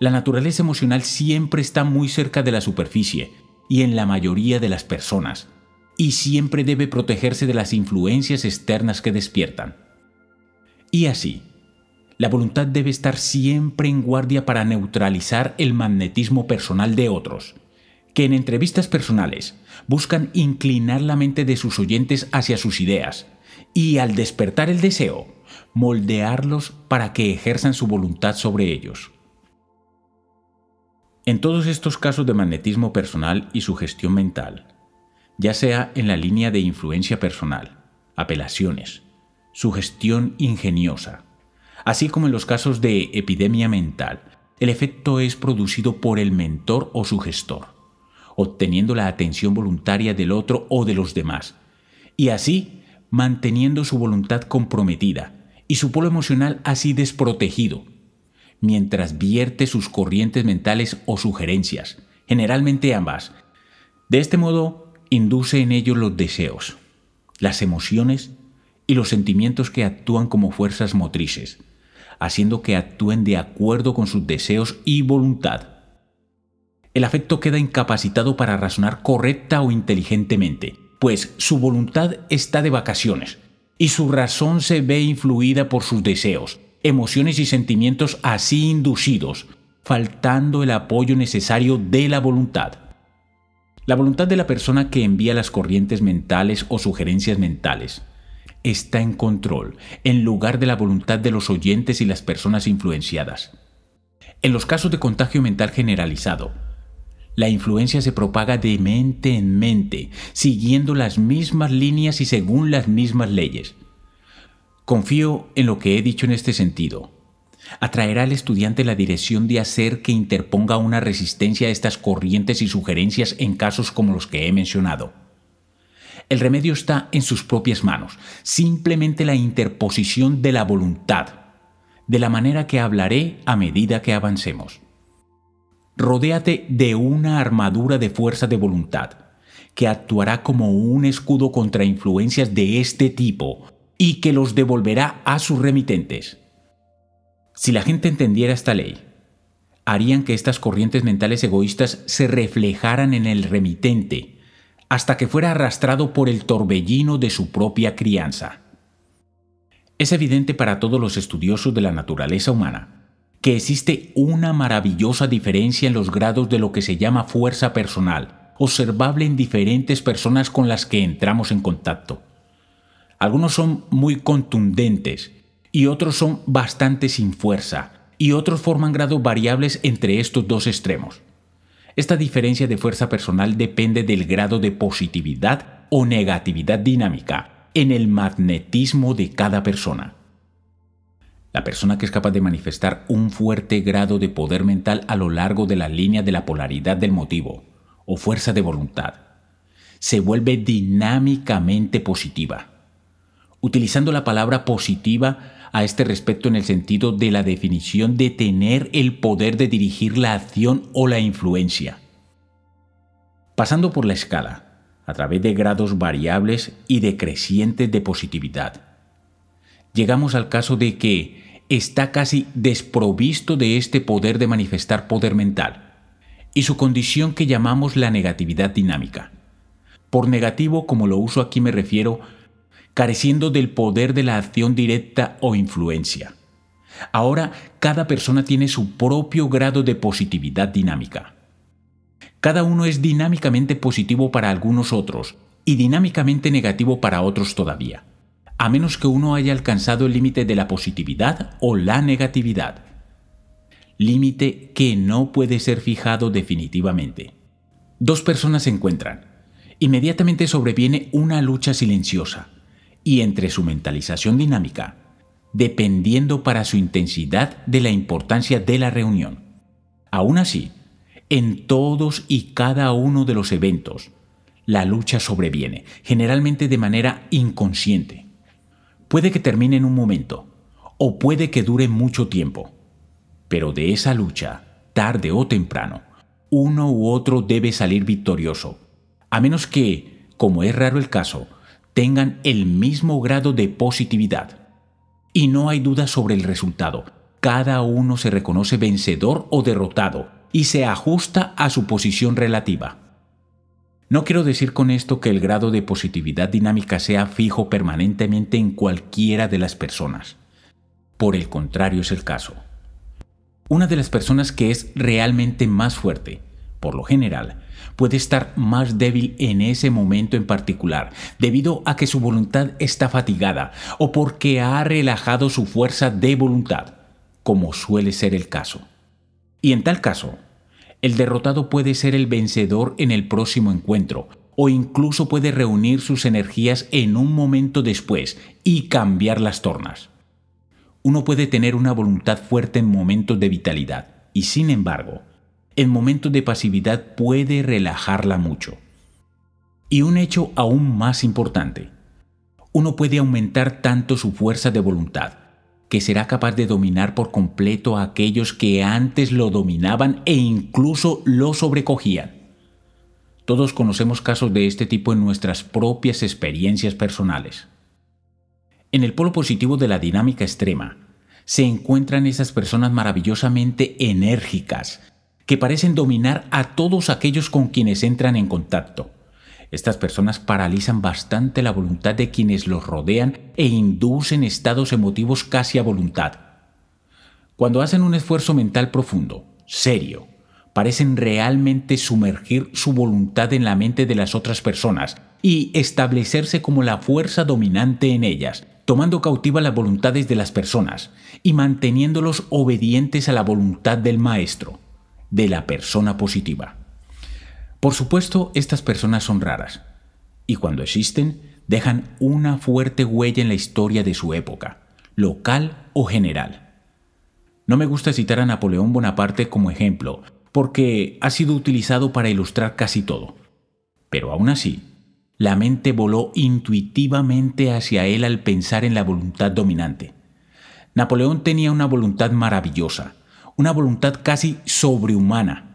La naturaleza emocional siempre está muy cerca de la superficie y en la mayoría de las personas, y siempre debe protegerse de las influencias externas que despiertan. Y así, la voluntad debe estar siempre en guardia para neutralizar el magnetismo personal de otros, que en entrevistas personales buscan inclinar la mente de sus oyentes hacia sus ideas y al despertar el deseo, moldearlos para que ejerzan su voluntad sobre ellos. En todos estos casos de magnetismo personal y su gestión mental, ya sea en la línea de influencia personal, apelaciones, sugestión ingeniosa, así como en los casos de epidemia mental, el efecto es producido por el mentor o su gestor obteniendo la atención voluntaria del otro o de los demás, y así manteniendo su voluntad comprometida y su polo emocional así desprotegido, mientras vierte sus corrientes mentales o sugerencias, generalmente ambas. De este modo, induce en ellos los deseos, las emociones y los sentimientos que actúan como fuerzas motrices, haciendo que actúen de acuerdo con sus deseos y voluntad el afecto queda incapacitado para razonar correcta o inteligentemente, pues su voluntad está de vacaciones y su razón se ve influida por sus deseos, emociones y sentimientos así inducidos, faltando el apoyo necesario de la voluntad. La voluntad de la persona que envía las corrientes mentales o sugerencias mentales está en control, en lugar de la voluntad de los oyentes y las personas influenciadas. En los casos de contagio mental generalizado, la influencia se propaga de mente en mente, siguiendo las mismas líneas y según las mismas leyes. Confío en lo que he dicho en este sentido. Atraerá al estudiante la dirección de hacer que interponga una resistencia a estas corrientes y sugerencias en casos como los que he mencionado. El remedio está en sus propias manos, simplemente la interposición de la voluntad, de la manera que hablaré a medida que avancemos. Rodéate de una armadura de fuerza de voluntad que actuará como un escudo contra influencias de este tipo y que los devolverá a sus remitentes. Si la gente entendiera esta ley, harían que estas corrientes mentales egoístas se reflejaran en el remitente, hasta que fuera arrastrado por el torbellino de su propia crianza. Es evidente para todos los estudiosos de la naturaleza humana que existe una maravillosa diferencia en los grados de lo que se llama fuerza personal, observable en diferentes personas con las que entramos en contacto. Algunos son muy contundentes y otros son bastante sin fuerza y otros forman grados variables entre estos dos extremos. Esta diferencia de fuerza personal depende del grado de positividad o negatividad dinámica en el magnetismo de cada persona. La persona que es capaz de manifestar un fuerte grado de poder mental a lo largo de la línea de la polaridad del motivo o fuerza de voluntad se vuelve dinámicamente positiva. Utilizando la palabra positiva a este respecto en el sentido de la definición de tener el poder de dirigir la acción o la influencia. Pasando por la escala, a través de grados variables y decrecientes de positividad llegamos al caso de que está casi desprovisto de este poder de manifestar poder mental y su condición que llamamos la negatividad dinámica. Por negativo, como lo uso aquí, me refiero careciendo del poder de la acción directa o influencia. Ahora, cada persona tiene su propio grado de positividad dinámica. Cada uno es dinámicamente positivo para algunos otros y dinámicamente negativo para otros todavía a menos que uno haya alcanzado el límite de la positividad o la negatividad, límite que no puede ser fijado definitivamente. Dos personas se encuentran. Inmediatamente sobreviene una lucha silenciosa, y entre su mentalización dinámica, dependiendo para su intensidad de la importancia de la reunión. Aún así, en todos y cada uno de los eventos, la lucha sobreviene, generalmente de manera inconsciente. Puede que termine en un momento, o puede que dure mucho tiempo. Pero de esa lucha, tarde o temprano, uno u otro debe salir victorioso, a menos que, como es raro el caso, tengan el mismo grado de positividad. Y no hay duda sobre el resultado. Cada uno se reconoce vencedor o derrotado y se ajusta a su posición relativa. No quiero decir con esto que el grado de positividad dinámica sea fijo permanentemente en cualquiera de las personas. Por el contrario es el caso. Una de las personas que es realmente más fuerte, por lo general, puede estar más débil en ese momento en particular, debido a que su voluntad está fatigada o porque ha relajado su fuerza de voluntad, como suele ser el caso. Y en tal caso, el derrotado puede ser el vencedor en el próximo encuentro, o incluso puede reunir sus energías en un momento después y cambiar las tornas. Uno puede tener una voluntad fuerte en momentos de vitalidad, y sin embargo, en momentos de pasividad puede relajarla mucho. Y un hecho aún más importante, uno puede aumentar tanto su fuerza de voluntad que será capaz de dominar por completo a aquellos que antes lo dominaban e incluso lo sobrecogían. Todos conocemos casos de este tipo en nuestras propias experiencias personales. En el polo positivo de la dinámica extrema, se encuentran esas personas maravillosamente enérgicas, que parecen dominar a todos aquellos con quienes entran en contacto estas personas paralizan bastante la voluntad de quienes los rodean e inducen estados emotivos casi a voluntad. Cuando hacen un esfuerzo mental profundo, serio, parecen realmente sumergir su voluntad en la mente de las otras personas y establecerse como la fuerza dominante en ellas, tomando cautiva las voluntades de las personas y manteniéndolos obedientes a la voluntad del maestro, de la persona positiva. Por supuesto, estas personas son raras, y cuando existen, dejan una fuerte huella en la historia de su época, local o general. No me gusta citar a Napoleón Bonaparte como ejemplo, porque ha sido utilizado para ilustrar casi todo. Pero aún así, la mente voló intuitivamente hacia él al pensar en la voluntad dominante. Napoleón tenía una voluntad maravillosa, una voluntad casi sobrehumana,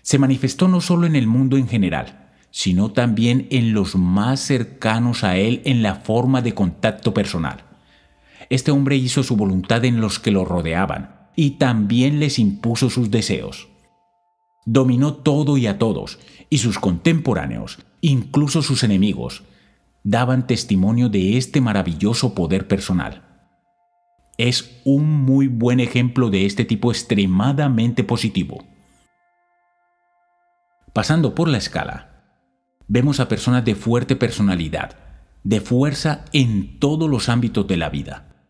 se manifestó no solo en el mundo en general, sino también en los más cercanos a él en la forma de contacto personal. Este hombre hizo su voluntad en los que lo rodeaban y también les impuso sus deseos. Dominó todo y a todos, y sus contemporáneos, incluso sus enemigos, daban testimonio de este maravilloso poder personal. Es un muy buen ejemplo de este tipo extremadamente positivo. Pasando por la escala, vemos a personas de fuerte personalidad, de fuerza en todos los ámbitos de la vida.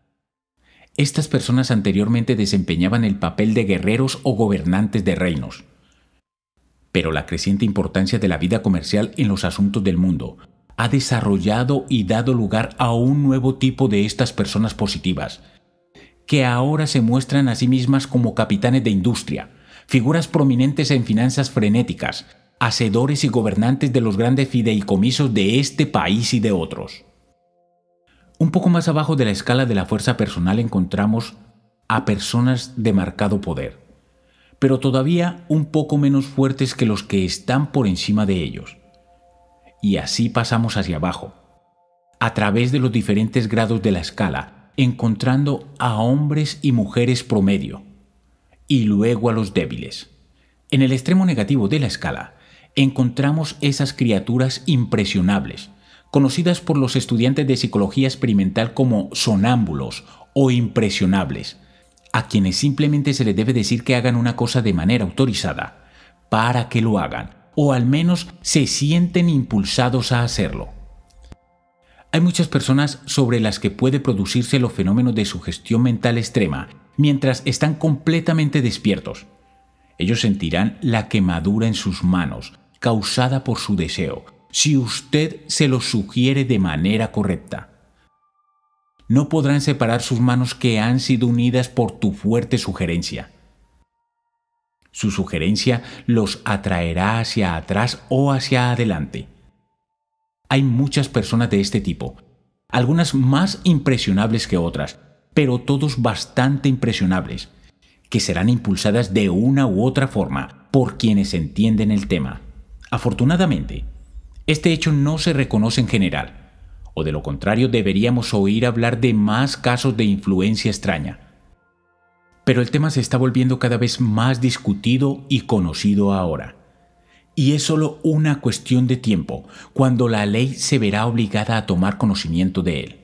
Estas personas anteriormente desempeñaban el papel de guerreros o gobernantes de reinos. Pero la creciente importancia de la vida comercial en los asuntos del mundo ha desarrollado y dado lugar a un nuevo tipo de estas personas positivas, que ahora se muestran a sí mismas como capitanes de industria, figuras prominentes en finanzas frenéticas, hacedores y gobernantes de los grandes fideicomisos de este país y de otros. Un poco más abajo de la escala de la fuerza personal encontramos a personas de marcado poder, pero todavía un poco menos fuertes que los que están por encima de ellos. Y así pasamos hacia abajo, a través de los diferentes grados de la escala, encontrando a hombres y mujeres promedio, y luego a los débiles. En el extremo negativo de la escala encontramos esas criaturas impresionables, conocidas por los estudiantes de psicología experimental como sonámbulos o impresionables, a quienes simplemente se les debe decir que hagan una cosa de manera autorizada, para que lo hagan, o al menos se sienten impulsados a hacerlo. Hay muchas personas sobre las que puede producirse los fenómenos de sugestión mental extrema mientras están completamente despiertos. Ellos sentirán la quemadura en sus manos, causada por su deseo, si usted se lo sugiere de manera correcta. No podrán separar sus manos que han sido unidas por tu fuerte sugerencia. Su sugerencia los atraerá hacia atrás o hacia adelante. Hay muchas personas de este tipo, algunas más impresionables que otras, pero todos bastante impresionables, que serán impulsadas de una u otra forma por quienes entienden el tema. Afortunadamente, este hecho no se reconoce en general, o de lo contrario deberíamos oír hablar de más casos de influencia extraña. Pero el tema se está volviendo cada vez más discutido y conocido ahora. Y es solo una cuestión de tiempo cuando la ley se verá obligada a tomar conocimiento de él.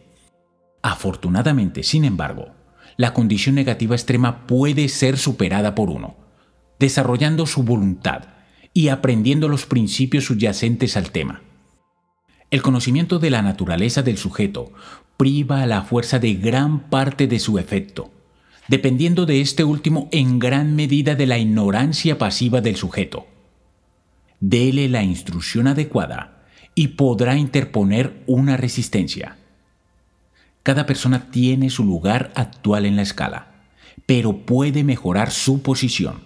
Afortunadamente, sin embargo, la condición negativa extrema puede ser superada por uno, desarrollando su voluntad y aprendiendo los principios subyacentes al tema. El conocimiento de la naturaleza del sujeto priva a la fuerza de gran parte de su efecto, dependiendo de este último en gran medida de la ignorancia pasiva del sujeto. Dele la instrucción adecuada y podrá interponer una resistencia. Cada persona tiene su lugar actual en la escala, pero puede mejorar su posición.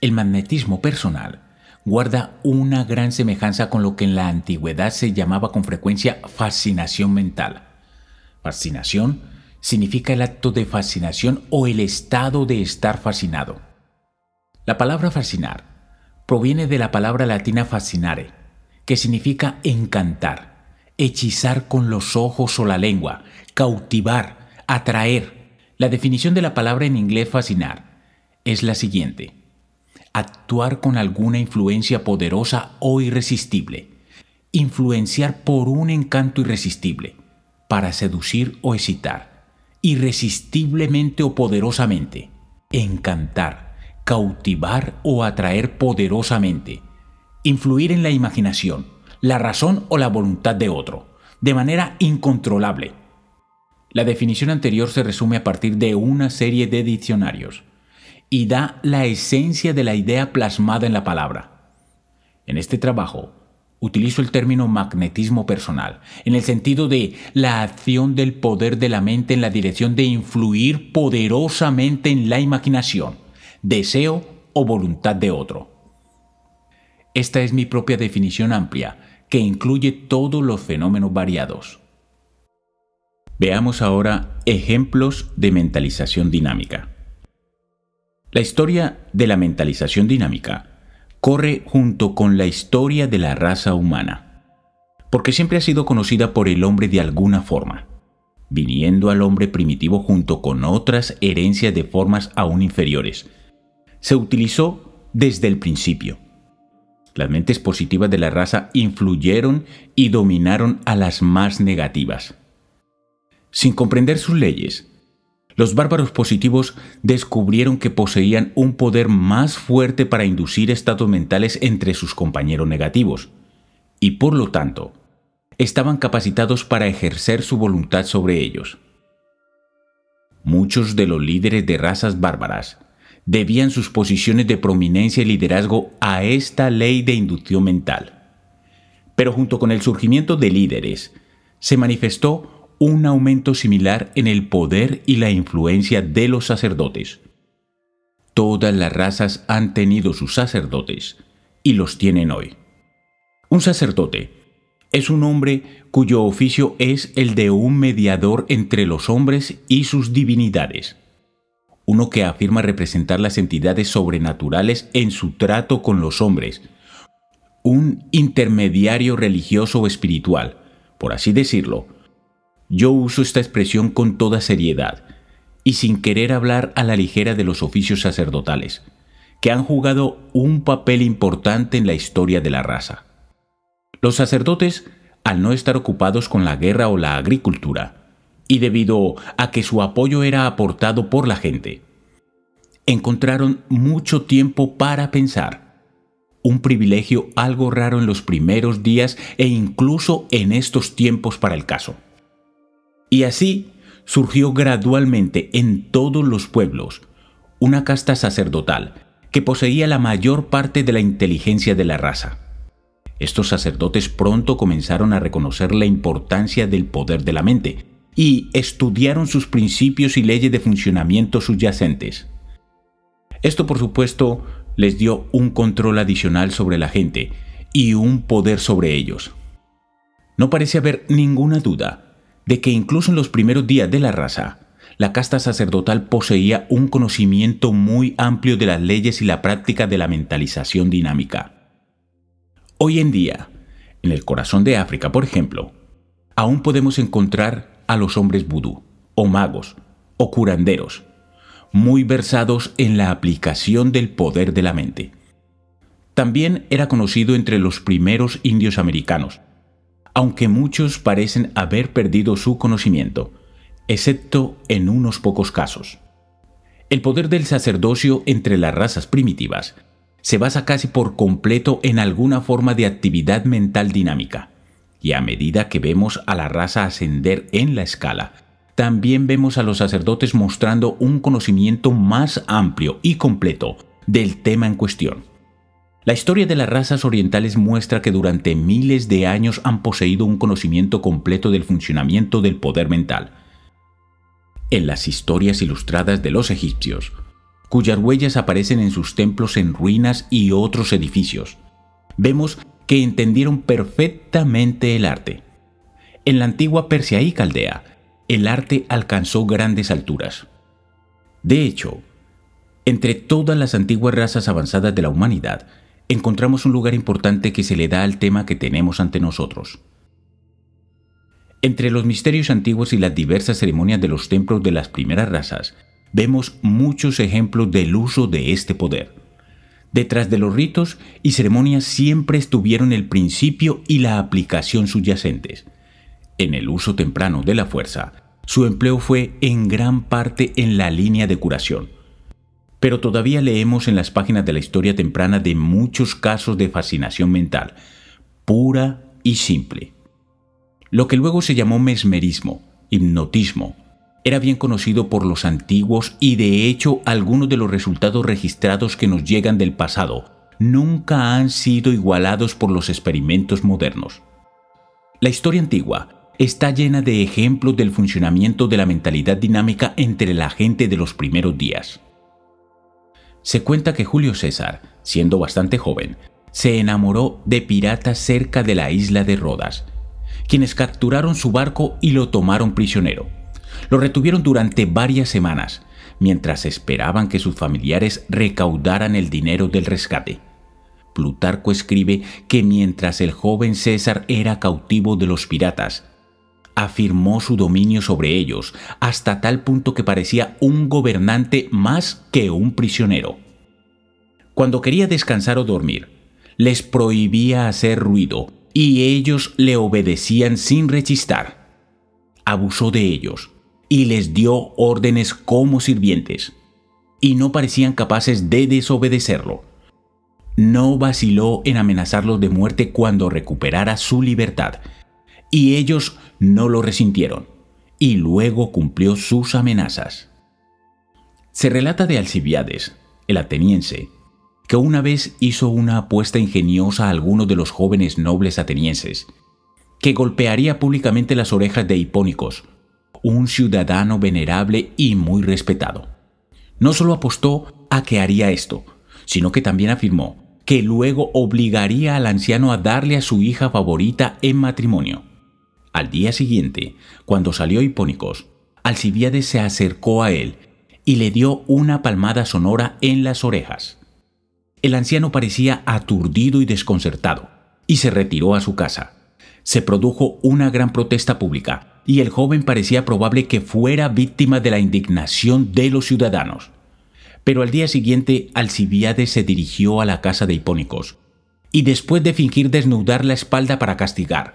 El magnetismo personal guarda una gran semejanza con lo que en la antigüedad se llamaba con frecuencia fascinación mental. Fascinación significa el acto de fascinación o el estado de estar fascinado. La palabra fascinar proviene de la palabra latina fascinare, que significa encantar hechizar con los ojos o la lengua, cautivar, atraer. La definición de la palabra en inglés fascinar es la siguiente. Actuar con alguna influencia poderosa o irresistible. Influenciar por un encanto irresistible para seducir o excitar. Irresistiblemente o poderosamente. Encantar, cautivar o atraer poderosamente. Influir en la imaginación, la razón o la voluntad de otro, de manera incontrolable. La definición anterior se resume a partir de una serie de diccionarios y da la esencia de la idea plasmada en la palabra. En este trabajo, utilizo el término magnetismo personal, en el sentido de la acción del poder de la mente en la dirección de influir poderosamente en la imaginación, deseo o voluntad de otro. Esta es mi propia definición amplia, que incluye todos los fenómenos variados. Veamos ahora ejemplos de mentalización dinámica. La historia de la mentalización dinámica corre junto con la historia de la raza humana, porque siempre ha sido conocida por el hombre de alguna forma, viniendo al hombre primitivo junto con otras herencias de formas aún inferiores. Se utilizó desde el principio las mentes positivas de la raza influyeron y dominaron a las más negativas. Sin comprender sus leyes, los bárbaros positivos descubrieron que poseían un poder más fuerte para inducir estados mentales entre sus compañeros negativos, y por lo tanto, estaban capacitados para ejercer su voluntad sobre ellos. Muchos de los líderes de razas bárbaras debían sus posiciones de prominencia y liderazgo a esta ley de inducción mental. Pero junto con el surgimiento de líderes, se manifestó un aumento similar en el poder y la influencia de los sacerdotes. Todas las razas han tenido sus sacerdotes y los tienen hoy. Un sacerdote es un hombre cuyo oficio es el de un mediador entre los hombres y sus divinidades uno que afirma representar las entidades sobrenaturales en su trato con los hombres, un intermediario religioso o espiritual, por así decirlo. Yo uso esta expresión con toda seriedad y sin querer hablar a la ligera de los oficios sacerdotales, que han jugado un papel importante en la historia de la raza. Los sacerdotes, al no estar ocupados con la guerra o la agricultura, y debido a que su apoyo era aportado por la gente, encontraron mucho tiempo para pensar. Un privilegio algo raro en los primeros días e incluso en estos tiempos para el caso. Y así surgió gradualmente en todos los pueblos una casta sacerdotal que poseía la mayor parte de la inteligencia de la raza. Estos sacerdotes pronto comenzaron a reconocer la importancia del poder de la mente, y estudiaron sus principios y leyes de funcionamiento subyacentes. Esto por supuesto les dio un control adicional sobre la gente y un poder sobre ellos. No parece haber ninguna duda de que incluso en los primeros días de la raza, la casta sacerdotal poseía un conocimiento muy amplio de las leyes y la práctica de la mentalización dinámica. Hoy en día, en el corazón de África, por ejemplo, aún podemos encontrar a los hombres vudú, o magos, o curanderos, muy versados en la aplicación del poder de la mente. También era conocido entre los primeros indios americanos, aunque muchos parecen haber perdido su conocimiento, excepto en unos pocos casos. El poder del sacerdocio entre las razas primitivas se basa casi por completo en alguna forma de actividad mental dinámica, y a medida que vemos a la raza ascender en la escala, también vemos a los sacerdotes mostrando un conocimiento más amplio y completo del tema en cuestión. La historia de las razas orientales muestra que durante miles de años han poseído un conocimiento completo del funcionamiento del poder mental. En las historias ilustradas de los egipcios, cuyas huellas aparecen en sus templos en ruinas y otros edificios, vemos que entendieron perfectamente el arte. En la antigua Persia y Caldea, el arte alcanzó grandes alturas. De hecho, entre todas las antiguas razas avanzadas de la humanidad, encontramos un lugar importante que se le da al tema que tenemos ante nosotros. Entre los misterios antiguos y las diversas ceremonias de los templos de las primeras razas, vemos muchos ejemplos del uso de este poder. Detrás de los ritos y ceremonias siempre estuvieron el principio y la aplicación subyacentes. En el uso temprano de la fuerza, su empleo fue en gran parte en la línea de curación. Pero todavía leemos en las páginas de la historia temprana de muchos casos de fascinación mental, pura y simple. Lo que luego se llamó mesmerismo, hipnotismo, era bien conocido por los antiguos y de hecho algunos de los resultados registrados que nos llegan del pasado nunca han sido igualados por los experimentos modernos. La historia antigua está llena de ejemplos del funcionamiento de la mentalidad dinámica entre la gente de los primeros días. Se cuenta que Julio César, siendo bastante joven, se enamoró de piratas cerca de la isla de Rodas, quienes capturaron su barco y lo tomaron prisionero. Lo retuvieron durante varias semanas, mientras esperaban que sus familiares recaudaran el dinero del rescate. Plutarco escribe que mientras el joven César era cautivo de los piratas, afirmó su dominio sobre ellos, hasta tal punto que parecía un gobernante más que un prisionero. Cuando quería descansar o dormir, les prohibía hacer ruido y ellos le obedecían sin rechistar. Abusó de ellos, y les dio órdenes como sirvientes, y no parecían capaces de desobedecerlo. No vaciló en amenazarlos de muerte cuando recuperara su libertad, y ellos no lo resintieron, y luego cumplió sus amenazas. Se relata de Alcibiades, el ateniense, que una vez hizo una apuesta ingeniosa a algunos de los jóvenes nobles atenienses, que golpearía públicamente las orejas de hipónicos un ciudadano venerable y muy respetado. No solo apostó a que haría esto, sino que también afirmó que luego obligaría al anciano a darle a su hija favorita en matrimonio. Al día siguiente, cuando salió Hipónicos, Alcibiades se acercó a él y le dio una palmada sonora en las orejas. El anciano parecía aturdido y desconcertado, y se retiró a su casa. Se produjo una gran protesta pública, y el joven parecía probable que fuera víctima de la indignación de los ciudadanos. Pero al día siguiente Alcibiades se dirigió a la casa de Hipónicos, y después de fingir desnudar la espalda para castigar,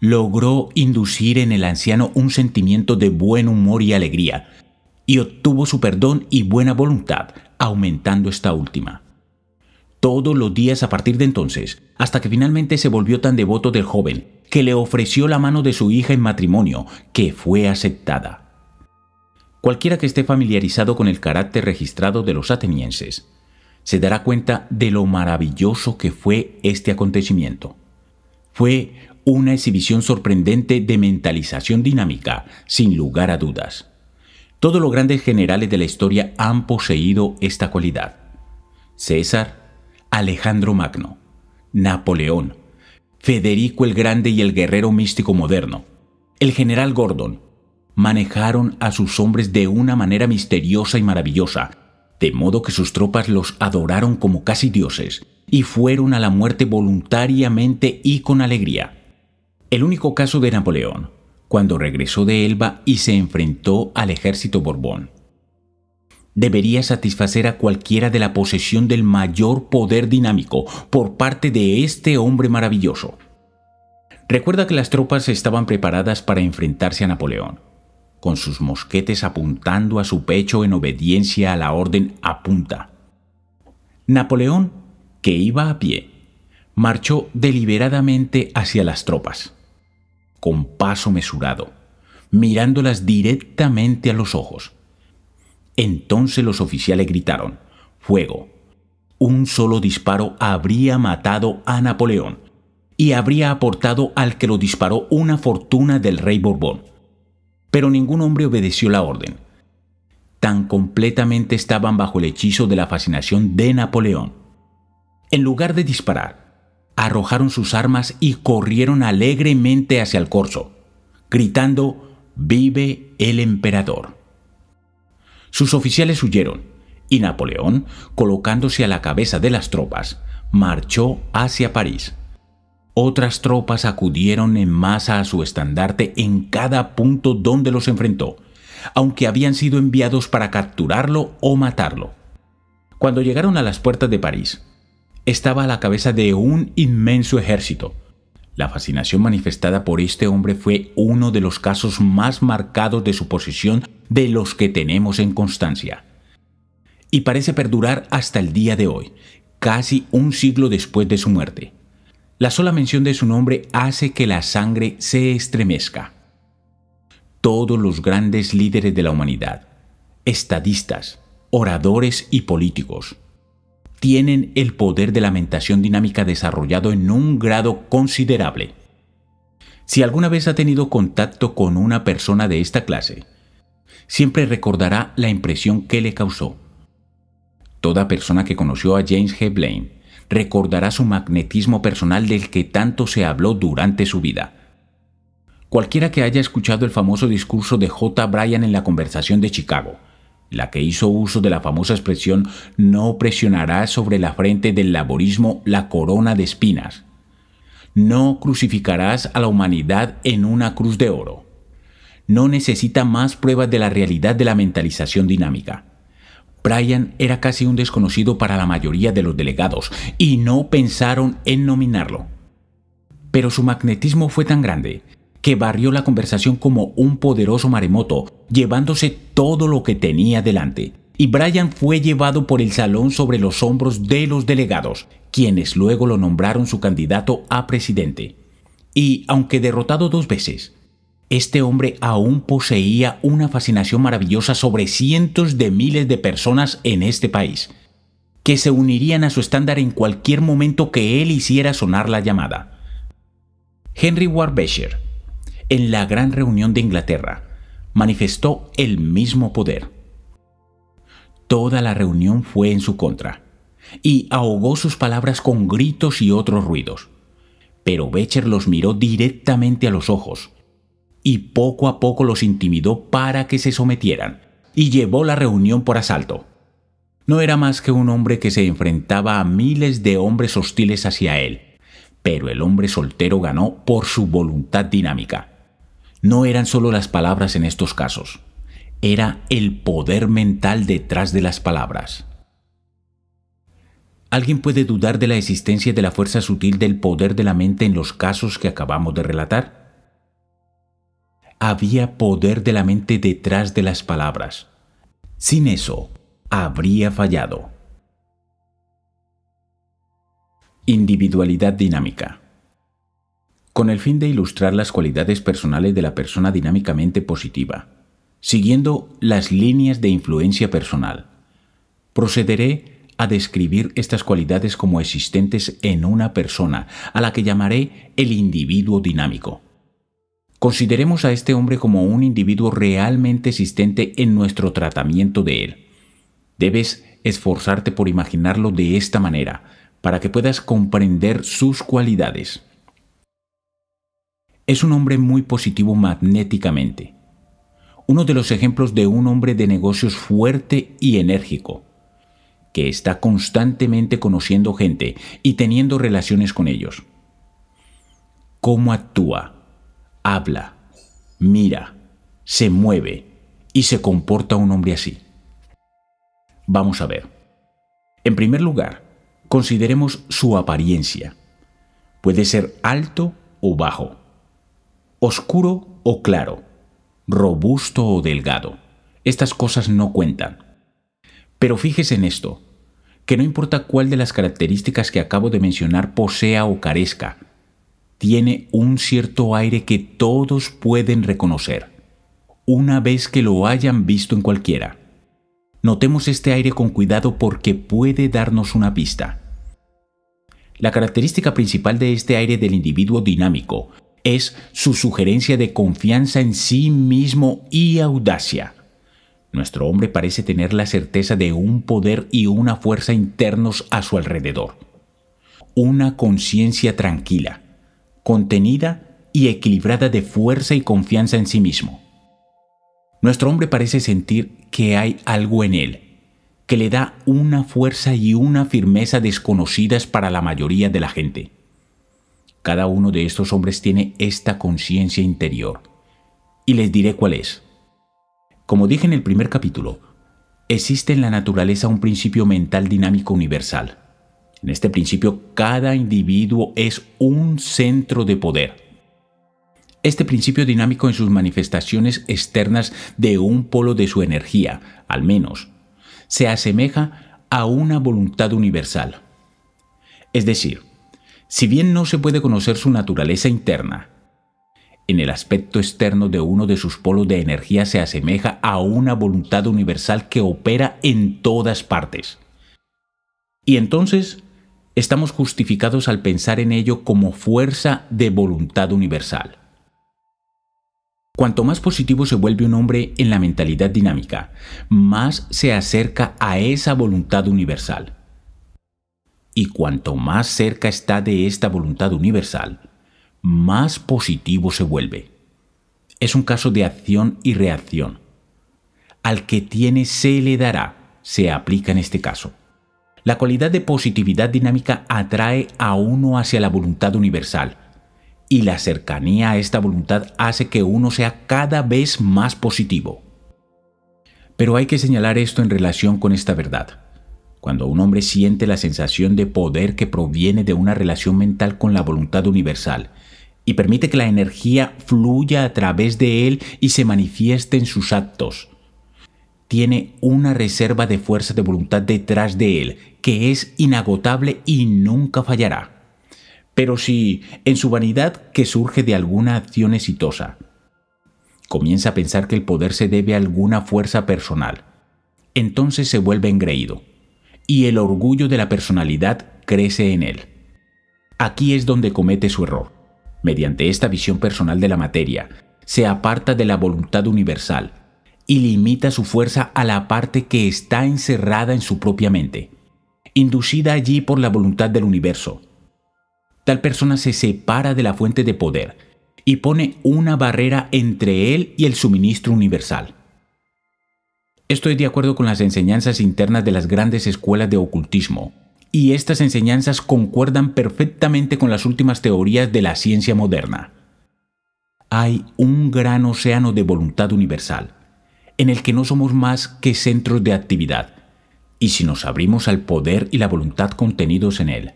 logró inducir en el anciano un sentimiento de buen humor y alegría, y obtuvo su perdón y buena voluntad, aumentando esta última. Todos los días a partir de entonces, hasta que finalmente se volvió tan devoto del joven que le ofreció la mano de su hija en matrimonio, que fue aceptada. Cualquiera que esté familiarizado con el carácter registrado de los atenienses se dará cuenta de lo maravilloso que fue este acontecimiento. Fue una exhibición sorprendente de mentalización dinámica, sin lugar a dudas. Todos los grandes generales de la historia han poseído esta cualidad. César, Alejandro Magno, Napoleón, Federico el Grande y el guerrero místico moderno, el general Gordon, manejaron a sus hombres de una manera misteriosa y maravillosa, de modo que sus tropas los adoraron como casi dioses y fueron a la muerte voluntariamente y con alegría. El único caso de Napoleón, cuando regresó de Elba y se enfrentó al ejército Borbón debería satisfacer a cualquiera de la posesión del mayor poder dinámico por parte de este hombre maravilloso. Recuerda que las tropas estaban preparadas para enfrentarse a Napoleón, con sus mosquetes apuntando a su pecho en obediencia a la orden apunta. Napoleón, que iba a pie, marchó deliberadamente hacia las tropas, con paso mesurado, mirándolas directamente a los ojos entonces los oficiales gritaron, fuego. Un solo disparo habría matado a Napoleón y habría aportado al que lo disparó una fortuna del rey Borbón. Pero ningún hombre obedeció la orden. Tan completamente estaban bajo el hechizo de la fascinación de Napoleón. En lugar de disparar, arrojaron sus armas y corrieron alegremente hacia el corso, gritando, Vive el emperador. Sus oficiales huyeron y Napoleón, colocándose a la cabeza de las tropas, marchó hacia París. Otras tropas acudieron en masa a su estandarte en cada punto donde los enfrentó, aunque habían sido enviados para capturarlo o matarlo. Cuando llegaron a las puertas de París, estaba a la cabeza de un inmenso ejército. La fascinación manifestada por este hombre fue uno de los casos más marcados de su posición de los que tenemos en constancia. Y parece perdurar hasta el día de hoy, casi un siglo después de su muerte. La sola mención de su nombre hace que la sangre se estremezca. Todos los grandes líderes de la humanidad, estadistas, oradores y políticos, tienen el poder de la lamentación dinámica desarrollado en un grado considerable. Si alguna vez ha tenido contacto con una persona de esta clase, siempre recordará la impresión que le causó. Toda persona que conoció a James G. Blaine recordará su magnetismo personal del que tanto se habló durante su vida. Cualquiera que haya escuchado el famoso discurso de J. Bryan en la conversación de Chicago, la que hizo uso de la famosa expresión no presionará sobre la frente del laborismo la corona de espinas. No crucificarás a la humanidad en una cruz de oro no necesita más pruebas de la realidad de la mentalización dinámica. Brian era casi un desconocido para la mayoría de los delegados y no pensaron en nominarlo. Pero su magnetismo fue tan grande que barrió la conversación como un poderoso maremoto, llevándose todo lo que tenía delante. Y Brian fue llevado por el salón sobre los hombros de los delegados, quienes luego lo nombraron su candidato a presidente. Y aunque derrotado dos veces, este hombre aún poseía una fascinación maravillosa sobre cientos de miles de personas en este país, que se unirían a su estándar en cualquier momento que él hiciera sonar la llamada. Henry Ward Becher, en la Gran Reunión de Inglaterra, manifestó el mismo poder. Toda la reunión fue en su contra, y ahogó sus palabras con gritos y otros ruidos. Pero Becher los miró directamente a los ojos, y poco a poco los intimidó para que se sometieran, y llevó la reunión por asalto. No era más que un hombre que se enfrentaba a miles de hombres hostiles hacia él, pero el hombre soltero ganó por su voluntad dinámica. No eran solo las palabras en estos casos, era el poder mental detrás de las palabras. ¿Alguien puede dudar de la existencia de la fuerza sutil del poder de la mente en los casos que acabamos de relatar? había poder de la mente detrás de las palabras. Sin eso, habría fallado. Individualidad dinámica. Con el fin de ilustrar las cualidades personales de la persona dinámicamente positiva, siguiendo las líneas de influencia personal, procederé a describir estas cualidades como existentes en una persona, a la que llamaré el individuo dinámico. Consideremos a este hombre como un individuo realmente existente en nuestro tratamiento de él. Debes esforzarte por imaginarlo de esta manera, para que puedas comprender sus cualidades. Es un hombre muy positivo magnéticamente. Uno de los ejemplos de un hombre de negocios fuerte y enérgico, que está constantemente conociendo gente y teniendo relaciones con ellos. ¿Cómo actúa? habla, mira, se mueve y se comporta un hombre así? Vamos a ver. En primer lugar, consideremos su apariencia. Puede ser alto o bajo, oscuro o claro, robusto o delgado. Estas cosas no cuentan. Pero fíjese en esto, que no importa cuál de las características que acabo de mencionar posea o carezca, tiene un cierto aire que todos pueden reconocer, una vez que lo hayan visto en cualquiera. Notemos este aire con cuidado porque puede darnos una pista. La característica principal de este aire del individuo dinámico es su sugerencia de confianza en sí mismo y audacia. Nuestro hombre parece tener la certeza de un poder y una fuerza internos a su alrededor. Una conciencia tranquila contenida y equilibrada de fuerza y confianza en sí mismo. Nuestro hombre parece sentir que hay algo en él, que le da una fuerza y una firmeza desconocidas para la mayoría de la gente. Cada uno de estos hombres tiene esta conciencia interior. Y les diré cuál es. Como dije en el primer capítulo, existe en la naturaleza un principio mental dinámico universal. En este principio, cada individuo es un centro de poder. Este principio dinámico en sus manifestaciones externas de un polo de su energía, al menos, se asemeja a una voluntad universal. Es decir, si bien no se puede conocer su naturaleza interna, en el aspecto externo de uno de sus polos de energía se asemeja a una voluntad universal que opera en todas partes. Y entonces, estamos justificados al pensar en ello como fuerza de voluntad universal. Cuanto más positivo se vuelve un hombre en la mentalidad dinámica, más se acerca a esa voluntad universal. Y cuanto más cerca está de esta voluntad universal, más positivo se vuelve. Es un caso de acción y reacción. Al que tiene se le dará, se aplica en este caso. La cualidad de positividad dinámica atrae a uno hacia la voluntad universal y la cercanía a esta voluntad hace que uno sea cada vez más positivo. Pero hay que señalar esto en relación con esta verdad. Cuando un hombre siente la sensación de poder que proviene de una relación mental con la voluntad universal y permite que la energía fluya a través de él y se manifieste en sus actos, tiene una reserva de fuerza de voluntad detrás de él que es inagotable y nunca fallará. Pero si, en su vanidad que surge de alguna acción exitosa, comienza a pensar que el poder se debe a alguna fuerza personal, entonces se vuelve engreído, y el orgullo de la personalidad crece en él. Aquí es donde comete su error. Mediante esta visión personal de la materia, se aparta de la voluntad universal y limita su fuerza a la parte que está encerrada en su propia mente, inducida allí por la voluntad del universo. Tal persona se separa de la fuente de poder y pone una barrera entre él y el suministro universal. Estoy de acuerdo con las enseñanzas internas de las grandes escuelas de ocultismo, y estas enseñanzas concuerdan perfectamente con las últimas teorías de la ciencia moderna. Hay un gran océano de voluntad universal, en el que no somos más que centros de actividad, y si nos abrimos al poder y la voluntad contenidos en él,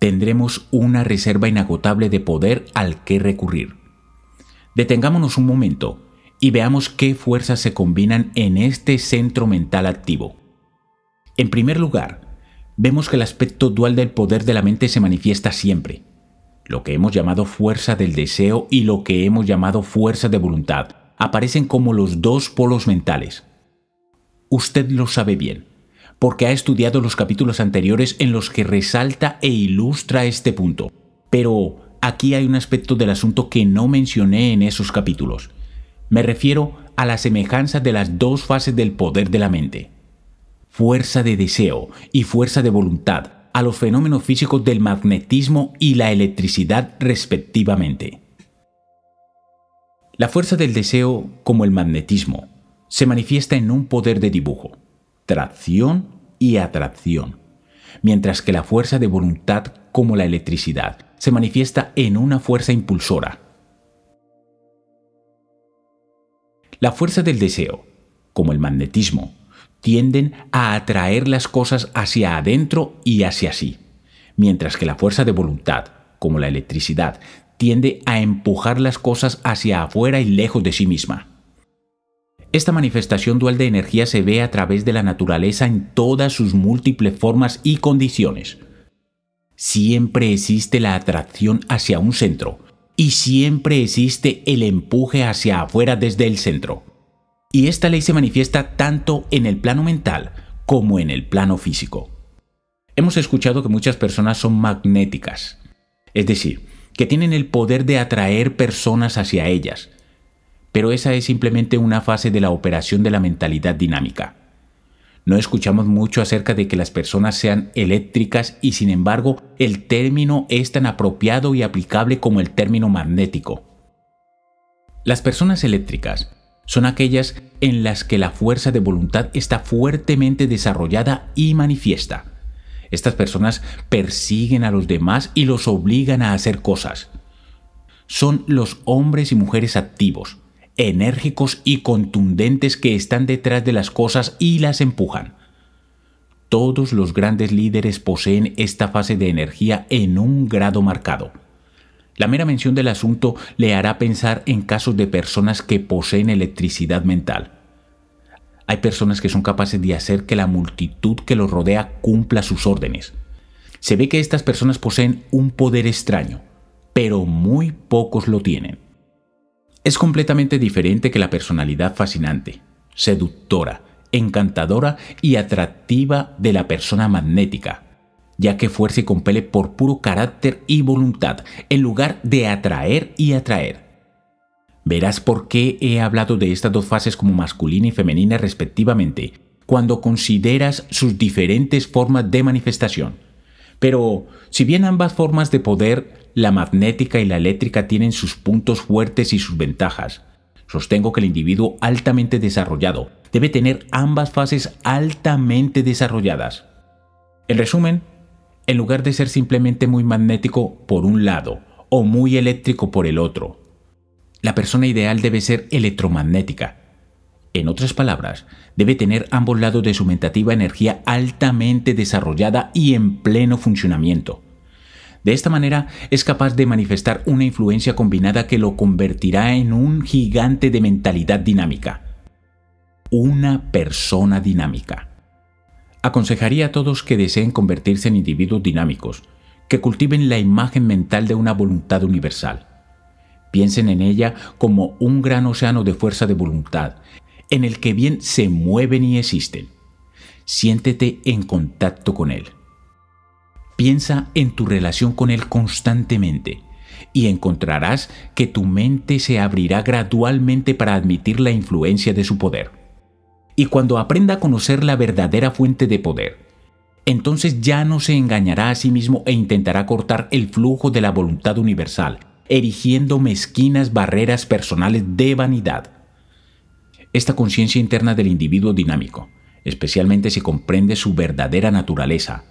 tendremos una reserva inagotable de poder al que recurrir. Detengámonos un momento y veamos qué fuerzas se combinan en este centro mental activo. En primer lugar, vemos que el aspecto dual del poder de la mente se manifiesta siempre, lo que hemos llamado fuerza del deseo y lo que hemos llamado fuerza de voluntad, aparecen como los dos polos mentales. Usted lo sabe bien, porque ha estudiado los capítulos anteriores en los que resalta e ilustra este punto. Pero aquí hay un aspecto del asunto que no mencioné en esos capítulos. Me refiero a la semejanza de las dos fases del poder de la mente. Fuerza de deseo y fuerza de voluntad a los fenómenos físicos del magnetismo y la electricidad respectivamente. La fuerza del deseo, como el magnetismo, se manifiesta en un poder de dibujo, tracción y atracción, mientras que la fuerza de voluntad, como la electricidad, se manifiesta en una fuerza impulsora. La fuerza del deseo, como el magnetismo, tienden a atraer las cosas hacia adentro y hacia sí, mientras que la fuerza de voluntad, como la electricidad, tiende a empujar las cosas hacia afuera y lejos de sí misma. Esta manifestación dual de energía se ve a través de la naturaleza en todas sus múltiples formas y condiciones. Siempre existe la atracción hacia un centro y siempre existe el empuje hacia afuera desde el centro. Y esta ley se manifiesta tanto en el plano mental como en el plano físico. Hemos escuchado que muchas personas son magnéticas, es decir, que tienen el poder de atraer personas hacia ellas. Pero esa es simplemente una fase de la operación de la mentalidad dinámica. No escuchamos mucho acerca de que las personas sean eléctricas y sin embargo el término es tan apropiado y aplicable como el término magnético. Las personas eléctricas son aquellas en las que la fuerza de voluntad está fuertemente desarrollada y manifiesta estas personas persiguen a los demás y los obligan a hacer cosas. Son los hombres y mujeres activos, enérgicos y contundentes que están detrás de las cosas y las empujan. Todos los grandes líderes poseen esta fase de energía en un grado marcado. La mera mención del asunto le hará pensar en casos de personas que poseen electricidad mental. Hay personas que son capaces de hacer que la multitud que los rodea cumpla sus órdenes. Se ve que estas personas poseen un poder extraño, pero muy pocos lo tienen. Es completamente diferente que la personalidad fascinante, seductora, encantadora y atractiva de la persona magnética, ya que fuerza y compele por puro carácter y voluntad, en lugar de atraer y atraer. Verás por qué he hablado de estas dos fases como masculina y femenina respectivamente, cuando consideras sus diferentes formas de manifestación. Pero, si bien ambas formas de poder, la magnética y la eléctrica, tienen sus puntos fuertes y sus ventajas, sostengo que el individuo altamente desarrollado debe tener ambas fases altamente desarrolladas. En resumen, en lugar de ser simplemente muy magnético por un lado o muy eléctrico por el otro, la persona ideal debe ser electromagnética. En otras palabras, debe tener ambos lados de su mentativa energía altamente desarrollada y en pleno funcionamiento. De esta manera es capaz de manifestar una influencia combinada que lo convertirá en un gigante de mentalidad dinámica. Una persona dinámica. Aconsejaría a todos que deseen convertirse en individuos dinámicos, que cultiven la imagen mental de una voluntad universal Piensen en ella como un gran océano de fuerza de voluntad, en el que bien se mueven y existen. Siéntete en contacto con él. Piensa en tu relación con él constantemente y encontrarás que tu mente se abrirá gradualmente para admitir la influencia de su poder. Y cuando aprenda a conocer la verdadera fuente de poder, entonces ya no se engañará a sí mismo e intentará cortar el flujo de la voluntad universal erigiendo mezquinas barreras personales de vanidad. Esta conciencia interna del individuo dinámico, especialmente si comprende su verdadera naturaleza,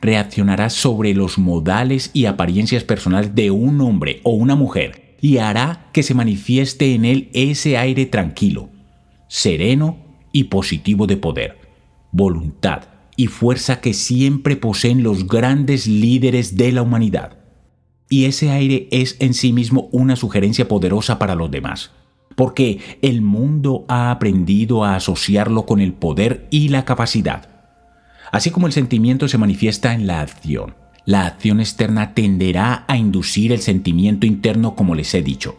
reaccionará sobre los modales y apariencias personales de un hombre o una mujer y hará que se manifieste en él ese aire tranquilo, sereno y positivo de poder, voluntad y fuerza que siempre poseen los grandes líderes de la humanidad. Y ese aire es en sí mismo una sugerencia poderosa para los demás, porque el mundo ha aprendido a asociarlo con el poder y la capacidad. Así como el sentimiento se manifiesta en la acción, la acción externa tenderá a inducir el sentimiento interno como les he dicho.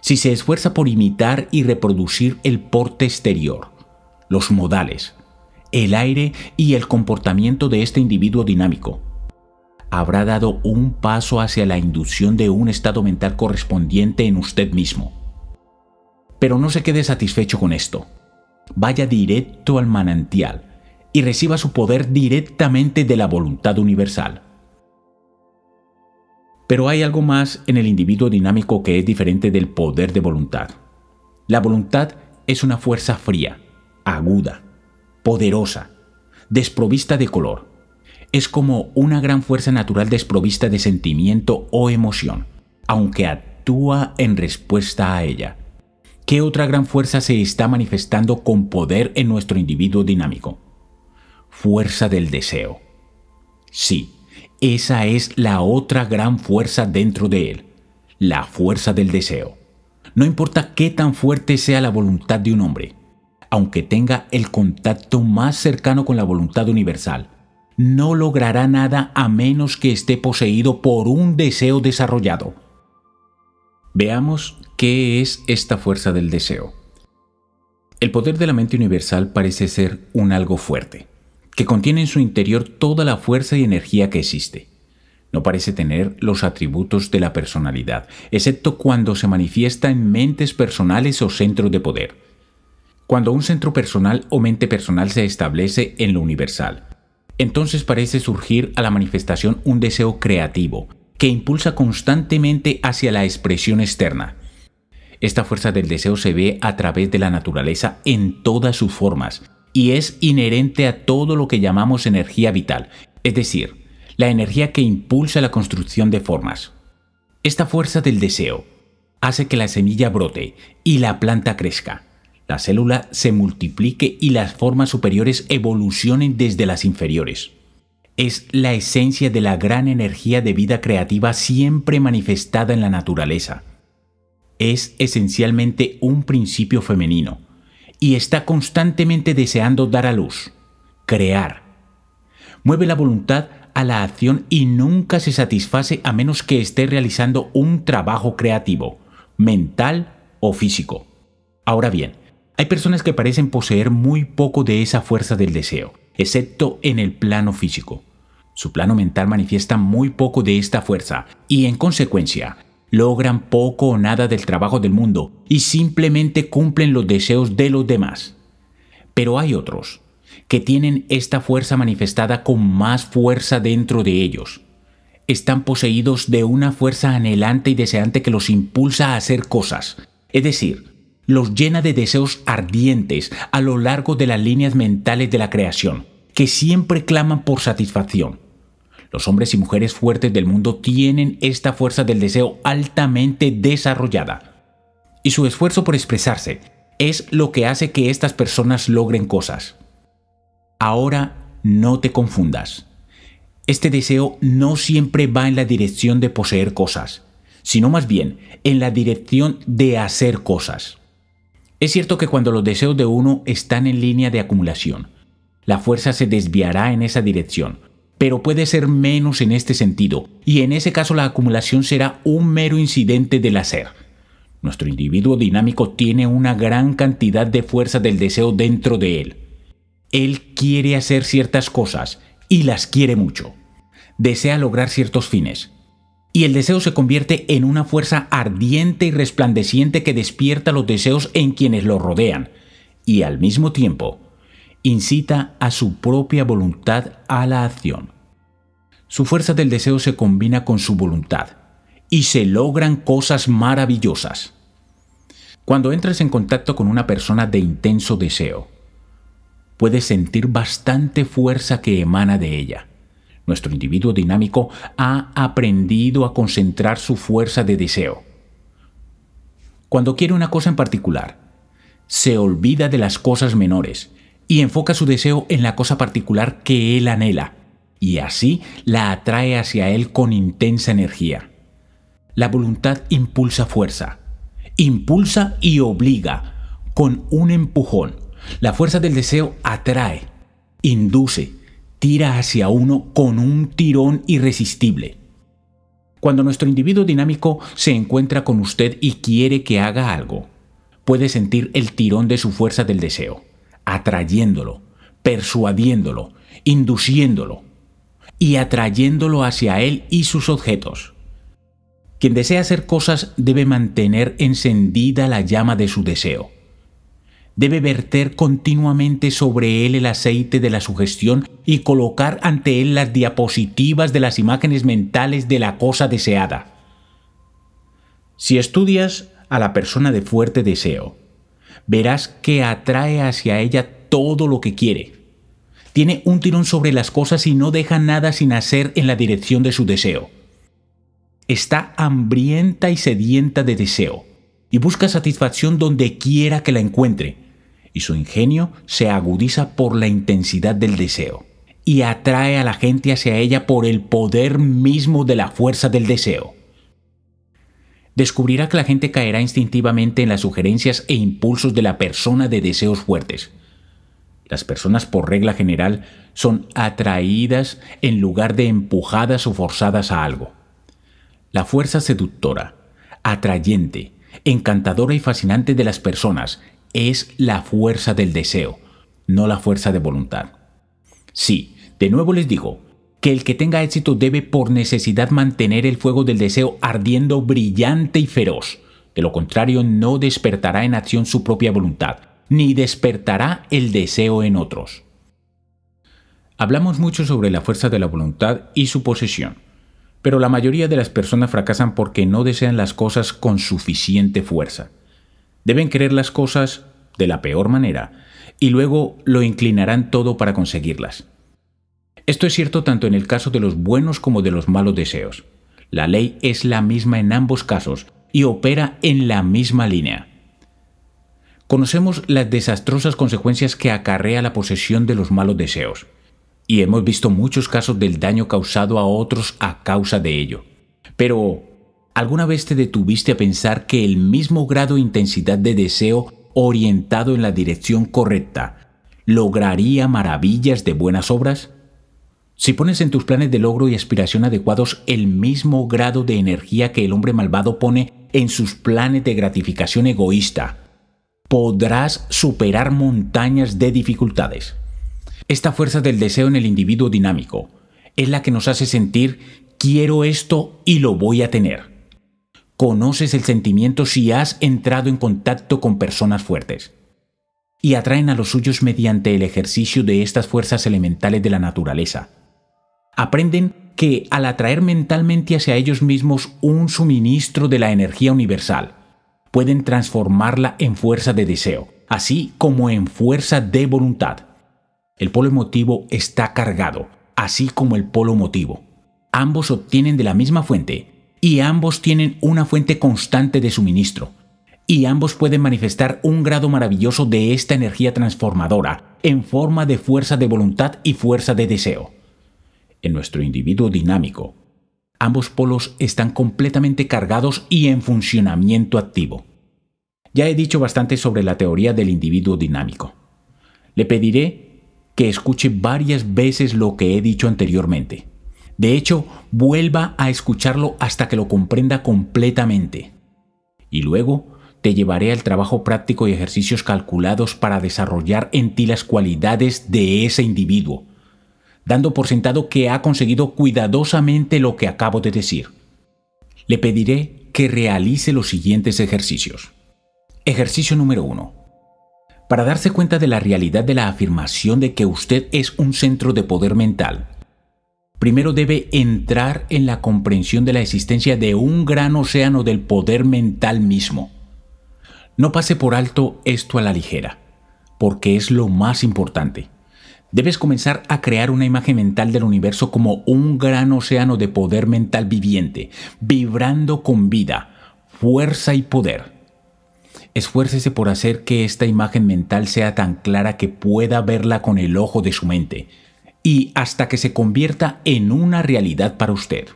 Si se esfuerza por imitar y reproducir el porte exterior, los modales, el aire y el comportamiento de este individuo dinámico, habrá dado un paso hacia la inducción de un estado mental correspondiente en usted mismo. Pero no se quede satisfecho con esto. Vaya directo al manantial y reciba su poder directamente de la voluntad universal. Pero hay algo más en el individuo dinámico que es diferente del poder de voluntad. La voluntad es una fuerza fría, aguda, poderosa, desprovista de color, es como una gran fuerza natural desprovista de sentimiento o emoción, aunque actúa en respuesta a ella. ¿Qué otra gran fuerza se está manifestando con poder en nuestro individuo dinámico? Fuerza del deseo. Sí, esa es la otra gran fuerza dentro de él, la fuerza del deseo. No importa qué tan fuerte sea la voluntad de un hombre, aunque tenga el contacto más cercano con la voluntad universal, no logrará nada a menos que esté poseído por un deseo desarrollado. Veamos qué es esta fuerza del deseo. El poder de la mente universal parece ser un algo fuerte, que contiene en su interior toda la fuerza y energía que existe. No parece tener los atributos de la personalidad, excepto cuando se manifiesta en mentes personales o centros de poder. Cuando un centro personal o mente personal se establece en lo universal, entonces parece surgir a la manifestación un deseo creativo que impulsa constantemente hacia la expresión externa. Esta fuerza del deseo se ve a través de la naturaleza en todas sus formas y es inherente a todo lo que llamamos energía vital, es decir, la energía que impulsa la construcción de formas. Esta fuerza del deseo hace que la semilla brote y la planta crezca la célula se multiplique y las formas superiores evolucionen desde las inferiores. Es la esencia de la gran energía de vida creativa siempre manifestada en la naturaleza. Es esencialmente un principio femenino y está constantemente deseando dar a luz, crear. Mueve la voluntad a la acción y nunca se satisface a menos que esté realizando un trabajo creativo, mental o físico. Ahora bien, hay personas que parecen poseer muy poco de esa fuerza del deseo, excepto en el plano físico. Su plano mental manifiesta muy poco de esta fuerza y en consecuencia logran poco o nada del trabajo del mundo y simplemente cumplen los deseos de los demás. Pero hay otros que tienen esta fuerza manifestada con más fuerza dentro de ellos. Están poseídos de una fuerza anhelante y deseante que los impulsa a hacer cosas, es decir, los llena de deseos ardientes a lo largo de las líneas mentales de la creación, que siempre claman por satisfacción. Los hombres y mujeres fuertes del mundo tienen esta fuerza del deseo altamente desarrollada. Y su esfuerzo por expresarse es lo que hace que estas personas logren cosas. Ahora no te confundas. Este deseo no siempre va en la dirección de poseer cosas, sino más bien en la dirección de hacer cosas. Es cierto que cuando los deseos de uno están en línea de acumulación, la fuerza se desviará en esa dirección, pero puede ser menos en este sentido, y en ese caso la acumulación será un mero incidente del hacer. Nuestro individuo dinámico tiene una gran cantidad de fuerza del deseo dentro de él. Él quiere hacer ciertas cosas y las quiere mucho. Desea lograr ciertos fines. Y el deseo se convierte en una fuerza ardiente y resplandeciente que despierta los deseos en quienes lo rodean y al mismo tiempo incita a su propia voluntad a la acción. Su fuerza del deseo se combina con su voluntad y se logran cosas maravillosas. Cuando entras en contacto con una persona de intenso deseo, puedes sentir bastante fuerza que emana de ella nuestro individuo dinámico ha aprendido a concentrar su fuerza de deseo. Cuando quiere una cosa en particular, se olvida de las cosas menores y enfoca su deseo en la cosa particular que él anhela, y así la atrae hacia él con intensa energía. La voluntad impulsa fuerza, impulsa y obliga con un empujón. La fuerza del deseo atrae, induce, tira hacia uno con un tirón irresistible. Cuando nuestro individuo dinámico se encuentra con usted y quiere que haga algo, puede sentir el tirón de su fuerza del deseo, atrayéndolo, persuadiéndolo, induciéndolo y atrayéndolo hacia él y sus objetos. Quien desea hacer cosas debe mantener encendida la llama de su deseo Debe verter continuamente sobre él el aceite de la sugestión y colocar ante él las diapositivas de las imágenes mentales de la cosa deseada. Si estudias a la persona de fuerte deseo, verás que atrae hacia ella todo lo que quiere. Tiene un tirón sobre las cosas y no deja nada sin hacer en la dirección de su deseo. Está hambrienta y sedienta de deseo y busca satisfacción donde quiera que la encuentre, y su ingenio se agudiza por la intensidad del deseo, y atrae a la gente hacia ella por el poder mismo de la fuerza del deseo. Descubrirá que la gente caerá instintivamente en las sugerencias e impulsos de la persona de deseos fuertes. Las personas por regla general son atraídas en lugar de empujadas o forzadas a algo. La fuerza seductora, atrayente, encantadora y fascinante de las personas es la fuerza del deseo, no la fuerza de voluntad. Sí, de nuevo les digo, que el que tenga éxito debe por necesidad mantener el fuego del deseo ardiendo brillante y feroz. De lo contrario, no despertará en acción su propia voluntad, ni despertará el deseo en otros. Hablamos mucho sobre la fuerza de la voluntad y su posesión. Pero la mayoría de las personas fracasan porque no desean las cosas con suficiente fuerza. Deben querer las cosas de la peor manera y luego lo inclinarán todo para conseguirlas. Esto es cierto tanto en el caso de los buenos como de los malos deseos. La ley es la misma en ambos casos y opera en la misma línea. Conocemos las desastrosas consecuencias que acarrea la posesión de los malos deseos y hemos visto muchos casos del daño causado a otros a causa de ello. Pero, ¿alguna vez te detuviste a pensar que el mismo grado de intensidad de deseo orientado en la dirección correcta lograría maravillas de buenas obras? Si pones en tus planes de logro y aspiración adecuados el mismo grado de energía que el hombre malvado pone en sus planes de gratificación egoísta, podrás superar montañas de dificultades. Esta fuerza del deseo en el individuo dinámico es la que nos hace sentir quiero esto y lo voy a tener. Conoces el sentimiento si has entrado en contacto con personas fuertes y atraen a los suyos mediante el ejercicio de estas fuerzas elementales de la naturaleza. Aprenden que al atraer mentalmente hacia ellos mismos un suministro de la energía universal, pueden transformarla en fuerza de deseo, así como en fuerza de voluntad. El polo emotivo está cargado, así como el polo motivo. Ambos obtienen de la misma fuente y ambos tienen una fuente constante de suministro. Y ambos pueden manifestar un grado maravilloso de esta energía transformadora en forma de fuerza de voluntad y fuerza de deseo. En nuestro individuo dinámico, ambos polos están completamente cargados y en funcionamiento activo. Ya he dicho bastante sobre la teoría del individuo dinámico. Le pediré que escuche varias veces lo que he dicho anteriormente. De hecho, vuelva a escucharlo hasta que lo comprenda completamente. Y luego te llevaré al trabajo práctico y ejercicios calculados para desarrollar en ti las cualidades de ese individuo, dando por sentado que ha conseguido cuidadosamente lo que acabo de decir. Le pediré que realice los siguientes ejercicios. Ejercicio número 1 para darse cuenta de la realidad de la afirmación de que usted es un centro de poder mental, primero debe entrar en la comprensión de la existencia de un gran océano del poder mental mismo. No pase por alto esto a la ligera, porque es lo más importante. Debes comenzar a crear una imagen mental del universo como un gran océano de poder mental viviente, vibrando con vida, fuerza y poder. Esfuércese por hacer que esta imagen mental sea tan clara que pueda verla con el ojo de su mente y hasta que se convierta en una realidad para usted.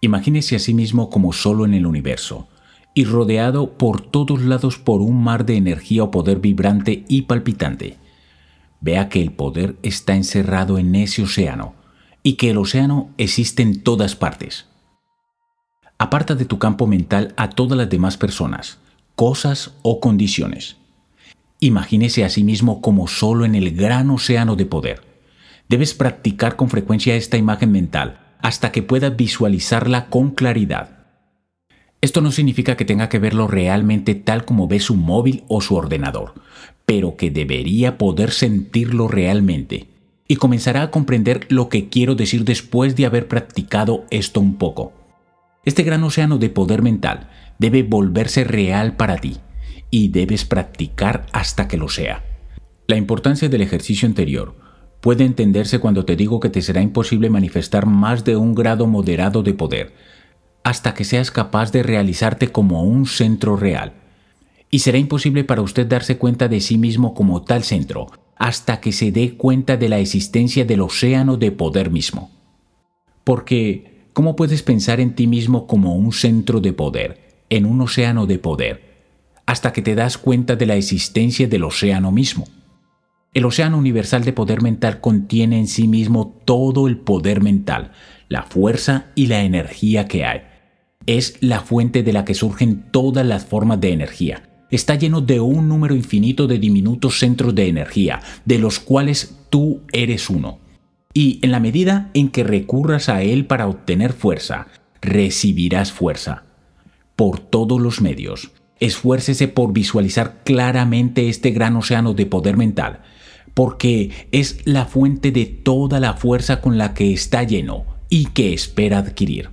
Imagínese a sí mismo como solo en el universo y rodeado por todos lados por un mar de energía o poder vibrante y palpitante. Vea que el poder está encerrado en ese océano y que el océano existe en todas partes. Aparta de tu campo mental a todas las demás personas, cosas o condiciones. Imagínese a sí mismo como solo en el gran océano de poder. Debes practicar con frecuencia esta imagen mental hasta que puedas visualizarla con claridad. Esto no significa que tenga que verlo realmente tal como ve su móvil o su ordenador, pero que debería poder sentirlo realmente. Y comenzará a comprender lo que quiero decir después de haber practicado esto un poco. Este gran océano de poder mental debe volverse real para ti y debes practicar hasta que lo sea. La importancia del ejercicio anterior puede entenderse cuando te digo que te será imposible manifestar más de un grado moderado de poder, hasta que seas capaz de realizarte como un centro real. Y será imposible para usted darse cuenta de sí mismo como tal centro, hasta que se dé cuenta de la existencia del océano de poder mismo. Porque, ¿cómo puedes pensar en ti mismo como un centro de poder? en un océano de poder, hasta que te das cuenta de la existencia del océano mismo. El océano universal de poder mental contiene en sí mismo todo el poder mental, la fuerza y la energía que hay. Es la fuente de la que surgen todas las formas de energía. Está lleno de un número infinito de diminutos centros de energía, de los cuales tú eres uno. Y en la medida en que recurras a él para obtener fuerza, recibirás fuerza por todos los medios. Esfuércese por visualizar claramente este gran océano de poder mental, porque es la fuente de toda la fuerza con la que está lleno y que espera adquirir.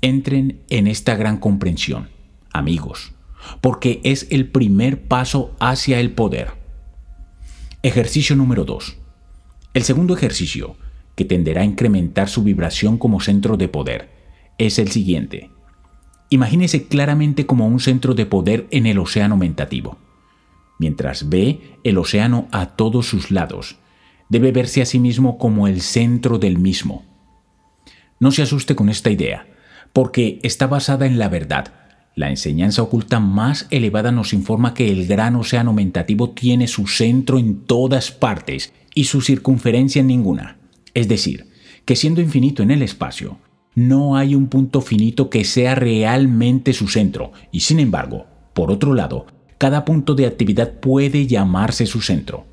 Entren en esta gran comprensión, amigos, porque es el primer paso hacia el poder. Ejercicio número 2. El segundo ejercicio, que tenderá a incrementar su vibración como centro de poder, es el siguiente. Imagínese claramente como un centro de poder en el océano mentativo. Mientras ve el océano a todos sus lados, debe verse a sí mismo como el centro del mismo. No se asuste con esta idea, porque está basada en la verdad. La enseñanza oculta más elevada nos informa que el gran océano mentativo tiene su centro en todas partes y su circunferencia en ninguna. Es decir, que siendo infinito en el espacio, no hay un punto finito que sea realmente su centro, y sin embargo, por otro lado, cada punto de actividad puede llamarse su centro.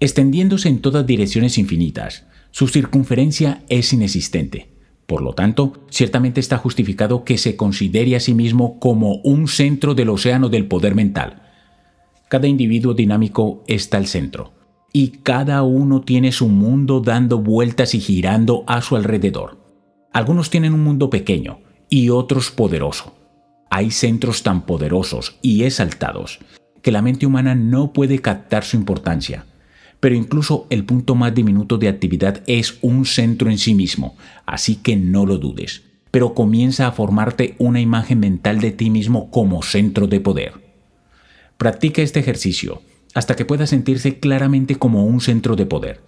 Extendiéndose en todas direcciones infinitas, su circunferencia es inexistente. Por lo tanto, ciertamente está justificado que se considere a sí mismo como un centro del océano del poder mental. Cada individuo dinámico está al centro, y cada uno tiene su mundo dando vueltas y girando a su alrededor. Algunos tienen un mundo pequeño y otros poderoso. Hay centros tan poderosos y exaltados que la mente humana no puede captar su importancia. Pero incluso el punto más diminuto de actividad es un centro en sí mismo, así que no lo dudes. Pero comienza a formarte una imagen mental de ti mismo como centro de poder. Practica este ejercicio hasta que puedas sentirse claramente como un centro de poder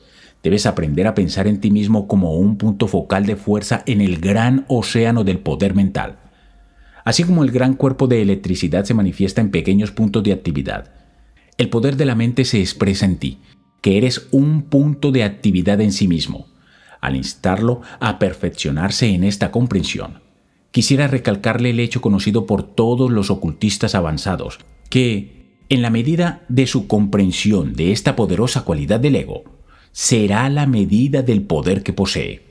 Debes aprender a pensar en ti mismo como un punto focal de fuerza en el gran océano del poder mental. Así como el gran cuerpo de electricidad se manifiesta en pequeños puntos de actividad, el poder de la mente se expresa en ti, que eres un punto de actividad en sí mismo, al instarlo a perfeccionarse en esta comprensión. Quisiera recalcarle el hecho conocido por todos los ocultistas avanzados, que, en la medida de su comprensión de esta poderosa cualidad del ego, será la medida del poder que posee.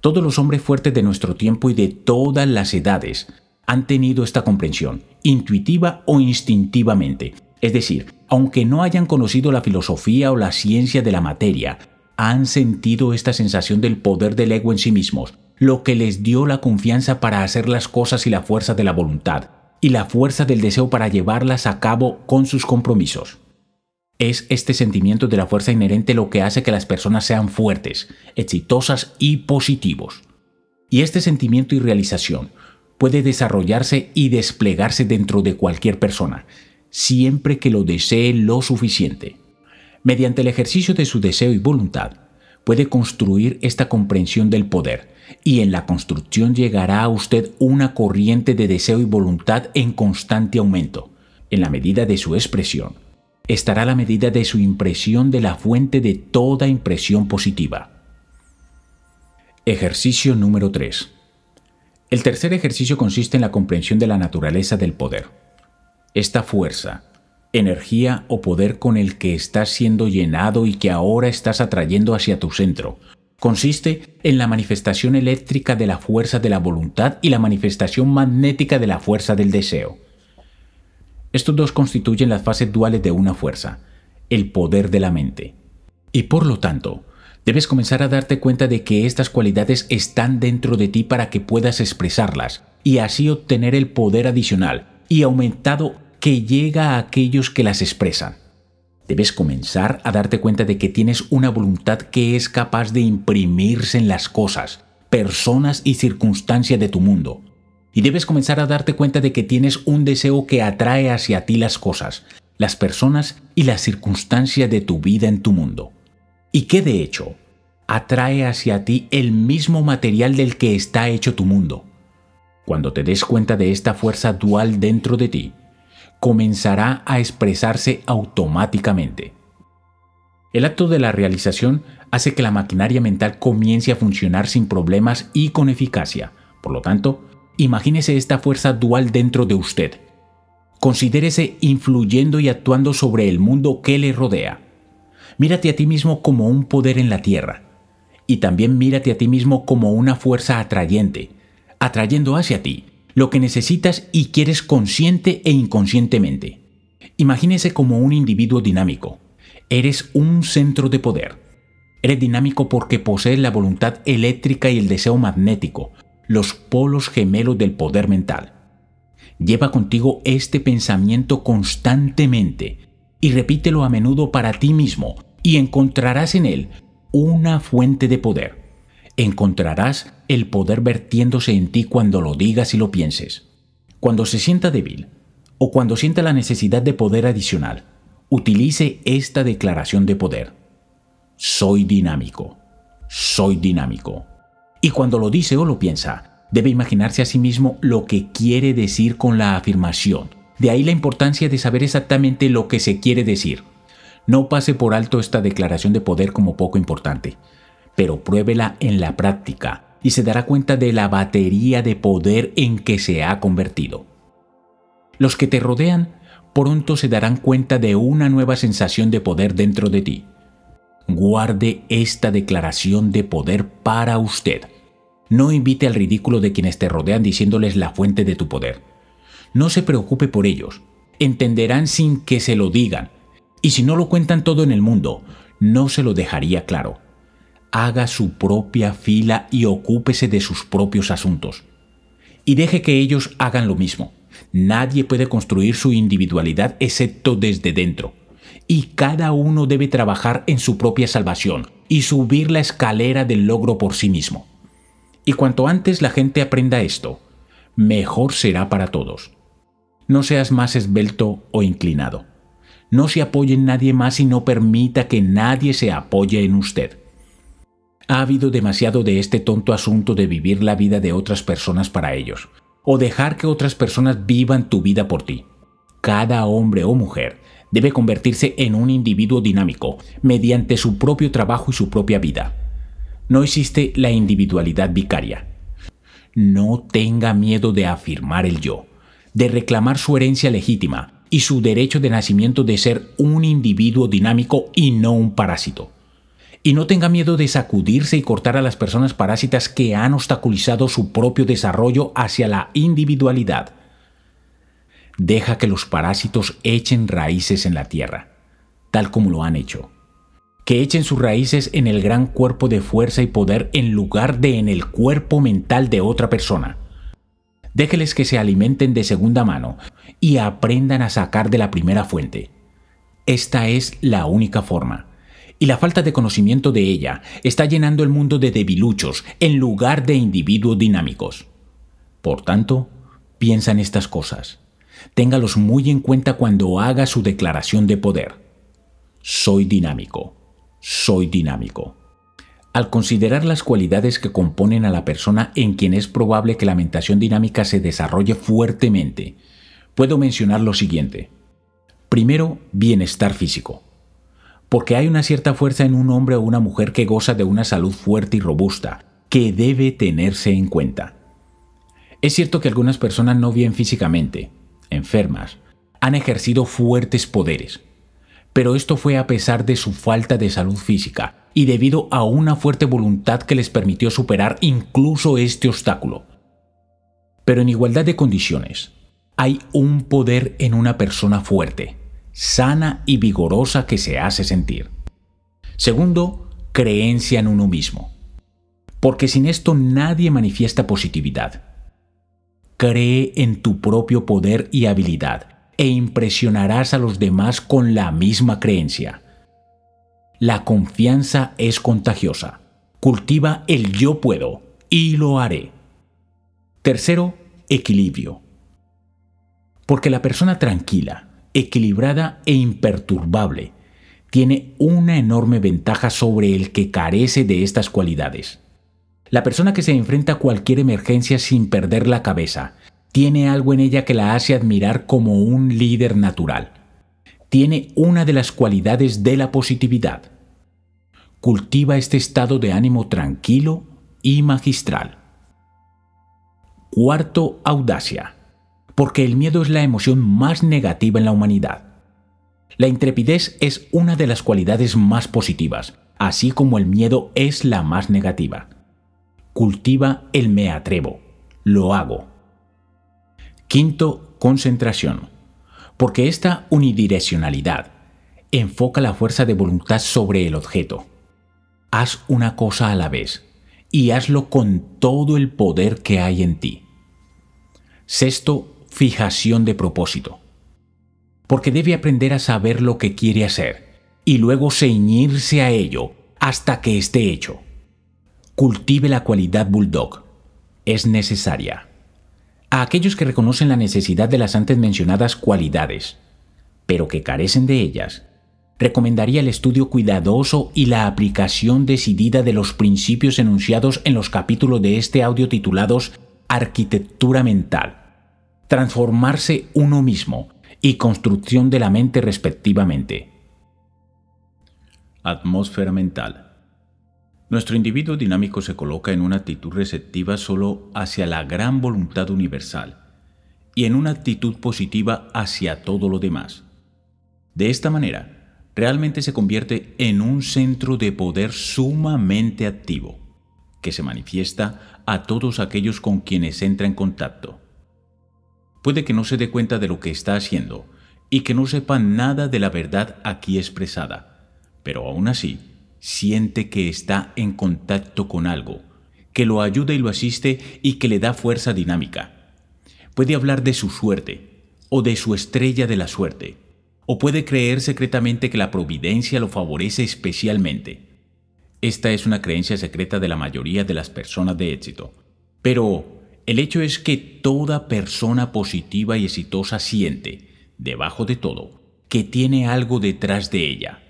Todos los hombres fuertes de nuestro tiempo y de todas las edades han tenido esta comprensión, intuitiva o instintivamente. Es decir, aunque no hayan conocido la filosofía o la ciencia de la materia, han sentido esta sensación del poder del ego en sí mismos, lo que les dio la confianza para hacer las cosas y la fuerza de la voluntad, y la fuerza del deseo para llevarlas a cabo con sus compromisos. Es este sentimiento de la fuerza inherente lo que hace que las personas sean fuertes, exitosas y positivos. Y este sentimiento y realización puede desarrollarse y desplegarse dentro de cualquier persona, siempre que lo desee lo suficiente. Mediante el ejercicio de su deseo y voluntad, puede construir esta comprensión del poder, y en la construcción llegará a usted una corriente de deseo y voluntad en constante aumento, en la medida de su expresión estará a la medida de su impresión de la fuente de toda impresión positiva. Ejercicio número 3. El tercer ejercicio consiste en la comprensión de la naturaleza del poder. Esta fuerza, energía o poder con el que estás siendo llenado y que ahora estás atrayendo hacia tu centro, consiste en la manifestación eléctrica de la fuerza de la voluntad y la manifestación magnética de la fuerza del deseo. Estos dos constituyen las fases duales de una fuerza, el poder de la mente. Y por lo tanto, debes comenzar a darte cuenta de que estas cualidades están dentro de ti para que puedas expresarlas y así obtener el poder adicional y aumentado que llega a aquellos que las expresan. Debes comenzar a darte cuenta de que tienes una voluntad que es capaz de imprimirse en las cosas, personas y circunstancias de tu mundo y debes comenzar a darte cuenta de que tienes un deseo que atrae hacia ti las cosas, las personas y las circunstancias de tu vida en tu mundo. Y que de hecho, atrae hacia ti el mismo material del que está hecho tu mundo. Cuando te des cuenta de esta fuerza dual dentro de ti, comenzará a expresarse automáticamente. El acto de la realización hace que la maquinaria mental comience a funcionar sin problemas y con eficacia. Por lo tanto, Imagínese esta fuerza dual dentro de usted. Considérese influyendo y actuando sobre el mundo que le rodea. Mírate a ti mismo como un poder en la tierra. Y también mírate a ti mismo como una fuerza atrayente, atrayendo hacia ti lo que necesitas y quieres consciente e inconscientemente. Imagínese como un individuo dinámico. Eres un centro de poder. Eres dinámico porque posees la voluntad eléctrica y el deseo magnético, los polos gemelos del poder mental. Lleva contigo este pensamiento constantemente y repítelo a menudo para ti mismo y encontrarás en él una fuente de poder. Encontrarás el poder vertiéndose en ti cuando lo digas y lo pienses. Cuando se sienta débil o cuando sienta la necesidad de poder adicional, utilice esta declaración de poder. Soy dinámico. Soy dinámico. Y cuando lo dice o lo piensa, debe imaginarse a sí mismo lo que quiere decir con la afirmación. De ahí la importancia de saber exactamente lo que se quiere decir. No pase por alto esta declaración de poder como poco importante, pero pruébela en la práctica y se dará cuenta de la batería de poder en que se ha convertido. Los que te rodean pronto se darán cuenta de una nueva sensación de poder dentro de ti. Guarde esta declaración de poder para usted no invite al ridículo de quienes te rodean diciéndoles la fuente de tu poder. No se preocupe por ellos. Entenderán sin que se lo digan. Y si no lo cuentan todo en el mundo, no se lo dejaría claro. Haga su propia fila y ocúpese de sus propios asuntos. Y deje que ellos hagan lo mismo. Nadie puede construir su individualidad excepto desde dentro. Y cada uno debe trabajar en su propia salvación y subir la escalera del logro por sí mismo. Y cuanto antes la gente aprenda esto, mejor será para todos. No seas más esbelto o inclinado. No se apoye en nadie más y no permita que nadie se apoye en usted. Ha habido demasiado de este tonto asunto de vivir la vida de otras personas para ellos, o dejar que otras personas vivan tu vida por ti. Cada hombre o mujer debe convertirse en un individuo dinámico mediante su propio trabajo y su propia vida. No existe la individualidad vicaria. No tenga miedo de afirmar el yo, de reclamar su herencia legítima y su derecho de nacimiento de ser un individuo dinámico y no un parásito. Y no tenga miedo de sacudirse y cortar a las personas parásitas que han obstaculizado su propio desarrollo hacia la individualidad. Deja que los parásitos echen raíces en la tierra, tal como lo han hecho que echen sus raíces en el gran cuerpo de fuerza y poder en lugar de en el cuerpo mental de otra persona. Déjeles que se alimenten de segunda mano y aprendan a sacar de la primera fuente. Esta es la única forma. Y la falta de conocimiento de ella está llenando el mundo de debiluchos en lugar de individuos dinámicos. Por tanto, piensa en estas cosas. Téngalos muy en cuenta cuando haga su declaración de poder. Soy dinámico soy dinámico. Al considerar las cualidades que componen a la persona en quien es probable que la mentación dinámica se desarrolle fuertemente, puedo mencionar lo siguiente. Primero, bienestar físico. Porque hay una cierta fuerza en un hombre o una mujer que goza de una salud fuerte y robusta, que debe tenerse en cuenta. Es cierto que algunas personas no bien físicamente, enfermas, han ejercido fuertes poderes, pero esto fue a pesar de su falta de salud física y debido a una fuerte voluntad que les permitió superar incluso este obstáculo. Pero en igualdad de condiciones, hay un poder en una persona fuerte, sana y vigorosa que se hace sentir. Segundo, creencia en uno mismo. Porque sin esto nadie manifiesta positividad. Cree en tu propio poder y habilidad e impresionarás a los demás con la misma creencia. La confianza es contagiosa. Cultiva el yo puedo y lo haré. Tercero, equilibrio. Porque la persona tranquila, equilibrada e imperturbable tiene una enorme ventaja sobre el que carece de estas cualidades. La persona que se enfrenta a cualquier emergencia sin perder la cabeza tiene algo en ella que la hace admirar como un líder natural. Tiene una de las cualidades de la positividad. Cultiva este estado de ánimo tranquilo y magistral. Cuarto, audacia. Porque el miedo es la emoción más negativa en la humanidad. La intrepidez es una de las cualidades más positivas, así como el miedo es la más negativa. Cultiva el me atrevo, lo hago, Quinto, concentración. Porque esta unidireccionalidad enfoca la fuerza de voluntad sobre el objeto. Haz una cosa a la vez y hazlo con todo el poder que hay en ti. Sexto, fijación de propósito. Porque debe aprender a saber lo que quiere hacer y luego ceñirse a ello hasta que esté hecho. Cultive la cualidad bulldog. Es necesaria a aquellos que reconocen la necesidad de las antes mencionadas cualidades, pero que carecen de ellas, recomendaría el estudio cuidadoso y la aplicación decidida de los principios enunciados en los capítulos de este audio titulados Arquitectura mental, transformarse uno mismo y construcción de la mente respectivamente. Atmósfera mental. Nuestro individuo dinámico se coloca en una actitud receptiva solo hacia la gran voluntad universal y en una actitud positiva hacia todo lo demás. De esta manera, realmente se convierte en un centro de poder sumamente activo, que se manifiesta a todos aquellos con quienes entra en contacto. Puede que no se dé cuenta de lo que está haciendo y que no sepa nada de la verdad aquí expresada, pero aún así, siente que está en contacto con algo, que lo ayuda y lo asiste y que le da fuerza dinámica. Puede hablar de su suerte o de su estrella de la suerte, o puede creer secretamente que la providencia lo favorece especialmente. Esta es una creencia secreta de la mayoría de las personas de éxito, pero el hecho es que toda persona positiva y exitosa siente, debajo de todo, que tiene algo detrás de ella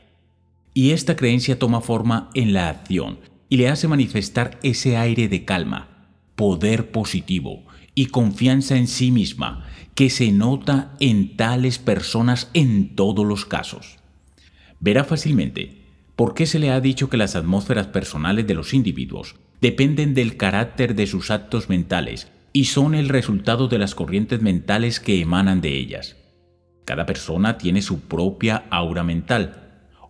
y esta creencia toma forma en la acción y le hace manifestar ese aire de calma, poder positivo y confianza en sí misma que se nota en tales personas en todos los casos. Verá fácilmente por qué se le ha dicho que las atmósferas personales de los individuos dependen del carácter de sus actos mentales y son el resultado de las corrientes mentales que emanan de ellas. Cada persona tiene su propia aura mental,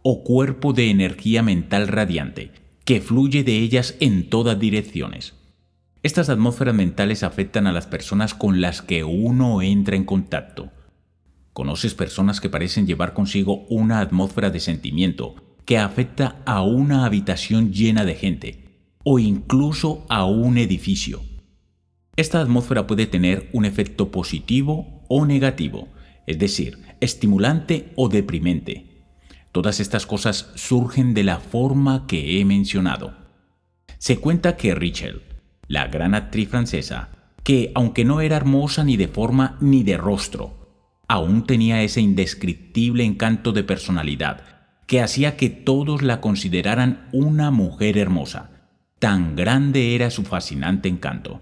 o cuerpo de energía mental radiante, que fluye de ellas en todas direcciones. Estas atmósferas mentales afectan a las personas con las que uno entra en contacto. Conoces personas que parecen llevar consigo una atmósfera de sentimiento que afecta a una habitación llena de gente o incluso a un edificio. Esta atmósfera puede tener un efecto positivo o negativo, es decir, estimulante o deprimente. Todas estas cosas surgen de la forma que he mencionado. Se cuenta que Rachel, la gran actriz francesa, que aunque no era hermosa ni de forma ni de rostro, aún tenía ese indescriptible encanto de personalidad que hacía que todos la consideraran una mujer hermosa. Tan grande era su fascinante encanto.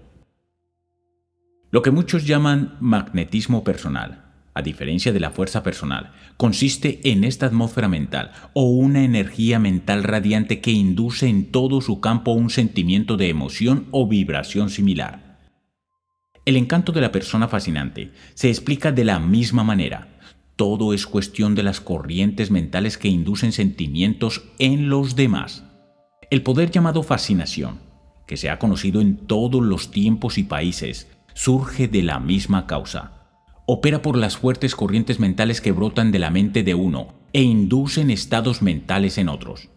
Lo que muchos llaman magnetismo personal a diferencia de la fuerza personal, consiste en esta atmósfera mental o una energía mental radiante que induce en todo su campo un sentimiento de emoción o vibración similar. El encanto de la persona fascinante se explica de la misma manera. Todo es cuestión de las corrientes mentales que inducen sentimientos en los demás. El poder llamado fascinación, que se ha conocido en todos los tiempos y países, surge de la misma causa opera por las fuertes corrientes mentales que brotan de la mente de uno e inducen estados mentales en otros.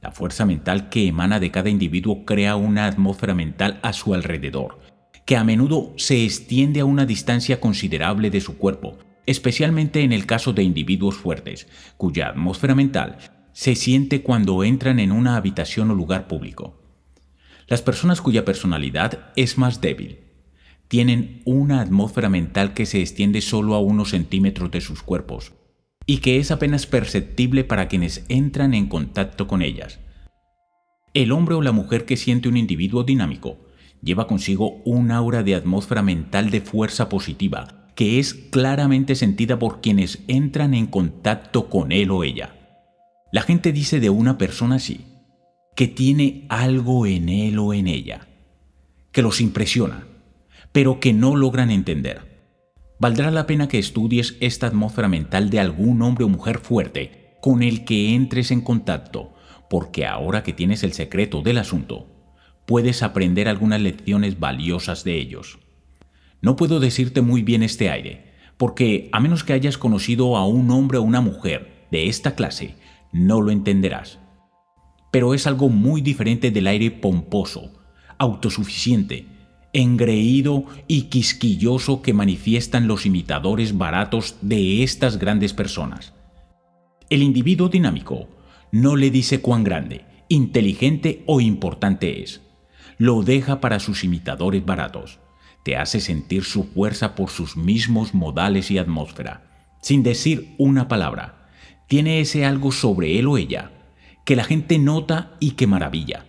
La fuerza mental que emana de cada individuo crea una atmósfera mental a su alrededor, que a menudo se extiende a una distancia considerable de su cuerpo, especialmente en el caso de individuos fuertes, cuya atmósfera mental se siente cuando entran en una habitación o lugar público. Las personas cuya personalidad es más débil tienen una atmósfera mental que se extiende solo a unos centímetros de sus cuerpos y que es apenas perceptible para quienes entran en contacto con ellas. El hombre o la mujer que siente un individuo dinámico lleva consigo un aura de atmósfera mental de fuerza positiva que es claramente sentida por quienes entran en contacto con él o ella. La gente dice de una persona así, que tiene algo en él o en ella, que los impresiona, pero que no logran entender. Valdrá la pena que estudies esta atmósfera mental de algún hombre o mujer fuerte con el que entres en contacto, porque ahora que tienes el secreto del asunto, puedes aprender algunas lecciones valiosas de ellos. No puedo decirte muy bien este aire, porque a menos que hayas conocido a un hombre o una mujer de esta clase, no lo entenderás. Pero es algo muy diferente del aire pomposo, autosuficiente, engreído y quisquilloso que manifiestan los imitadores baratos de estas grandes personas. El individuo dinámico no le dice cuán grande, inteligente o importante es. Lo deja para sus imitadores baratos. Te hace sentir su fuerza por sus mismos modales y atmósfera, sin decir una palabra. Tiene ese algo sobre él o ella, que la gente nota y que maravilla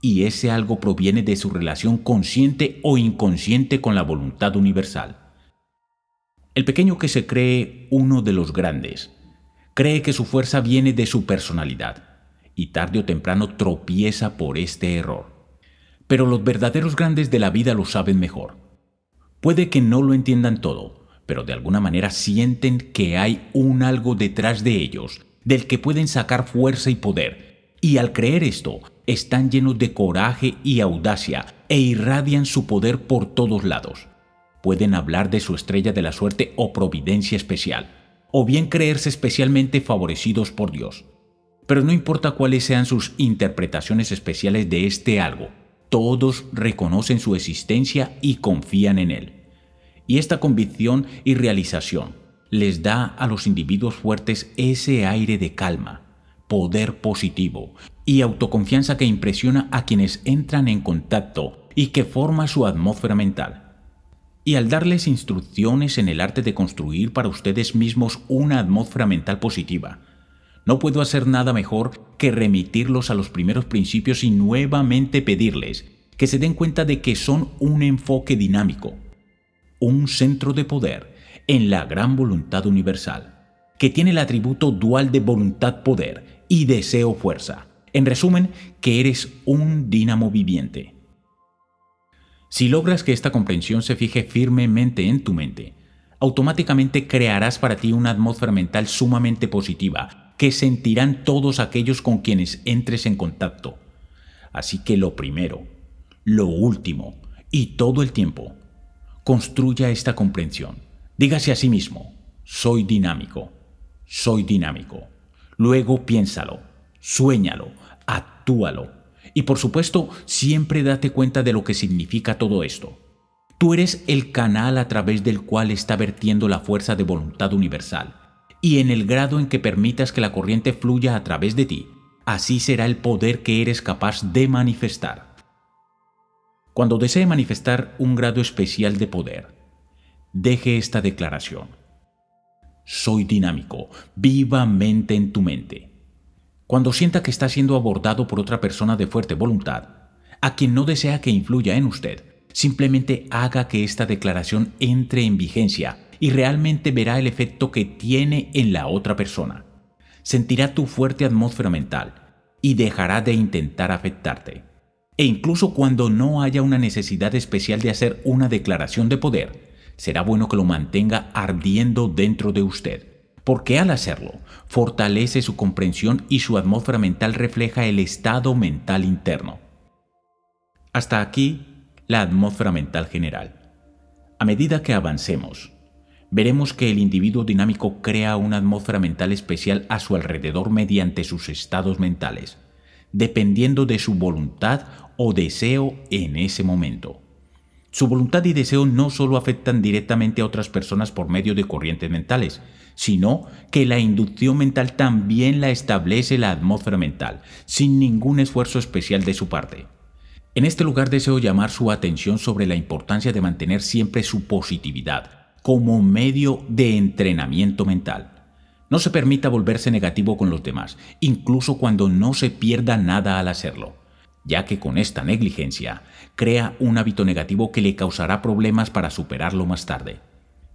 y ese algo proviene de su relación consciente o inconsciente con la voluntad universal. El pequeño que se cree uno de los grandes cree que su fuerza viene de su personalidad y tarde o temprano tropieza por este error. Pero los verdaderos grandes de la vida lo saben mejor. Puede que no lo entiendan todo, pero de alguna manera sienten que hay un algo detrás de ellos, del que pueden sacar fuerza y poder, y al creer esto, están llenos de coraje y audacia e irradian su poder por todos lados. Pueden hablar de su estrella de la suerte o providencia especial, o bien creerse especialmente favorecidos por Dios. Pero no importa cuáles sean sus interpretaciones especiales de este algo, todos reconocen su existencia y confían en él. Y esta convicción y realización les da a los individuos fuertes ese aire de calma, poder positivo y autoconfianza que impresiona a quienes entran en contacto y que forma su atmósfera mental. Y al darles instrucciones en el arte de construir para ustedes mismos una atmósfera mental positiva, no puedo hacer nada mejor que remitirlos a los primeros principios y nuevamente pedirles que se den cuenta de que son un enfoque dinámico, un centro de poder en la gran voluntad universal, que tiene el atributo dual de voluntad-poder y deseo-fuerza en resumen, que eres un dínamo viviente. Si logras que esta comprensión se fije firmemente en tu mente, automáticamente crearás para ti una atmósfera mental sumamente positiva, que sentirán todos aquellos con quienes entres en contacto. Así que lo primero, lo último y todo el tiempo, construya esta comprensión. Dígase a sí mismo, soy dinámico, soy dinámico. Luego piénsalo, suéñalo, actúalo. Y por supuesto, siempre date cuenta de lo que significa todo esto. Tú eres el canal a través del cual está vertiendo la fuerza de voluntad universal. Y en el grado en que permitas que la corriente fluya a través de ti, así será el poder que eres capaz de manifestar. Cuando desee manifestar un grado especial de poder, deje esta declaración. Soy dinámico, vivamente en tu mente cuando sienta que está siendo abordado por otra persona de fuerte voluntad, a quien no desea que influya en usted, simplemente haga que esta declaración entre en vigencia y realmente verá el efecto que tiene en la otra persona. Sentirá tu fuerte atmósfera mental y dejará de intentar afectarte. E incluso cuando no haya una necesidad especial de hacer una declaración de poder, será bueno que lo mantenga ardiendo dentro de usted, porque al hacerlo fortalece su comprensión y su atmósfera mental refleja el estado mental interno. Hasta aquí, la atmósfera mental general. A medida que avancemos, veremos que el individuo dinámico crea una atmósfera mental especial a su alrededor mediante sus estados mentales, dependiendo de su voluntad o deseo en ese momento. Su voluntad y deseo no solo afectan directamente a otras personas por medio de corrientes mentales, sino que la inducción mental también la establece la atmósfera mental, sin ningún esfuerzo especial de su parte. En este lugar deseo llamar su atención sobre la importancia de mantener siempre su positividad como medio de entrenamiento mental. No se permita volverse negativo con los demás, incluso cuando no se pierda nada al hacerlo, ya que con esta negligencia crea un hábito negativo que le causará problemas para superarlo más tarde.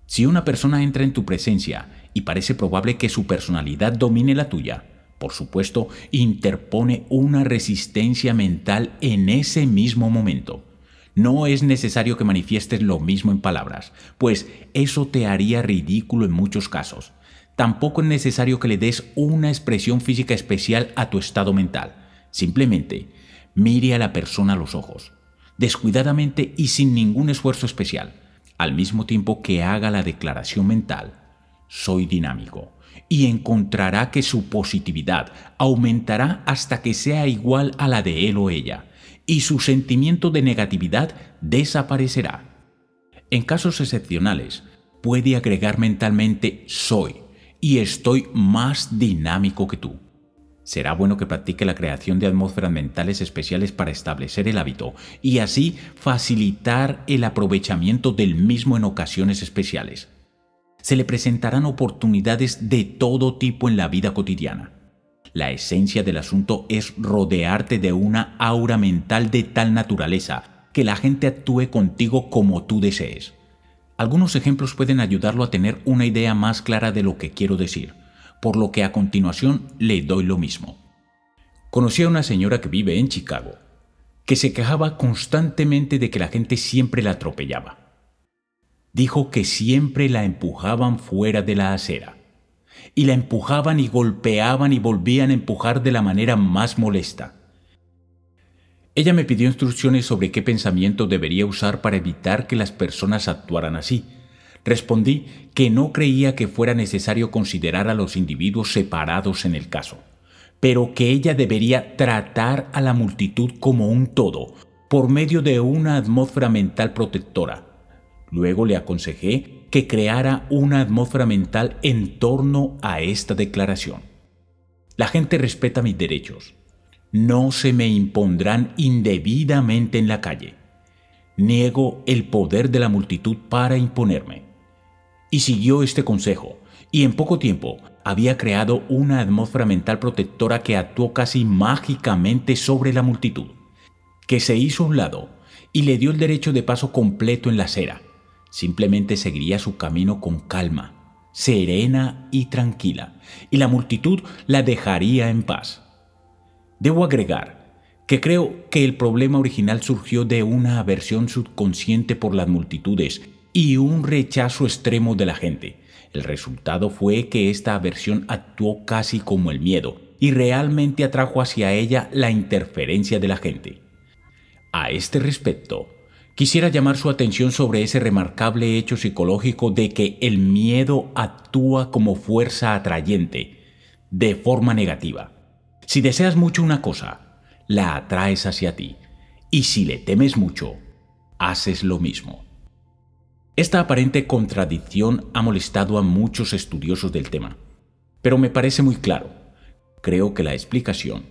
Si una persona entra en tu presencia y parece probable que su personalidad domine la tuya, por supuesto, interpone una resistencia mental en ese mismo momento. No es necesario que manifiestes lo mismo en palabras, pues eso te haría ridículo en muchos casos. Tampoco es necesario que le des una expresión física especial a tu estado mental. Simplemente, mire a la persona a los ojos, descuidadamente y sin ningún esfuerzo especial, al mismo tiempo que haga la declaración mental soy dinámico y encontrará que su positividad aumentará hasta que sea igual a la de él o ella, y su sentimiento de negatividad desaparecerá. En casos excepcionales, puede agregar mentalmente soy y estoy más dinámico que tú. Será bueno que practique la creación de atmósferas mentales especiales para establecer el hábito y así facilitar el aprovechamiento del mismo en ocasiones especiales se le presentarán oportunidades de todo tipo en la vida cotidiana. La esencia del asunto es rodearte de una aura mental de tal naturaleza que la gente actúe contigo como tú desees. Algunos ejemplos pueden ayudarlo a tener una idea más clara de lo que quiero decir, por lo que a continuación le doy lo mismo. Conocí a una señora que vive en Chicago, que se quejaba constantemente de que la gente siempre la atropellaba dijo que siempre la empujaban fuera de la acera. Y la empujaban y golpeaban y volvían a empujar de la manera más molesta. Ella me pidió instrucciones sobre qué pensamiento debería usar para evitar que las personas actuaran así. Respondí que no creía que fuera necesario considerar a los individuos separados en el caso, pero que ella debería tratar a la multitud como un todo, por medio de una atmósfera mental protectora, Luego le aconsejé que creara una atmósfera mental en torno a esta declaración. La gente respeta mis derechos. No se me impondrán indebidamente en la calle. Niego el poder de la multitud para imponerme. Y siguió este consejo, y en poco tiempo había creado una atmósfera mental protectora que actuó casi mágicamente sobre la multitud, que se hizo a un lado y le dio el derecho de paso completo en la acera simplemente seguiría su camino con calma, serena y tranquila, y la multitud la dejaría en paz. Debo agregar que creo que el problema original surgió de una aversión subconsciente por las multitudes y un rechazo extremo de la gente. El resultado fue que esta aversión actuó casi como el miedo y realmente atrajo hacia ella la interferencia de la gente. A este respecto, Quisiera llamar su atención sobre ese remarcable hecho psicológico de que el miedo actúa como fuerza atrayente, de forma negativa. Si deseas mucho una cosa, la atraes hacia ti, y si le temes mucho, haces lo mismo. Esta aparente contradicción ha molestado a muchos estudiosos del tema, pero me parece muy claro. Creo que la explicación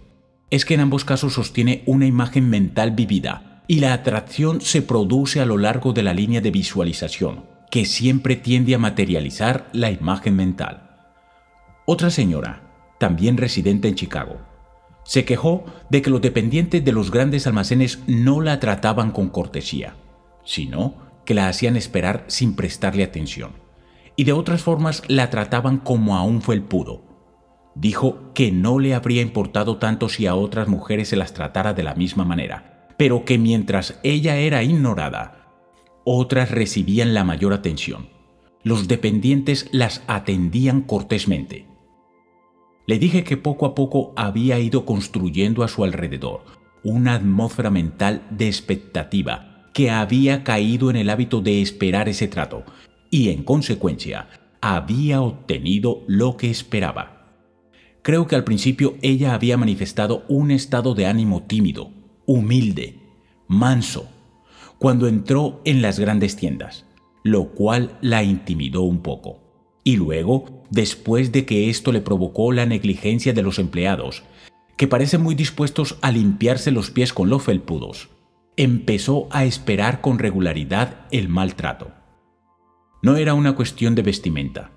es que en ambos casos sostiene una imagen mental vivida y la atracción se produce a lo largo de la línea de visualización, que siempre tiende a materializar la imagen mental. Otra señora, también residente en Chicago, se quejó de que los dependientes de los grandes almacenes no la trataban con cortesía, sino que la hacían esperar sin prestarle atención, y de otras formas la trataban como aún fue el pudo. Dijo que no le habría importado tanto si a otras mujeres se las tratara de la misma manera, pero que mientras ella era ignorada, otras recibían la mayor atención. Los dependientes las atendían cortésmente. Le dije que poco a poco había ido construyendo a su alrededor una atmósfera mental de expectativa que había caído en el hábito de esperar ese trato y en consecuencia había obtenido lo que esperaba. Creo que al principio ella había manifestado un estado de ánimo tímido, humilde, manso, cuando entró en las grandes tiendas, lo cual la intimidó un poco. Y luego, después de que esto le provocó la negligencia de los empleados, que parecen muy dispuestos a limpiarse los pies con los felpudos, empezó a esperar con regularidad el maltrato. No era una cuestión de vestimenta,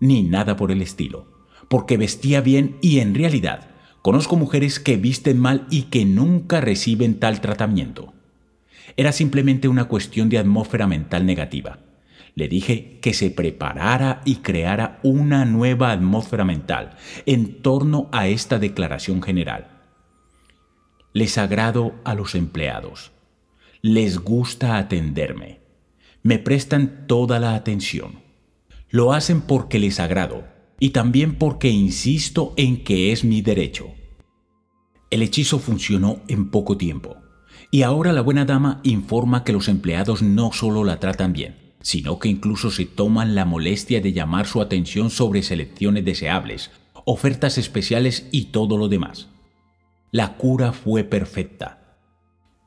ni nada por el estilo, porque vestía bien y en realidad Conozco mujeres que visten mal y que nunca reciben tal tratamiento. Era simplemente una cuestión de atmósfera mental negativa. Le dije que se preparara y creara una nueva atmósfera mental en torno a esta declaración general. Les agrado a los empleados. Les gusta atenderme. Me prestan toda la atención. Lo hacen porque les agrado, y también porque insisto en que es mi derecho. El hechizo funcionó en poco tiempo, y ahora la buena dama informa que los empleados no solo la tratan bien, sino que incluso se toman la molestia de llamar su atención sobre selecciones deseables, ofertas especiales y todo lo demás. La cura fue perfecta.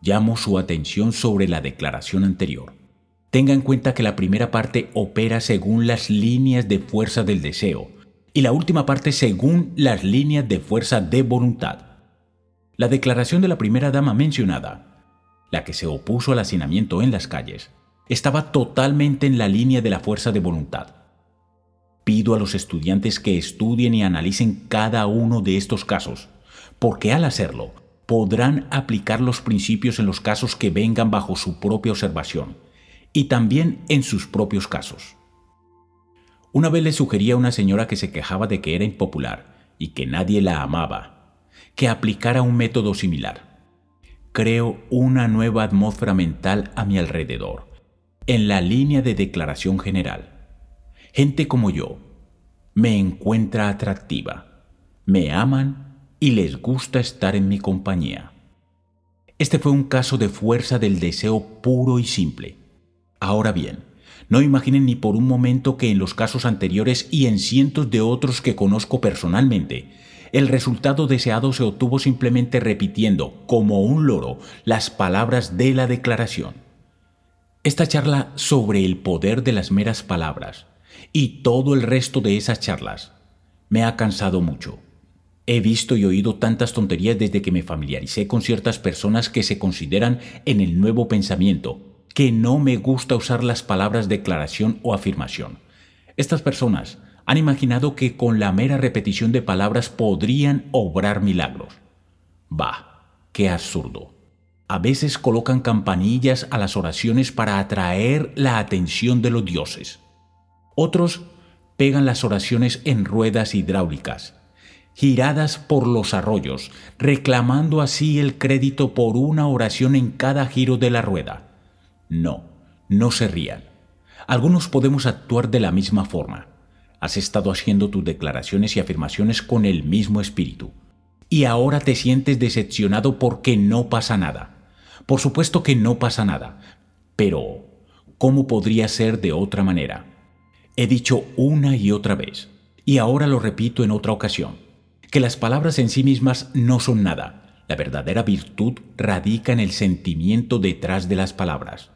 Llamo su atención sobre la declaración anterior. Tenga en cuenta que la primera parte opera según las líneas de fuerza del deseo, y la última parte según las líneas de fuerza de voluntad. La declaración de la primera dama mencionada, la que se opuso al hacinamiento en las calles, estaba totalmente en la línea de la fuerza de voluntad. Pido a los estudiantes que estudien y analicen cada uno de estos casos, porque al hacerlo podrán aplicar los principios en los casos que vengan bajo su propia observación y también en sus propios casos. Una vez le sugería a una señora que se quejaba de que era impopular y que nadie la amaba, que aplicara un método similar. Creo una nueva atmósfera mental a mi alrededor, en la línea de declaración general. Gente como yo me encuentra atractiva, me aman y les gusta estar en mi compañía. Este fue un caso de fuerza del deseo puro y simple. Ahora bien, no imaginen ni por un momento que en los casos anteriores y en cientos de otros que conozco personalmente, el resultado deseado se obtuvo simplemente repitiendo, como un loro, las palabras de la declaración. Esta charla sobre el poder de las meras palabras y todo el resto de esas charlas me ha cansado mucho. He visto y oído tantas tonterías desde que me familiaricé con ciertas personas que se consideran en el nuevo pensamiento que no me gusta usar las palabras declaración o afirmación. Estas personas han imaginado que con la mera repetición de palabras podrían obrar milagros. Bah, qué absurdo. A veces colocan campanillas a las oraciones para atraer la atención de los dioses. Otros pegan las oraciones en ruedas hidráulicas, giradas por los arroyos, reclamando así el crédito por una oración en cada giro de la rueda. No, no se rían. Algunos podemos actuar de la misma forma. Has estado haciendo tus declaraciones y afirmaciones con el mismo espíritu. Y ahora te sientes decepcionado porque no pasa nada. Por supuesto que no pasa nada. Pero, ¿cómo podría ser de otra manera? He dicho una y otra vez, y ahora lo repito en otra ocasión, que las palabras en sí mismas no son nada. La verdadera virtud radica en el sentimiento detrás de las palabras.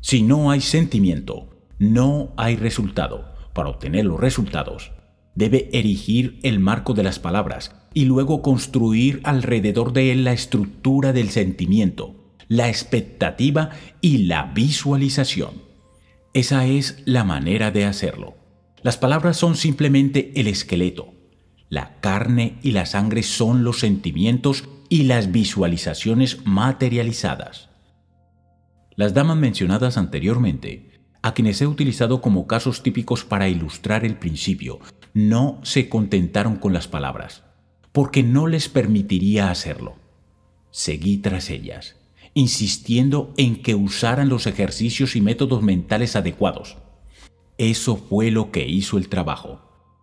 Si no hay sentimiento, no hay resultado. Para obtener los resultados, debe erigir el marco de las palabras y luego construir alrededor de él la estructura del sentimiento, la expectativa y la visualización. Esa es la manera de hacerlo. Las palabras son simplemente el esqueleto. La carne y la sangre son los sentimientos y las visualizaciones materializadas las damas mencionadas anteriormente, a quienes he utilizado como casos típicos para ilustrar el principio, no se contentaron con las palabras, porque no les permitiría hacerlo. Seguí tras ellas, insistiendo en que usaran los ejercicios y métodos mentales adecuados. Eso fue lo que hizo el trabajo.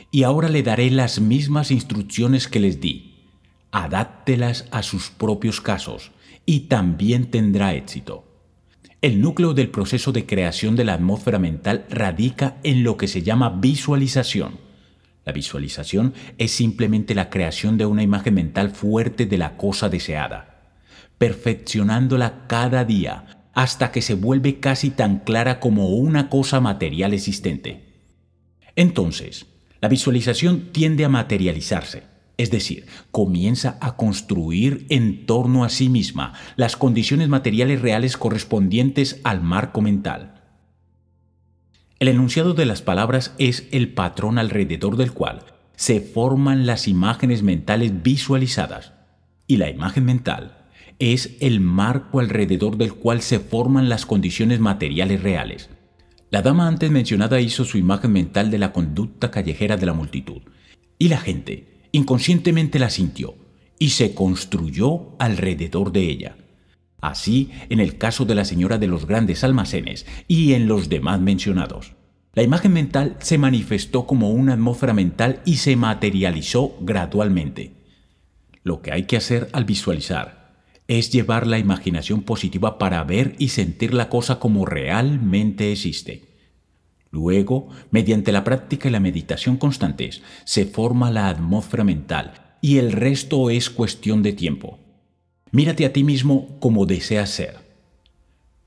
Y ahora le daré las mismas instrucciones que les di. Adáptelas a sus propios casos y también tendrá éxito. El núcleo del proceso de creación de la atmósfera mental radica en lo que se llama visualización. La visualización es simplemente la creación de una imagen mental fuerte de la cosa deseada, perfeccionándola cada día hasta que se vuelve casi tan clara como una cosa material existente. Entonces, la visualización tiende a materializarse es decir, comienza a construir en torno a sí misma las condiciones materiales reales correspondientes al marco mental. El enunciado de las palabras es el patrón alrededor del cual se forman las imágenes mentales visualizadas y la imagen mental es el marco alrededor del cual se forman las condiciones materiales reales. La dama antes mencionada hizo su imagen mental de la conducta callejera de la multitud y la gente inconscientemente la sintió y se construyó alrededor de ella. Así en el caso de la señora de los grandes almacenes y en los demás mencionados. La imagen mental se manifestó como una atmósfera mental y se materializó gradualmente. Lo que hay que hacer al visualizar es llevar la imaginación positiva para ver y sentir la cosa como realmente existe. Luego, mediante la práctica y la meditación constantes, se forma la atmósfera mental y el resto es cuestión de tiempo. Mírate a ti mismo como deseas ser.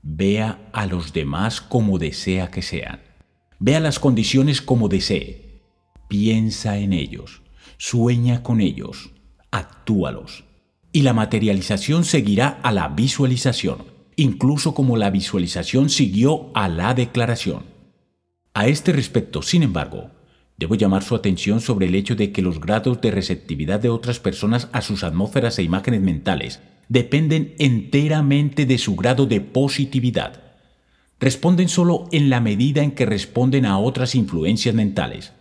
Vea a los demás como desea que sean. Vea las condiciones como desee. Piensa en ellos. Sueña con ellos. Actúalos. Y la materialización seguirá a la visualización, incluso como la visualización siguió a la declaración. A este respecto, sin embargo, debo llamar su atención sobre el hecho de que los grados de receptividad de otras personas a sus atmósferas e imágenes mentales dependen enteramente de su grado de positividad. Responden solo en la medida en que responden a otras influencias mentales.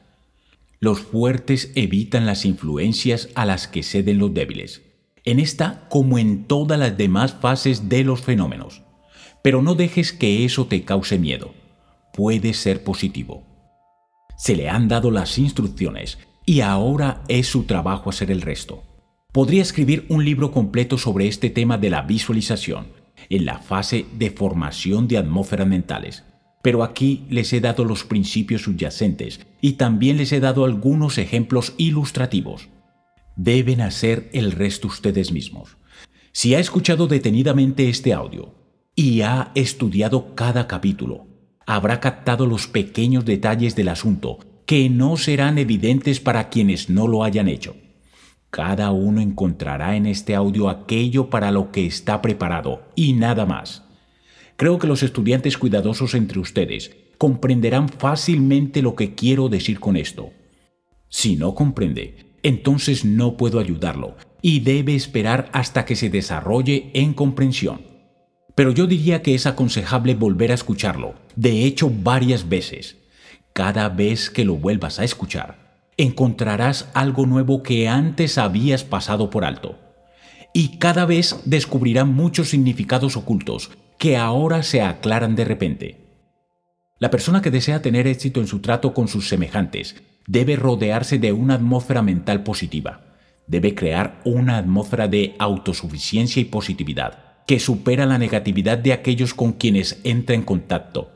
Los fuertes evitan las influencias a las que ceden los débiles, en esta como en todas las demás fases de los fenómenos. Pero no dejes que eso te cause miedo puede ser positivo. Se le han dado las instrucciones y ahora es su trabajo hacer el resto. Podría escribir un libro completo sobre este tema de la visualización en la fase de formación de atmósferas mentales, pero aquí les he dado los principios subyacentes y también les he dado algunos ejemplos ilustrativos. Deben hacer el resto ustedes mismos. Si ha escuchado detenidamente este audio y ha estudiado cada capítulo, habrá captado los pequeños detalles del asunto que no serán evidentes para quienes no lo hayan hecho. Cada uno encontrará en este audio aquello para lo que está preparado y nada más. Creo que los estudiantes cuidadosos entre ustedes comprenderán fácilmente lo que quiero decir con esto. Si no comprende, entonces no puedo ayudarlo y debe esperar hasta que se desarrolle en comprensión pero yo diría que es aconsejable volver a escucharlo, de hecho varias veces. Cada vez que lo vuelvas a escuchar, encontrarás algo nuevo que antes habías pasado por alto. Y cada vez descubrirá muchos significados ocultos que ahora se aclaran de repente. La persona que desea tener éxito en su trato con sus semejantes debe rodearse de una atmósfera mental positiva. Debe crear una atmósfera de autosuficiencia y positividad que supera la negatividad de aquellos con quienes entra en contacto.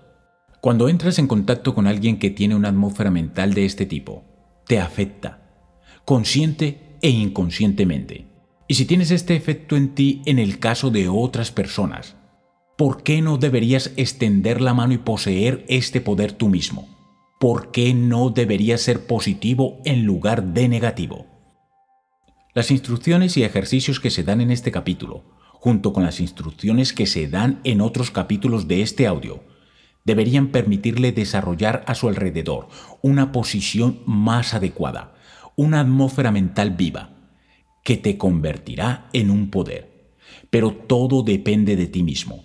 Cuando entras en contacto con alguien que tiene una atmósfera mental de este tipo, te afecta, consciente e inconscientemente. Y si tienes este efecto en ti en el caso de otras personas, ¿por qué no deberías extender la mano y poseer este poder tú mismo? ¿Por qué no deberías ser positivo en lugar de negativo? Las instrucciones y ejercicios que se dan en este capítulo junto con las instrucciones que se dan en otros capítulos de este audio, deberían permitirle desarrollar a su alrededor una posición más adecuada, una atmósfera mental viva, que te convertirá en un poder. Pero todo depende de ti mismo.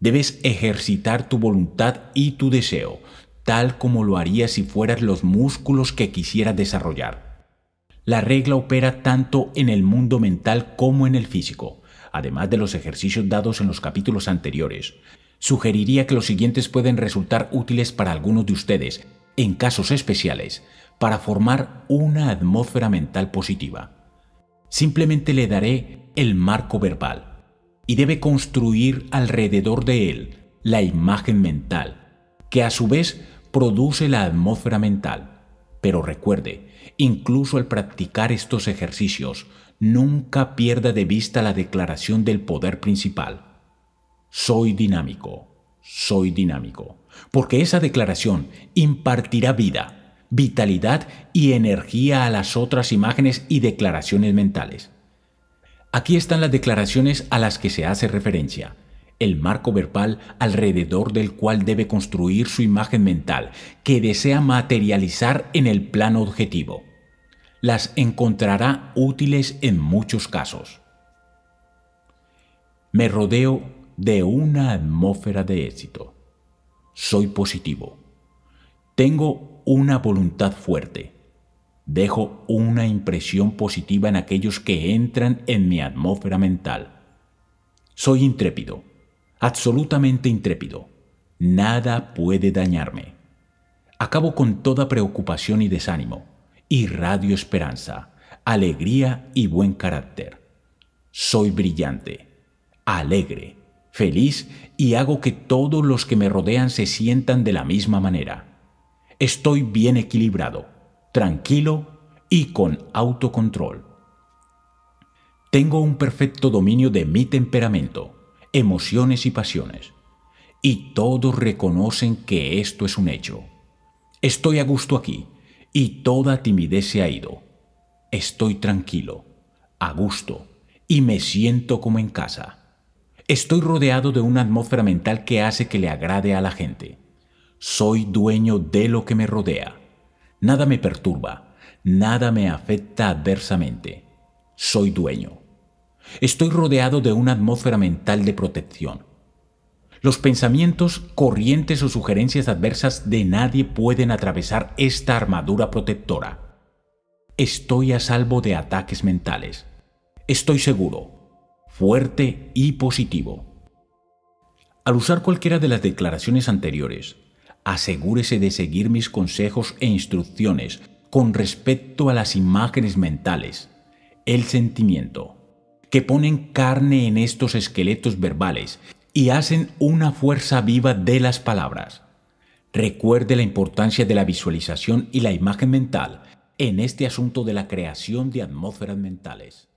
Debes ejercitar tu voluntad y tu deseo, tal como lo harías si fueras los músculos que quisieras desarrollar. La regla opera tanto en el mundo mental como en el físico además de los ejercicios dados en los capítulos anteriores, sugeriría que los siguientes pueden resultar útiles para algunos de ustedes, en casos especiales, para formar una atmósfera mental positiva. Simplemente le daré el marco verbal y debe construir alrededor de él la imagen mental, que a su vez produce la atmósfera mental. Pero recuerde, incluso al practicar estos ejercicios, nunca pierda de vista la declaración del poder principal. Soy dinámico, soy dinámico, porque esa declaración impartirá vida, vitalidad y energía a las otras imágenes y declaraciones mentales. Aquí están las declaraciones a las que se hace referencia, el marco verbal alrededor del cual debe construir su imagen mental que desea materializar en el plano objetivo las encontrará útiles en muchos casos. Me rodeo de una atmósfera de éxito. Soy positivo. Tengo una voluntad fuerte. Dejo una impresión positiva en aquellos que entran en mi atmósfera mental. Soy intrépido, absolutamente intrépido. Nada puede dañarme. Acabo con toda preocupación y desánimo y Radio Esperanza, alegría y buen carácter. Soy brillante, alegre, feliz y hago que todos los que me rodean se sientan de la misma manera. Estoy bien equilibrado, tranquilo y con autocontrol. Tengo un perfecto dominio de mi temperamento, emociones y pasiones, y todos reconocen que esto es un hecho. Estoy a gusto aquí y toda timidez se ha ido. Estoy tranquilo, a gusto, y me siento como en casa. Estoy rodeado de una atmósfera mental que hace que le agrade a la gente. Soy dueño de lo que me rodea. Nada me perturba, nada me afecta adversamente. Soy dueño. Estoy rodeado de una atmósfera mental de protección. Los pensamientos, corrientes o sugerencias adversas de nadie pueden atravesar esta armadura protectora. Estoy a salvo de ataques mentales. Estoy seguro, fuerte y positivo. Al usar cualquiera de las declaraciones anteriores, asegúrese de seguir mis consejos e instrucciones con respecto a las imágenes mentales, el sentimiento, que ponen carne en estos esqueletos verbales y hacen una fuerza viva de las palabras. Recuerde la importancia de la visualización y la imagen mental en este asunto de la creación de atmósferas mentales.